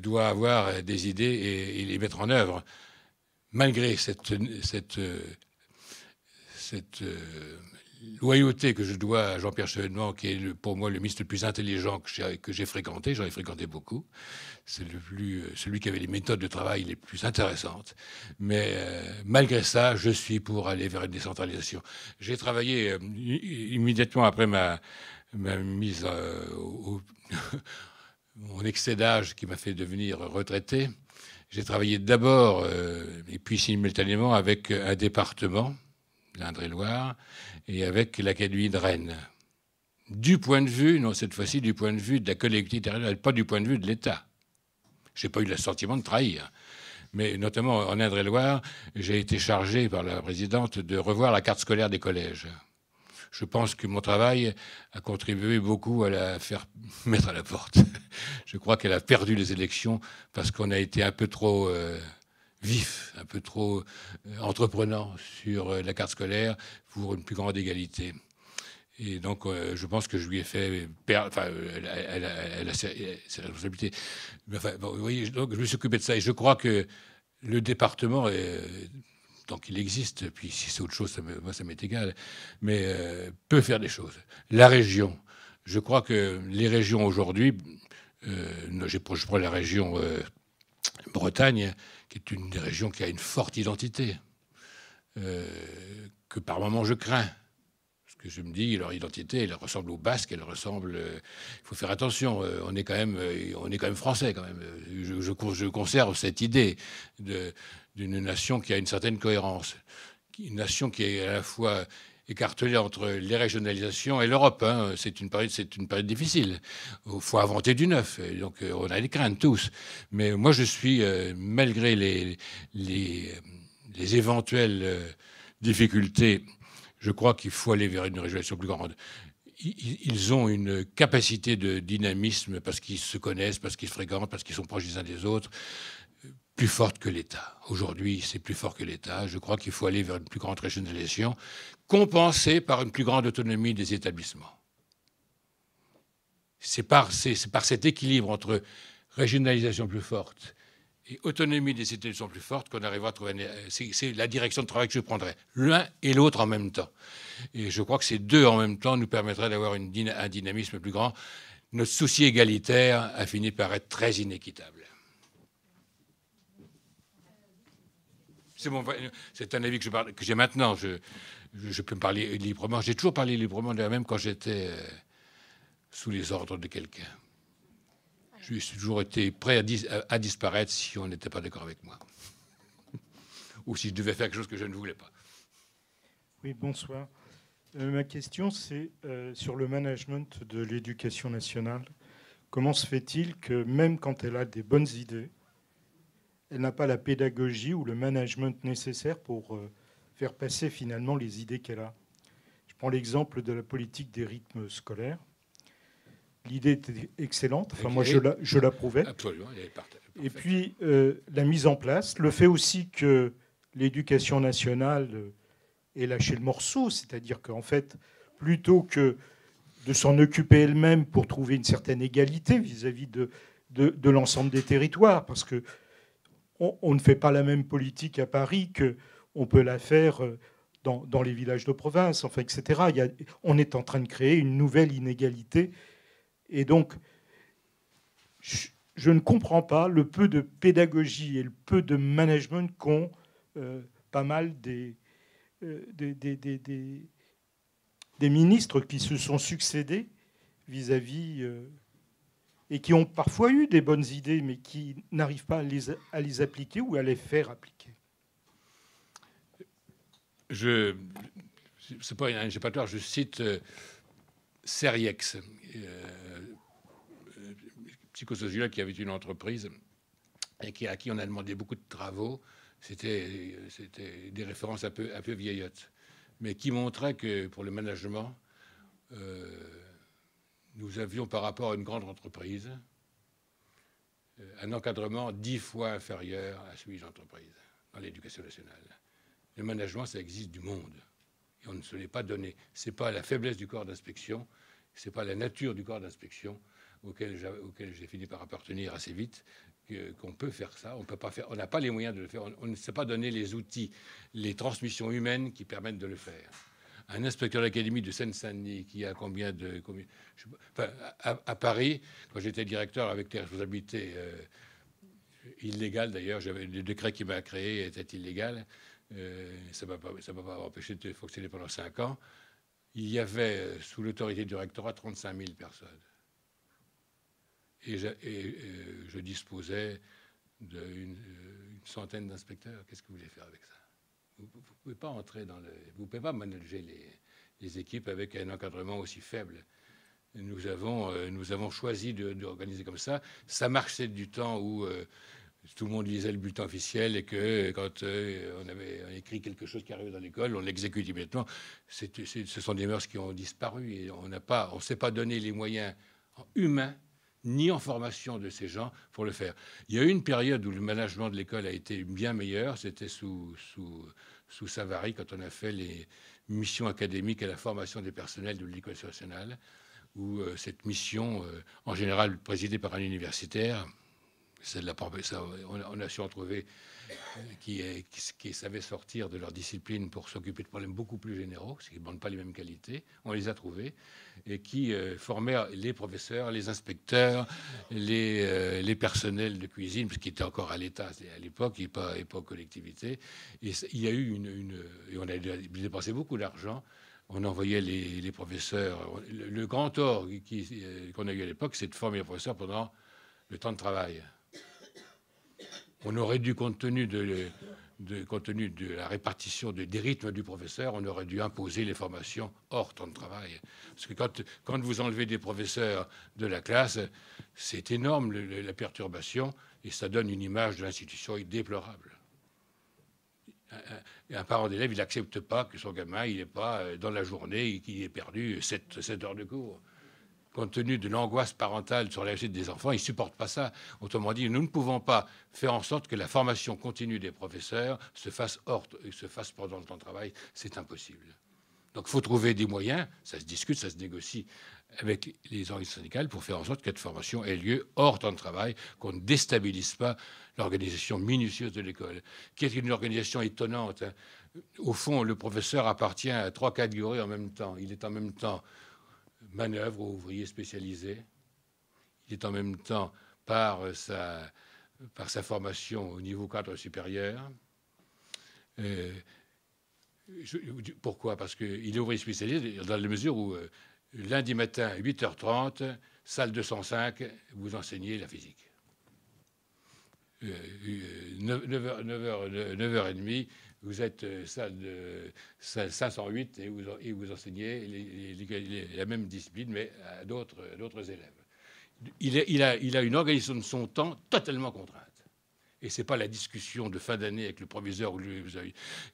S1: doit avoir des idées et, les mettre en œuvre. Malgré cette, cette, cette loyauté que je dois à Jean-Pierre Chevènement, qui est pour moi le ministre le plus intelligent que j'ai fréquenté, j'en ai fréquenté beaucoup, c'est le plus, euh, celui qui avait les méthodes de travail les plus intéressantes. Mais euh, malgré ça, je suis pour aller vers une décentralisation. J'ai travaillé euh, immédiatement après ma, mise au, mon excès d'âge qui m'a fait devenir retraité. J'ai travaillé d'abord et puis simultanément avec un département, l'Indre-et-Loire, et avec l'Académie de Rennes. Du point de vue, non, cette fois-ci, du point de vue de la collectivité pas du point de vue de l'État. Je n'ai pas eu le sentiment de trahir. Mais notamment en Indre-et-Loire, j'ai été chargé par la présidente de revoir la carte scolaire des collèges. Je pense que mon travail a contribué beaucoup à la faire mettre à la porte. Je crois qu'elle a perdu les élections parce qu'on a été un peu trop. Euh, vif, un peu trop euh, entreprenant sur euh, la carte scolaire pour une plus grande égalité. Et donc, euh, je pense que je lui ai fait perdre. Enfin, elle, elle, a ses responsabilités. Enfin, vous voyez, donc je me suis occupé de ça. Et je crois que le département, tant qu'il existe, puis si c'est autre chose, ça moi, ça m'est égal, mais peut faire des choses. La région. Je crois que les régions aujourd'hui, euh, je prends la région Bretagne, qui est une région qui a une forte identité, euh, que par moments je crains. Parce que je me dis, leur identité, elle ressemble aux Basques, elle ressemble. Euh, il faut faire attention, euh, on, est quand même, on est quand même français, quand même. Je, je conserve cette idée d'une nation qui a une certaine cohérence, une nation qui est à la fois écartelé entre les régionalisations et l'Europe. Hein. C'est une période, une période difficile. Il faut inventer du neuf. donc euh, on a des craintes tous. Mais moi je suis, euh, malgré les, les, éventuelles euh, difficultés, je crois qu'il faut aller vers une régionalisation plus grande ils ont une capacité de dynamisme parce qu'ils se connaissent, parce qu'ils se fréquentent, parce qu'ils sont proches les uns des autres plus forte que l'État. Aujourd'hui, c'est plus fort que l'État. Je crois qu'il faut aller vers une plus grande régionalisation, compensée par une plus grande autonomie des établissements. C'est par, cet équilibre entre régionalisation plus forte et autonomie des établissements plus forte qu'on arrivera à trouver. Euh, c'est la direction de travail que je prendrai, l'un et l'autre en même temps. Et je crois que ces deux en même temps nous permettraient d'avoir un dynamisme plus grand. Notre souci égalitaire a fini par être très inéquitable. C'est un avis que je parle, que j'ai maintenant. Je, peux me parler librement. J'ai toujours parlé librement de même quand j'étais euh, sous les ordres de quelqu'un. J'ai toujours été prêt à, disparaître si on n'était pas d'accord avec moi. Ou si je devais faire quelque chose que je ne voulais pas.
S6: Oui, bonsoir. Euh, ma question, c'est euh, sur le management de l'éducation nationale. Comment se fait-il que même quand elle a des bonnes idées, elle n'a pas la pédagogie ou le management nécessaire pour euh, faire passer finalement les idées qu'elle a. Je prends l'exemple de la politique des rythmes scolaires. L'idée était excellente, enfin moi je l'approuvais. Absolument, Et puis euh, la mise en place, le fait aussi que l'éducation nationale euh, ait lâché le morceau, c'est-à-dire qu'en fait, plutôt que de s'en occuper elle-même pour trouver une certaine égalité vis-à-vis de, de l'ensemble des territoires, parce que on, ne fait pas la même politique à Paris que on peut la faire euh, dans, les villages de province, enfin, etc. on est en train de créer une nouvelle inégalité. Et donc, je, ne comprends pas le peu de pédagogie et le peu de management qu'ont euh, pas mal euh, des, ministres qui se sont succédés vis-à-vis et qui ont parfois eu des bonnes idées, mais qui n'arrivent pas à les, à les, appliquer ou à les faire appliquer
S1: Je c'est pas je cite euh, Seriex, euh, euh qui avait une entreprise et qui, à qui on a demandé beaucoup de travaux. C'était des références un peu, un peu vieillottes, mais qui montraient que pour le management, euh, nous avions par rapport à une grande entreprise euh, un encadrement dix fois inférieur à celui de l'entreprise dans l'éducation nationale. Le management, ça existe du monde. Et on ne se l'est pas donné. Ce n'est pas la faiblesse du corps d'inspection, ce n'est pas la nature du corps d'inspection auquel j'ai fini par appartenir assez vite qu'on peut faire ça. On n'a pas les moyens de le faire. On, ne s'est pas donné les outils, les transmissions humaines qui permettent de le faire un inspecteur d'académie de Seine-Saint-Denis qui a combien de. à, Paris, quand j'étais directeur avec des responsabilités euh, illégales d'ailleurs, j'avais le décret qui m'a créé était illégal. Euh, ça ne m'a pas, empêché de fonctionner pendant cinq ans. Il y avait euh, sous l'autorité du rectorat 35 000 personnes. Et je disposais d'une centaine d'inspecteurs. Qu'est-ce que vous voulez faire avec ça vous ne pouvez pas entrer dans le, vous pouvez pas manager les, équipes avec un encadrement aussi faible. Nous avons, euh, nous avons choisi d'organiser de, comme ça. Ça marchait du temps où euh, tout le monde lisait le bulletin officiel et que quand euh, on avait écrit quelque chose qui arrivait dans l'école, on l'exécute immédiatement. ce sont des mœurs qui ont disparu et on n'a pas, on s'est pas donné les moyens humains ni en formation de ces gens pour le faire. Il y a eu une période où le management de l'école a été bien meilleur, c'était sous, sous, sous Savary, quand on a fait les missions académiques et la formation des personnels de l'école nationale, où euh, cette mission, euh, en général présidée par un universitaire, c'est la, on, a, on a su en trouver qui, qui, qui, savaient sortir de leur discipline pour s'occuper de problèmes beaucoup plus généraux, ce qui ne pas les mêmes qualités. On les a trouvés et qui euh, formaient les professeurs, les inspecteurs, les, euh, personnels de cuisine, parce étaient encore à l'État à l'époque et pas, et pas Et il y a eu une, et on a dépensé beaucoup d'argent on envoyait les, professeurs. Le, grand tort euh, qu'on a eu à l'époque, c'est de former les professeurs pendant le temps de travail on aurait dû, compte tenu de, la répartition des rythmes du professeur, on aurait dû imposer les formations hors temps de travail. Parce que quand, vous enlevez des professeurs de la classe, c'est énorme la perturbation et ça donne une image de l'institution déplorable. Un, parent d'élève, il n'accepte pas que son gamin, il n'est pas euh, dans la journée, qu'il ait perdu 7 heures de cours compte tenu de l'angoisse parentale sur la vie des enfants, ils ne supportent pas ça. Autrement dit, nous ne pouvons pas faire en sorte que la formation continue des professeurs se fasse hors, se fasse pendant le temps de travail. C'est impossible. Donc il faut trouver des moyens, ça se discute, ça se négocie avec les organisations syndicales pour faire en sorte que cette formation ait lieu hors temps de travail, qu'on ne déstabilise pas l'organisation minutieuse de l'école, qui est une organisation étonnante. Hein. Au fond, le professeur appartient à trois catégories en même temps. Il est en même temps manœuvre ouvrier ouvriers spécialisés. Il est en même temps, par sa, par sa formation au niveau cadre supérieur, euh, pourquoi Parce qu'il est ouvrier spécialisé dans la mesure où euh, lundi matin, 8h30, salle 205, vous enseignez la physique. 9 euh, 9h30, vous êtes euh, salle de 508 et vous, vous enseignez la même discipline, mais à d'autres élèves. Il, a, une organisation de son temps totalement contrainte. Et ce n'est pas la discussion de fin d'année avec le proviseur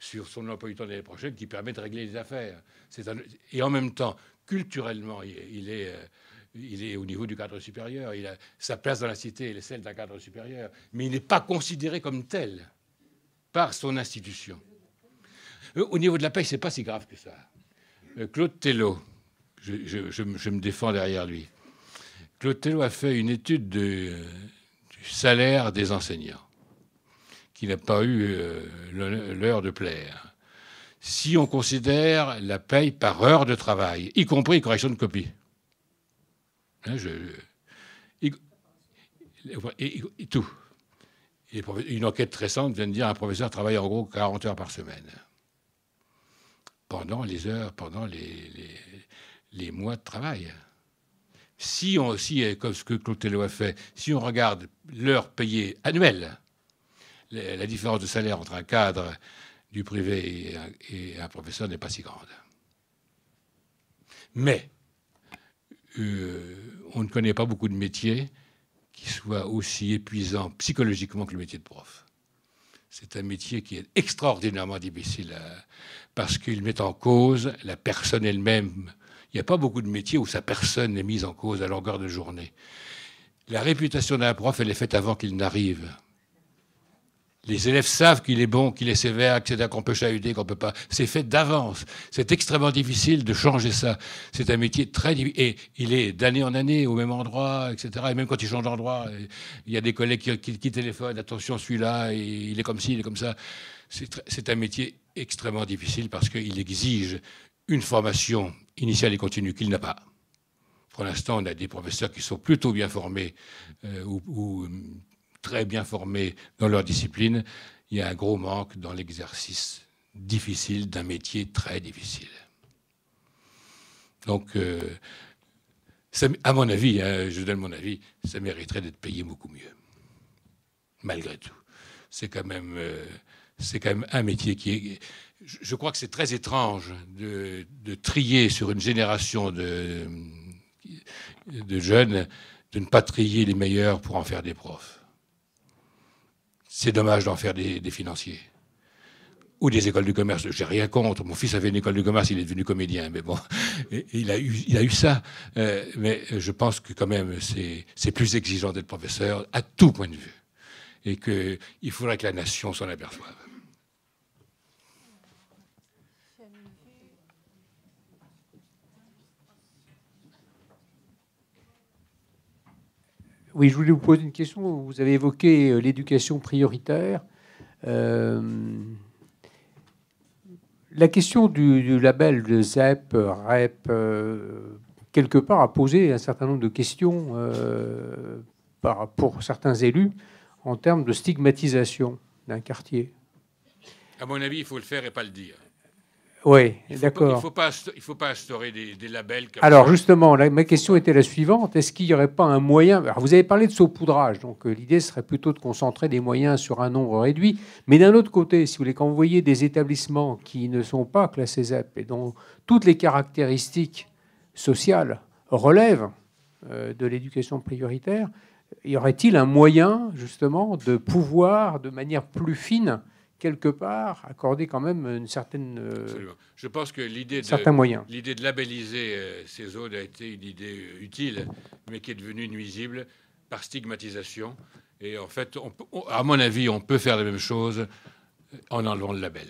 S1: sur son emploi du temps des l'année prochaine qui permet de régler les affaires. et en même temps, culturellement, euh, il, est au niveau du cadre supérieur, il a sa place dans la cité, est celle d'un cadre supérieur, mais il n'est pas considéré comme tel par son institution. Euh, au niveau de la paie, c'est pas si grave que ça. Euh, Claude Tello, je, me défends derrière lui. Claude Tello a fait une étude de, euh, du salaire des enseignants, qui n'a pas eu l'heure de plaire. Si on considère la paie par heure de travail, y compris correction de copie, et, hein, tout une enquête récente vient de dire qu'un professeur travaille en gros 40 heures par semaine. Pendant les heures, pendant les, mois de travail. Si on aussi, comme ce que fait, si on regarde l'heure payée annuelle, la différence de salaire entre un cadre du privé et un, professeur n'est pas si grande. Mais euh, on ne connaît pas beaucoup de métiers soit aussi épuisant psychologiquement que le métier de prof. C'est un métier qui est extraordinairement difficile euh, parce qu'il met en cause la personne elle-même. Il n'y a pas beaucoup de métiers où sa personne est mise en cause à longueur de journée. La réputation d'un prof, elle est faite avant qu'il n'arrive. Les élèves savent qu'il est bon, qu'il est sévère, etc., qu'on peut chahuter, qu'on peut pas. C'est fait d'avance. C'est extrêmement difficile de changer ça. C'est un métier très et il est d'année en année au même endroit, etc. Et même quand il change d'endroit, il y a des collègues qui, qui, téléphonent. Attention, celui-là, il est comme ci, il est comme ça. C'est un métier extrêmement difficile parce qu'il exige une formation initiale et continue qu'il n'a pas. Pour l'instant, on a des professeurs qui sont plutôt bien formés euh, ou, ou, très bien formés dans leur discipline, il y a un gros manque dans l'exercice difficile d'un métier très difficile. Donc, euh, à mon avis, hein, je donne mon avis, ça mériterait d'être payé beaucoup mieux. Malgré tout. C'est quand même. Euh, un métier qui est. Je crois que c'est très étrange de, trier sur une génération de jeunes, de ne pas trier les meilleurs pour en faire des profs. C'est dommage d'en faire des, financiers. Ou des écoles du commerce. J'ai rien contre. Mon fils avait une école du commerce, il est devenu comédien. Mais bon, il a eu, ça. Euh, mais je pense que quand même, c'est plus exigeant d'être professeur à tout point de vue. Et qu'il faudrait que la nation s'en aperçoive.
S2: Oui, je voulais vous poser une question. Vous avez évoqué euh, l'éducation prioritaire. Euh, la question du, label de ZEP, REP, euh, quelque part, a posé un certain nombre de questions pour certains élus en termes de stigmatisation d'un quartier.
S1: À mon avis, il faut le faire et pas le dire.
S2: Oui, d'accord. Il
S1: ne faut, pas, instaurer des, labels. Comme alors
S2: justement, ma question était la suivante. Est-ce qu'il n'y aurait pas un moyen... vous avez parlé de saupoudrage, donc euh, l'idée serait plutôt de concentrer des moyens sur un nombre réduit. Mais d'un autre côté, si vous voulez, quand vous voyez des établissements qui ne sont pas classés ZEP et dont toutes les caractéristiques sociales relèvent euh, de l'éducation prioritaire, y aurait-il un moyen justement de pouvoir, de manière plus fine, quelque part, accorder quand même une certaine. Euh,
S1: Je pense que l'idée de, l'idée de labelliser euh, ces zones a été une idée euh, utile, mais qui est devenue nuisible par stigmatisation. Et en fait, à mon avis, on peut faire la même chose en enlevant le label.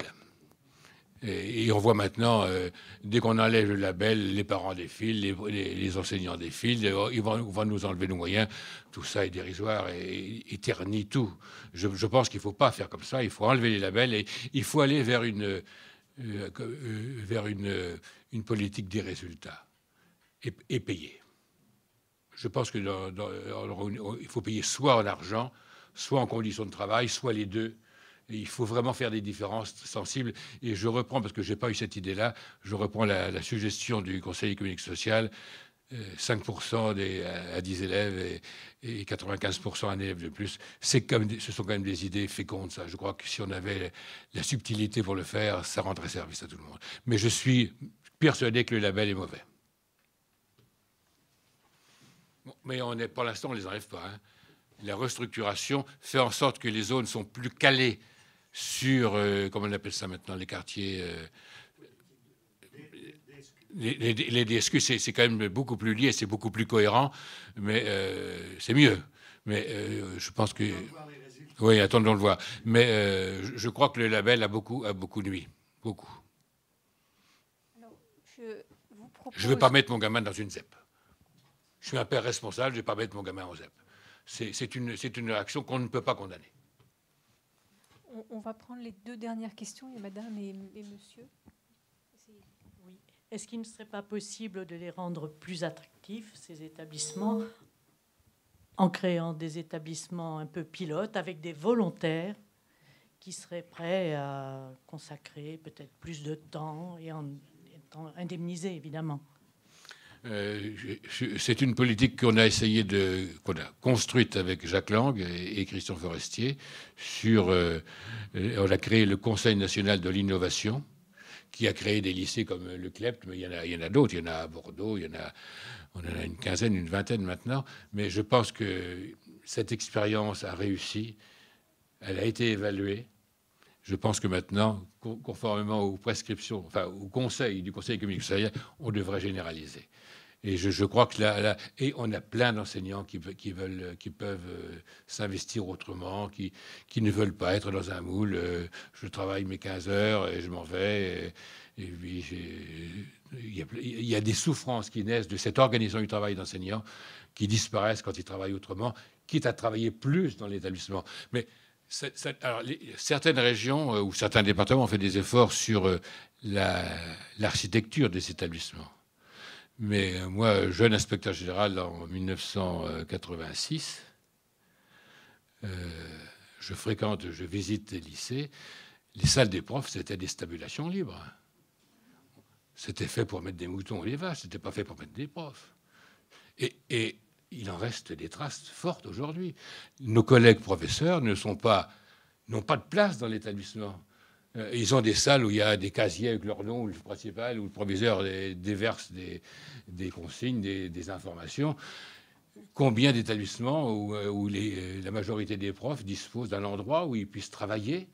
S1: Et, on voit maintenant, euh, dès qu'on enlève le label, les parents défilent, les, les, enseignants défilent, ils vont, vont, nous enlever nos moyens. Tout ça est dérisoire et, ternit tout. Je, pense qu'il ne faut pas faire comme ça, il faut enlever les labels et il faut aller vers une, euh, vers une, politique des résultats et, et payer. Je pense qu'il faut payer soit en argent, soit en conditions de travail, soit les deux il faut vraiment faire des différences sensibles. Et je reprends, parce que je n'ai pas eu cette idée-là, je reprends la, suggestion du Conseil économique social. 5% euh, euh, à 10 élèves et, 95% à un élève de plus, comme ce sont quand même des idées fécondes, ça. Je crois que si on avait la subtilité pour le faire, ça rendrait service à tout le monde. Mais je suis persuadé que le label est mauvais. mais on est, pour l'instant, on ne les enlève pas. Hein. La restructuration fait en sorte que les zones sont plus calées sur, euh, comment on appelle ça maintenant, les quartiers. Euh, les, DSQ, c'est quand même beaucoup plus lié, c'est beaucoup plus cohérent, mais euh, c'est mieux. Mais je pense que. Oui, attendons de voir. Mais je, crois que le label a beaucoup, a beaucoup nuit. Beaucoup. je ne vais pas mettre mon gamin dans une ZEP. Je suis un père responsable, je ne vais pas mettre mon gamin en ZEP. C'est une, une action qu'on ne peut pas condamner
S3: on, va prendre les deux dernières questions, et madame et, monsieur. Est-ce qu'il ne serait pas possible de les rendre plus attractifs, ces établissements, en créant des établissements un peu pilotes avec des volontaires qui seraient prêts à consacrer peut-être plus de temps et en étant indemnisés, évidemment
S1: euh, c'est une politique qu'on a essayé de, qu'on a construite avec Jacques Lang et, Christian Forestier. Euh, on a créé le Conseil national de l'innovation, qui a créé des lycées comme le CLEPT, mais il y en a, d'autres. Il y en a à Bordeaux, il y en a, on a une quinzaine, une vingtaine maintenant. Mais je pense que cette expérience a réussi. Elle a été évaluée. Je pense que maintenant, conformément aux prescriptions, enfin au conseil du Conseil économique on devrait généraliser. Et je, crois que là, et on a plein d'enseignants qui, veulent, qui peuvent euh, s'investir autrement, qui, qui ne veulent pas être dans un moule. Euh, je travaille mes 15 heures et je m'en vais. Et, il y, a des souffrances qui naissent de cette organisation du travail d'enseignants qui disparaissent quand ils travaillent autrement, quitte à travailler plus dans l'établissement. Mais alors, certaines régions euh, ou certains départements ont fait des efforts sur l'architecture des établissements. Mais euh, moi, jeune inspecteur général en 1986, euh, je fréquente, je visite les lycées. Les salles des profs, c'était des stabulations libres. C'était fait pour mettre des moutons et des vaches, c'était pas fait pour mettre des profs. Et, il en reste des traces fortes aujourd'hui. Nos collègues professeurs ne sont pas, n'ont pas de place dans l'établissement. Euh, ils ont des salles où il y a des casiers avec leur nom, le principal où le proviseur déverse des, consignes, des, informations. Combien d'établissements où, euh, euh, la majorité des profs disposent d'un endroit où ils puissent travailler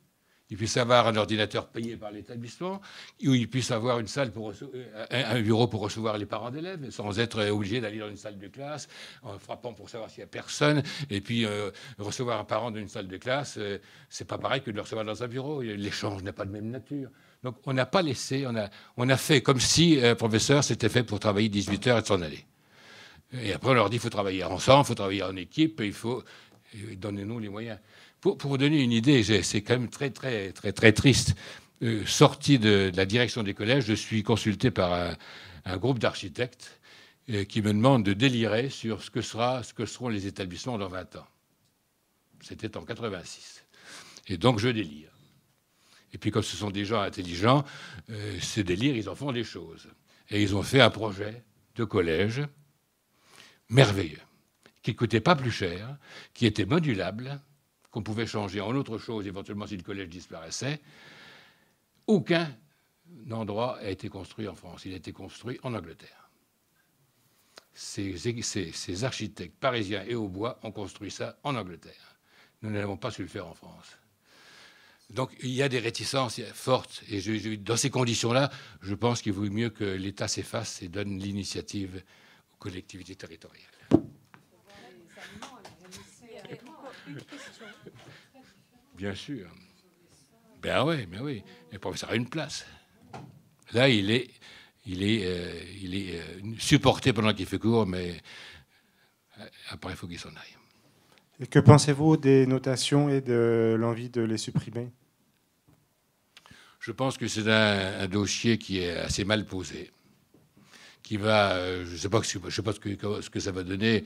S1: il puisse avoir un ordinateur payé par l'établissement, où il puisse avoir une salle pour euh, un bureau pour recevoir les parents d'élèves, sans être obligé d'aller dans une salle de classe en frappant pour savoir s'il n'y a personne. Et puis euh, recevoir un parent dans une salle de classe, ce euh, c'est pas pareil que de le recevoir dans un bureau. L'échange n'est pas de même nature. Donc on n'a pas laissé, on a, on a fait comme si un professeur s'était fait pour travailler 18 heures et s'en aller. Et après on leur dit il faut travailler ensemble, il faut travailler en équipe, il faut donnez-nous les moyens. Pour, vous donner une idée, c'est quand même très, très, très, très triste. Euh, sorti de, la direction des collèges, je suis consulté par un, groupe d'architectes euh, qui me demande de délirer sur ce que, sera, ce que seront les établissements dans 20 ans. C'était en 86. Et donc je délire. Et puis comme ce sont des gens intelligents, euh, ces délires, ils en font des choses. Et ils ont fait un projet de collège merveilleux, qui ne coûtait pas plus cher, qui était modulable qu'on pouvait changer en autre chose, éventuellement si le collège disparaissait, aucun endroit a été construit en France. Il a été construit en Angleterre. Ces, architectes parisiens et au bois ont construit ça en Angleterre. Nous n'avons pas su le faire en France. Donc il y a des réticences fortes. Et dans ces conditions-là, je pense qu'il vaut mieux que l'État s'efface et donne l'initiative aux collectivités territoriales. Bien sûr. Ben ah oui, mais ben oui. Le professeur a une place. Là, il est, il est, euh, il est euh, supporté pendant qu'il fait cours, mais euh, après, il faut qu'il s'en aille.
S6: Et que pensez-vous des notations et de l'envie de les supprimer
S1: Je pense que c'est un, dossier qui est assez mal posé, qui va, je ne sais pas, je que, ce que ça va donner,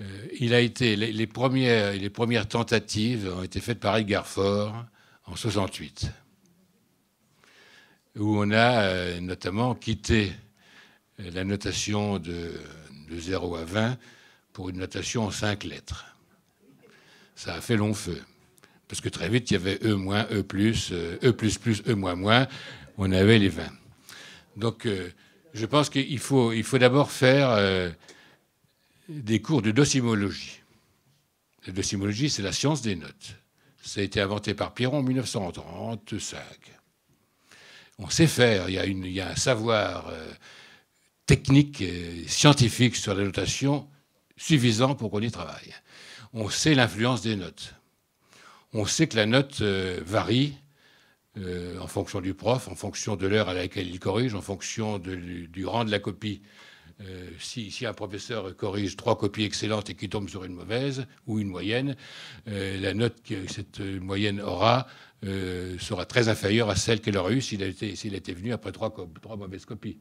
S1: euh, il a été, les, premières, les premières tentatives ont été faites par Edgar Faure en 68, où on a euh, notamment quitté la notation de, 0 à 20 pour une notation en 5 lettres. Ça a fait long feu. Parce que très vite, il y avait E-, E+, euh, E++, E-, on avait les 20. Donc, je pense qu'il faut, il faut d'abord faire des cours de docimologie. La dosimologie, c'est la science des notes. Ça a été inventé par Piron en 1935. On sait faire, il y a, un savoir euh, technique, et scientifique sur la notation suffisant pour qu'on y travaille. On sait l'influence des notes. On sait que la note euh, varie euh, en fonction du prof, en fonction de l'heure à laquelle il corrige, en fonction du rang de la copie euh, si, si, un professeur corrige trois copies excellentes et qui tombe sur une mauvaise ou une moyenne, euh, la note que cette moyenne aura euh, sera très inférieure à celle qu'elle aurait eue s'il était, était, venu après trois, trois, mauvaises copies.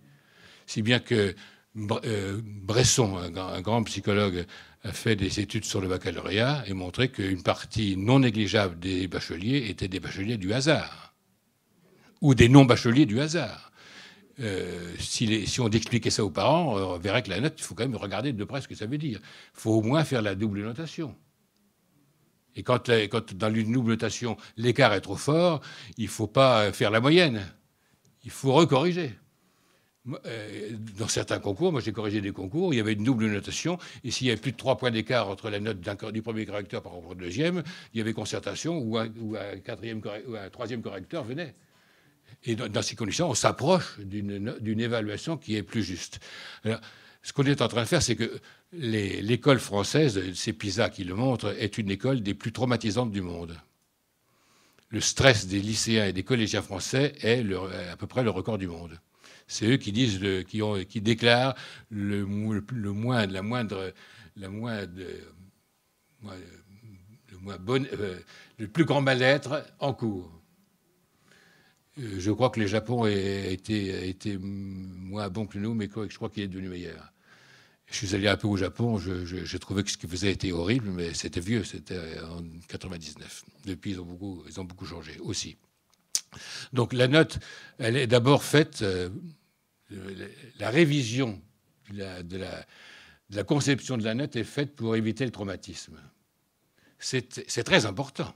S1: Si bien que Bresson, un, un, grand psychologue, a fait des études sur le baccalauréat et montré qu'une partie non négligeable des bacheliers étaient des bacheliers du hasard ou des non-bacheliers du hasard. Euh, si, on expliquait ça aux parents, on verrait que la note, il faut quand même regarder de près ce que ça veut dire. Il faut au moins faire la double notation. Et quand, dans une double notation, l'écart est trop fort, il ne faut pas faire la moyenne. Il faut recorriger. Euh, dans certains concours, moi j'ai corrigé des concours, il y avait une double notation, et s'il y avait plus de trois points d'écart entre la note du premier correcteur par rapport au deuxième, il y avait concertation ou ou un troisième correcteur venait. Et dans, ces conditions, on s'approche d'une évaluation qui est plus juste. Alors, ce qu'on est en train de faire, c'est que l'école française, c'est PISA qui le montre, est une école des plus traumatisantes du monde. Le stress des lycéens et des collégiens français est à peu près le record du monde. C'est eux qui disent, qui, ont, qui, déclarent le, le, moins, la moindre, la moins euh, le plus grand mal-être en cours. Euh, je crois que le Japon a été, moins bon que nous, mais je crois qu'il est devenu meilleur. Je suis allé un peu au Japon, j'ai trouvé que ce qu'ils faisaient était horrible, mais c'était vieux, c'était euh, en 99. Depuis, ils ont beaucoup, ils ont beaucoup changé aussi. Donc la note, elle est d'abord faite, euh, la révision de la, de la, conception de la note est faite pour éviter le traumatisme. C'est très important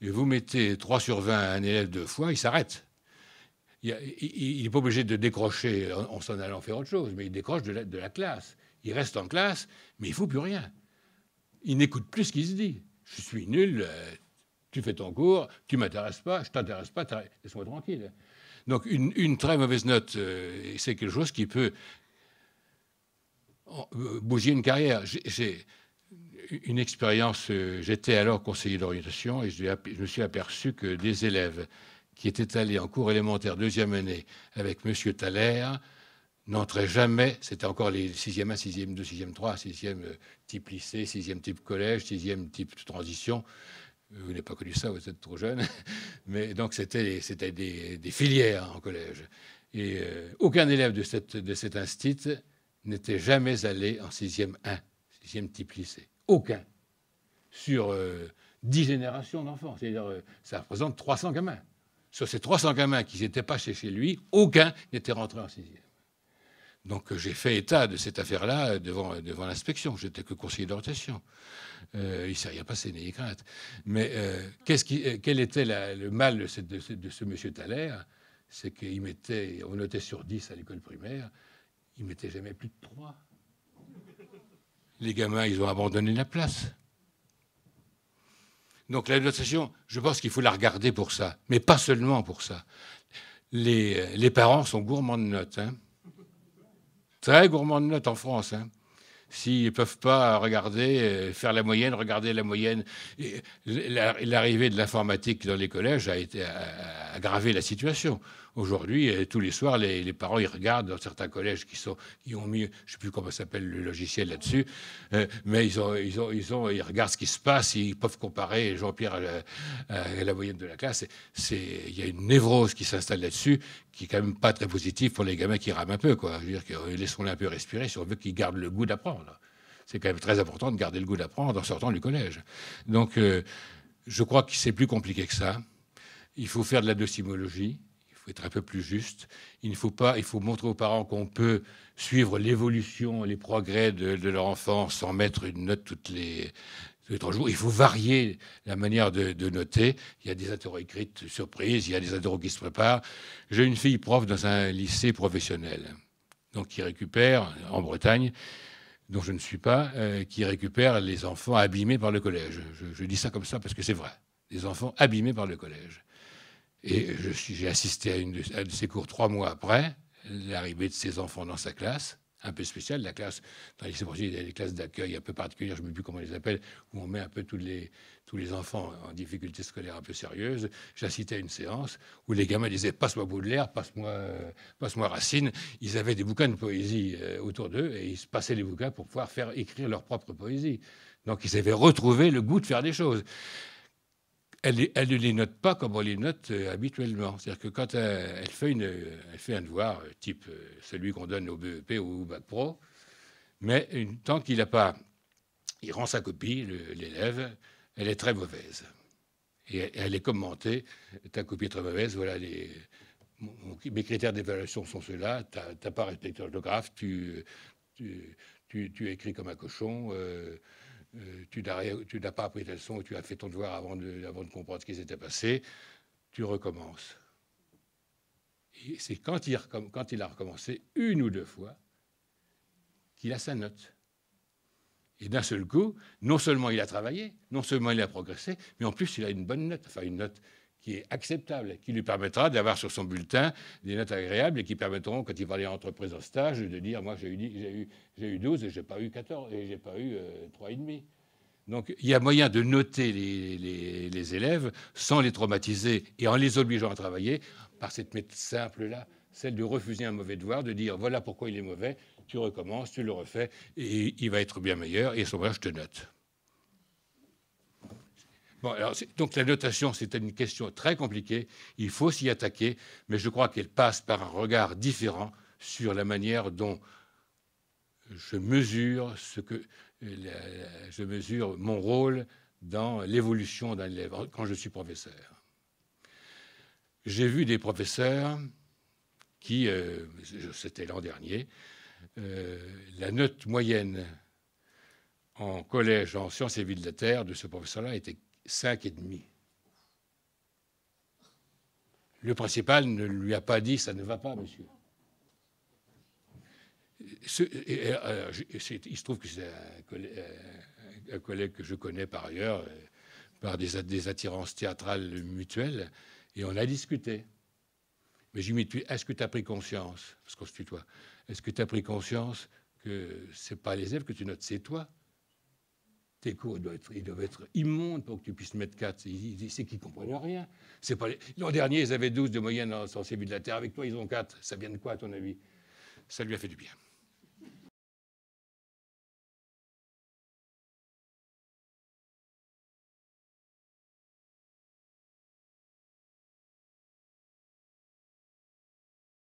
S1: et vous mettez 3 sur 20 à un élève deux fois, il s'arrête. Il n'est pas obligé de décrocher en, s'en allant faire autre chose, mais il décroche de la, classe. Il reste en classe, mais il ne faut plus rien. Il n'écoute plus ce qu'il se dit. Je suis nul, euh, tu fais ton cours, tu m'intéresses pas, je t'intéresse pas, laisse-moi tranquille. Donc une, très mauvaise note, euh, c'est quelque chose qui peut euh, bouger une carrière. J'ai une expérience, euh, j'étais alors conseiller d'orientation et je, me suis aperçu que des élèves qui étaient allés en cours élémentaire deuxième année avec M. Thaler n'entraient jamais, c'était encore les 6e 1, 6e 2, 6e 3, 6e type lycée, 6e type collège, 6e type transition. Euh, vous n'avez pas connu ça, vous êtes trop jeune. Mais donc c'était des, des, filières en collège. Et euh, aucun élève de, cette, de cet institut n'était jamais allé en 6e 1, 6e type lycée. Aucun. Sur euh, dix 10 générations d'enfants. C'est-à-dire, euh, ça représente 300 gamins. Sur ces 300 gamins qui n'étaient pas chez, chez lui, aucun n'était rentré en sixième. Donc euh, j'ai fait état de cette affaire-là devant, devant l'inspection. J'étais que conseiller d'orientation. Euh, il ne s'est rien passé, n'ayez Mais qui, quel était le mal de ce, monsieur Thaler C'est qu'il mettait, on notait sur 10 à l'école primaire, il mettait jamais plus de 3 les gamins, ils ont abandonné la place. Donc la notation, je pense qu'il faut la regarder pour ça, mais pas seulement pour ça. Les, parents sont gourmands de notes. Hein. Très gourmands de notes en France. Hein. S'ils ne peuvent pas regarder, euh, faire la moyenne, regarder la moyenne. L'arrivée de l'informatique dans les collèges a, été, a aggravé la situation. Aujourd'hui, euh, tous les soirs, les, parents, ils regardent dans certains collèges qui, sont, qui ont mis, je ne sais plus comment s'appelle le logiciel là-dessus, euh, mais ils, ont, ils, ont, ils, ont, ils, regardent ce qui se passe, ils peuvent comparer Jean-Pierre à, la moyenne de la classe. Il y a une névrose qui s'installe là-dessus qui est quand même pas très positive pour les gamins qui rament un peu. Quoi. Je veux dire, euh, laissons-les un peu respirer si on veut qu'ils gardent le goût d'apprendre. C'est quand même très important de garder le goût d'apprendre en sortant du collège. Donc, je crois que c'est plus compliqué que ça. Il faut faire de la docimologie être un peu plus juste. Il ne faut pas, il faut montrer aux parents qu'on peut suivre l'évolution, les progrès de, leur enfant sans mettre une note toutes les, tous les trois jours. Il faut varier la manière de, noter. Il y a des interros écrites surprises, il y a des interros qui se préparent. J'ai une fille prof dans un lycée professionnel, donc qui récupère en Bretagne dont je ne suis pas, euh, qui récupère les enfants abîmés par le collège. Je, je dis ça comme ça parce que c'est vrai. Les enfants abîmés par le collège. Et j'ai assisté à, une de, ses cours trois mois après l'arrivée de ses enfants dans sa classe, un peu spéciale, la classe, dans les il y des classes d'accueil un peu particulières, je ne sais plus comment on les appelle, où on met un peu tous les, tous les enfants en difficulté scolaire un peu sérieuse. J'assistais à une séance où les gamins disaient Passe-moi Baudelaire, passe-moi passe -moi Racine. Ils avaient des bouquins de poésie euh, autour d'eux et ils se passaient les bouquins pour pouvoir faire écrire leur propre poésie. Donc ils avaient retrouvé le goût de faire des choses elle, ne les note pas comme on les note euh, habituellement. C'est-à-dire que quand elle, euh, fait un devoir, euh, type celui qu'on donne au BEP ou au Bac Pro, mais tant qu'il n'a pas, il rend sa copie, l'élève, elle est très mauvaise. Et elle, est commentée, ta copie est très mauvaise, voilà, mes critères d'évaluation sont ceux-là, tu n'as pas respecté l'orthographe, tu tu, écris comme un cochon. Euh, tu n'as pas appris ta leçon, tu as fait ton devoir avant de, comprendre ce qui s'était passé, tu recommences. Et c'est quand il, quand il a recommencé une ou deux fois qu'il a sa note. Et d'un seul coup, non seulement il a travaillé, non seulement il a progressé, mais en plus il a une bonne note, enfin une note qui est acceptable, qui lui permettra d'avoir sur son bulletin des notes agréables et qui permettront, quand il va aller en entreprise en stage, de dire Moi, j'ai eu, eu, 12 et j'ai pas eu 14 et j'ai pas eu euh, trois et demi. Donc, il y a moyen de noter les, élèves sans les traumatiser et en les obligeant à travailler par cette méthode simple-là, celle de refuser un mauvais devoir, de dire voilà pourquoi il est mauvais, tu recommences, tu le refais et il va être bien meilleur et son je te note donc la notation, c'est une question très compliquée. Il faut s'y attaquer, mais je crois qu'elle passe par un regard différent sur la manière dont je mesure ce que je mesure mon rôle dans l'évolution d'un élève quand je suis professeur. J'ai vu des professeurs qui, euh, c'était l'an dernier, euh, la note moyenne en collège en sciences et villes de la terre de ce professeur-là était cinq et demi. Le principal ne lui a pas dit ça ne va pas, monsieur. Euh, il se trouve que c'est euh, un, collègue que je connais par ailleurs, euh, par des, attirances théâtrales mutuelles, et on a discuté. Mais j'ai dit, est-ce que tu as pris conscience, parce qu'on se tutoie, est-ce que tu as pris conscience que c'est pas les élèves que tu notes, c'est toi tes cours ils doivent, être, être immondes pour que tu puisses mettre 4. C'est qu'ils ne comprennent rien. Pas L'an dernier, ils avaient 12 de moyenne en sensibilité. de la Terre. Avec toi, ils ont 4. Ça vient de quoi, à ton avis Ça lui a fait du bien.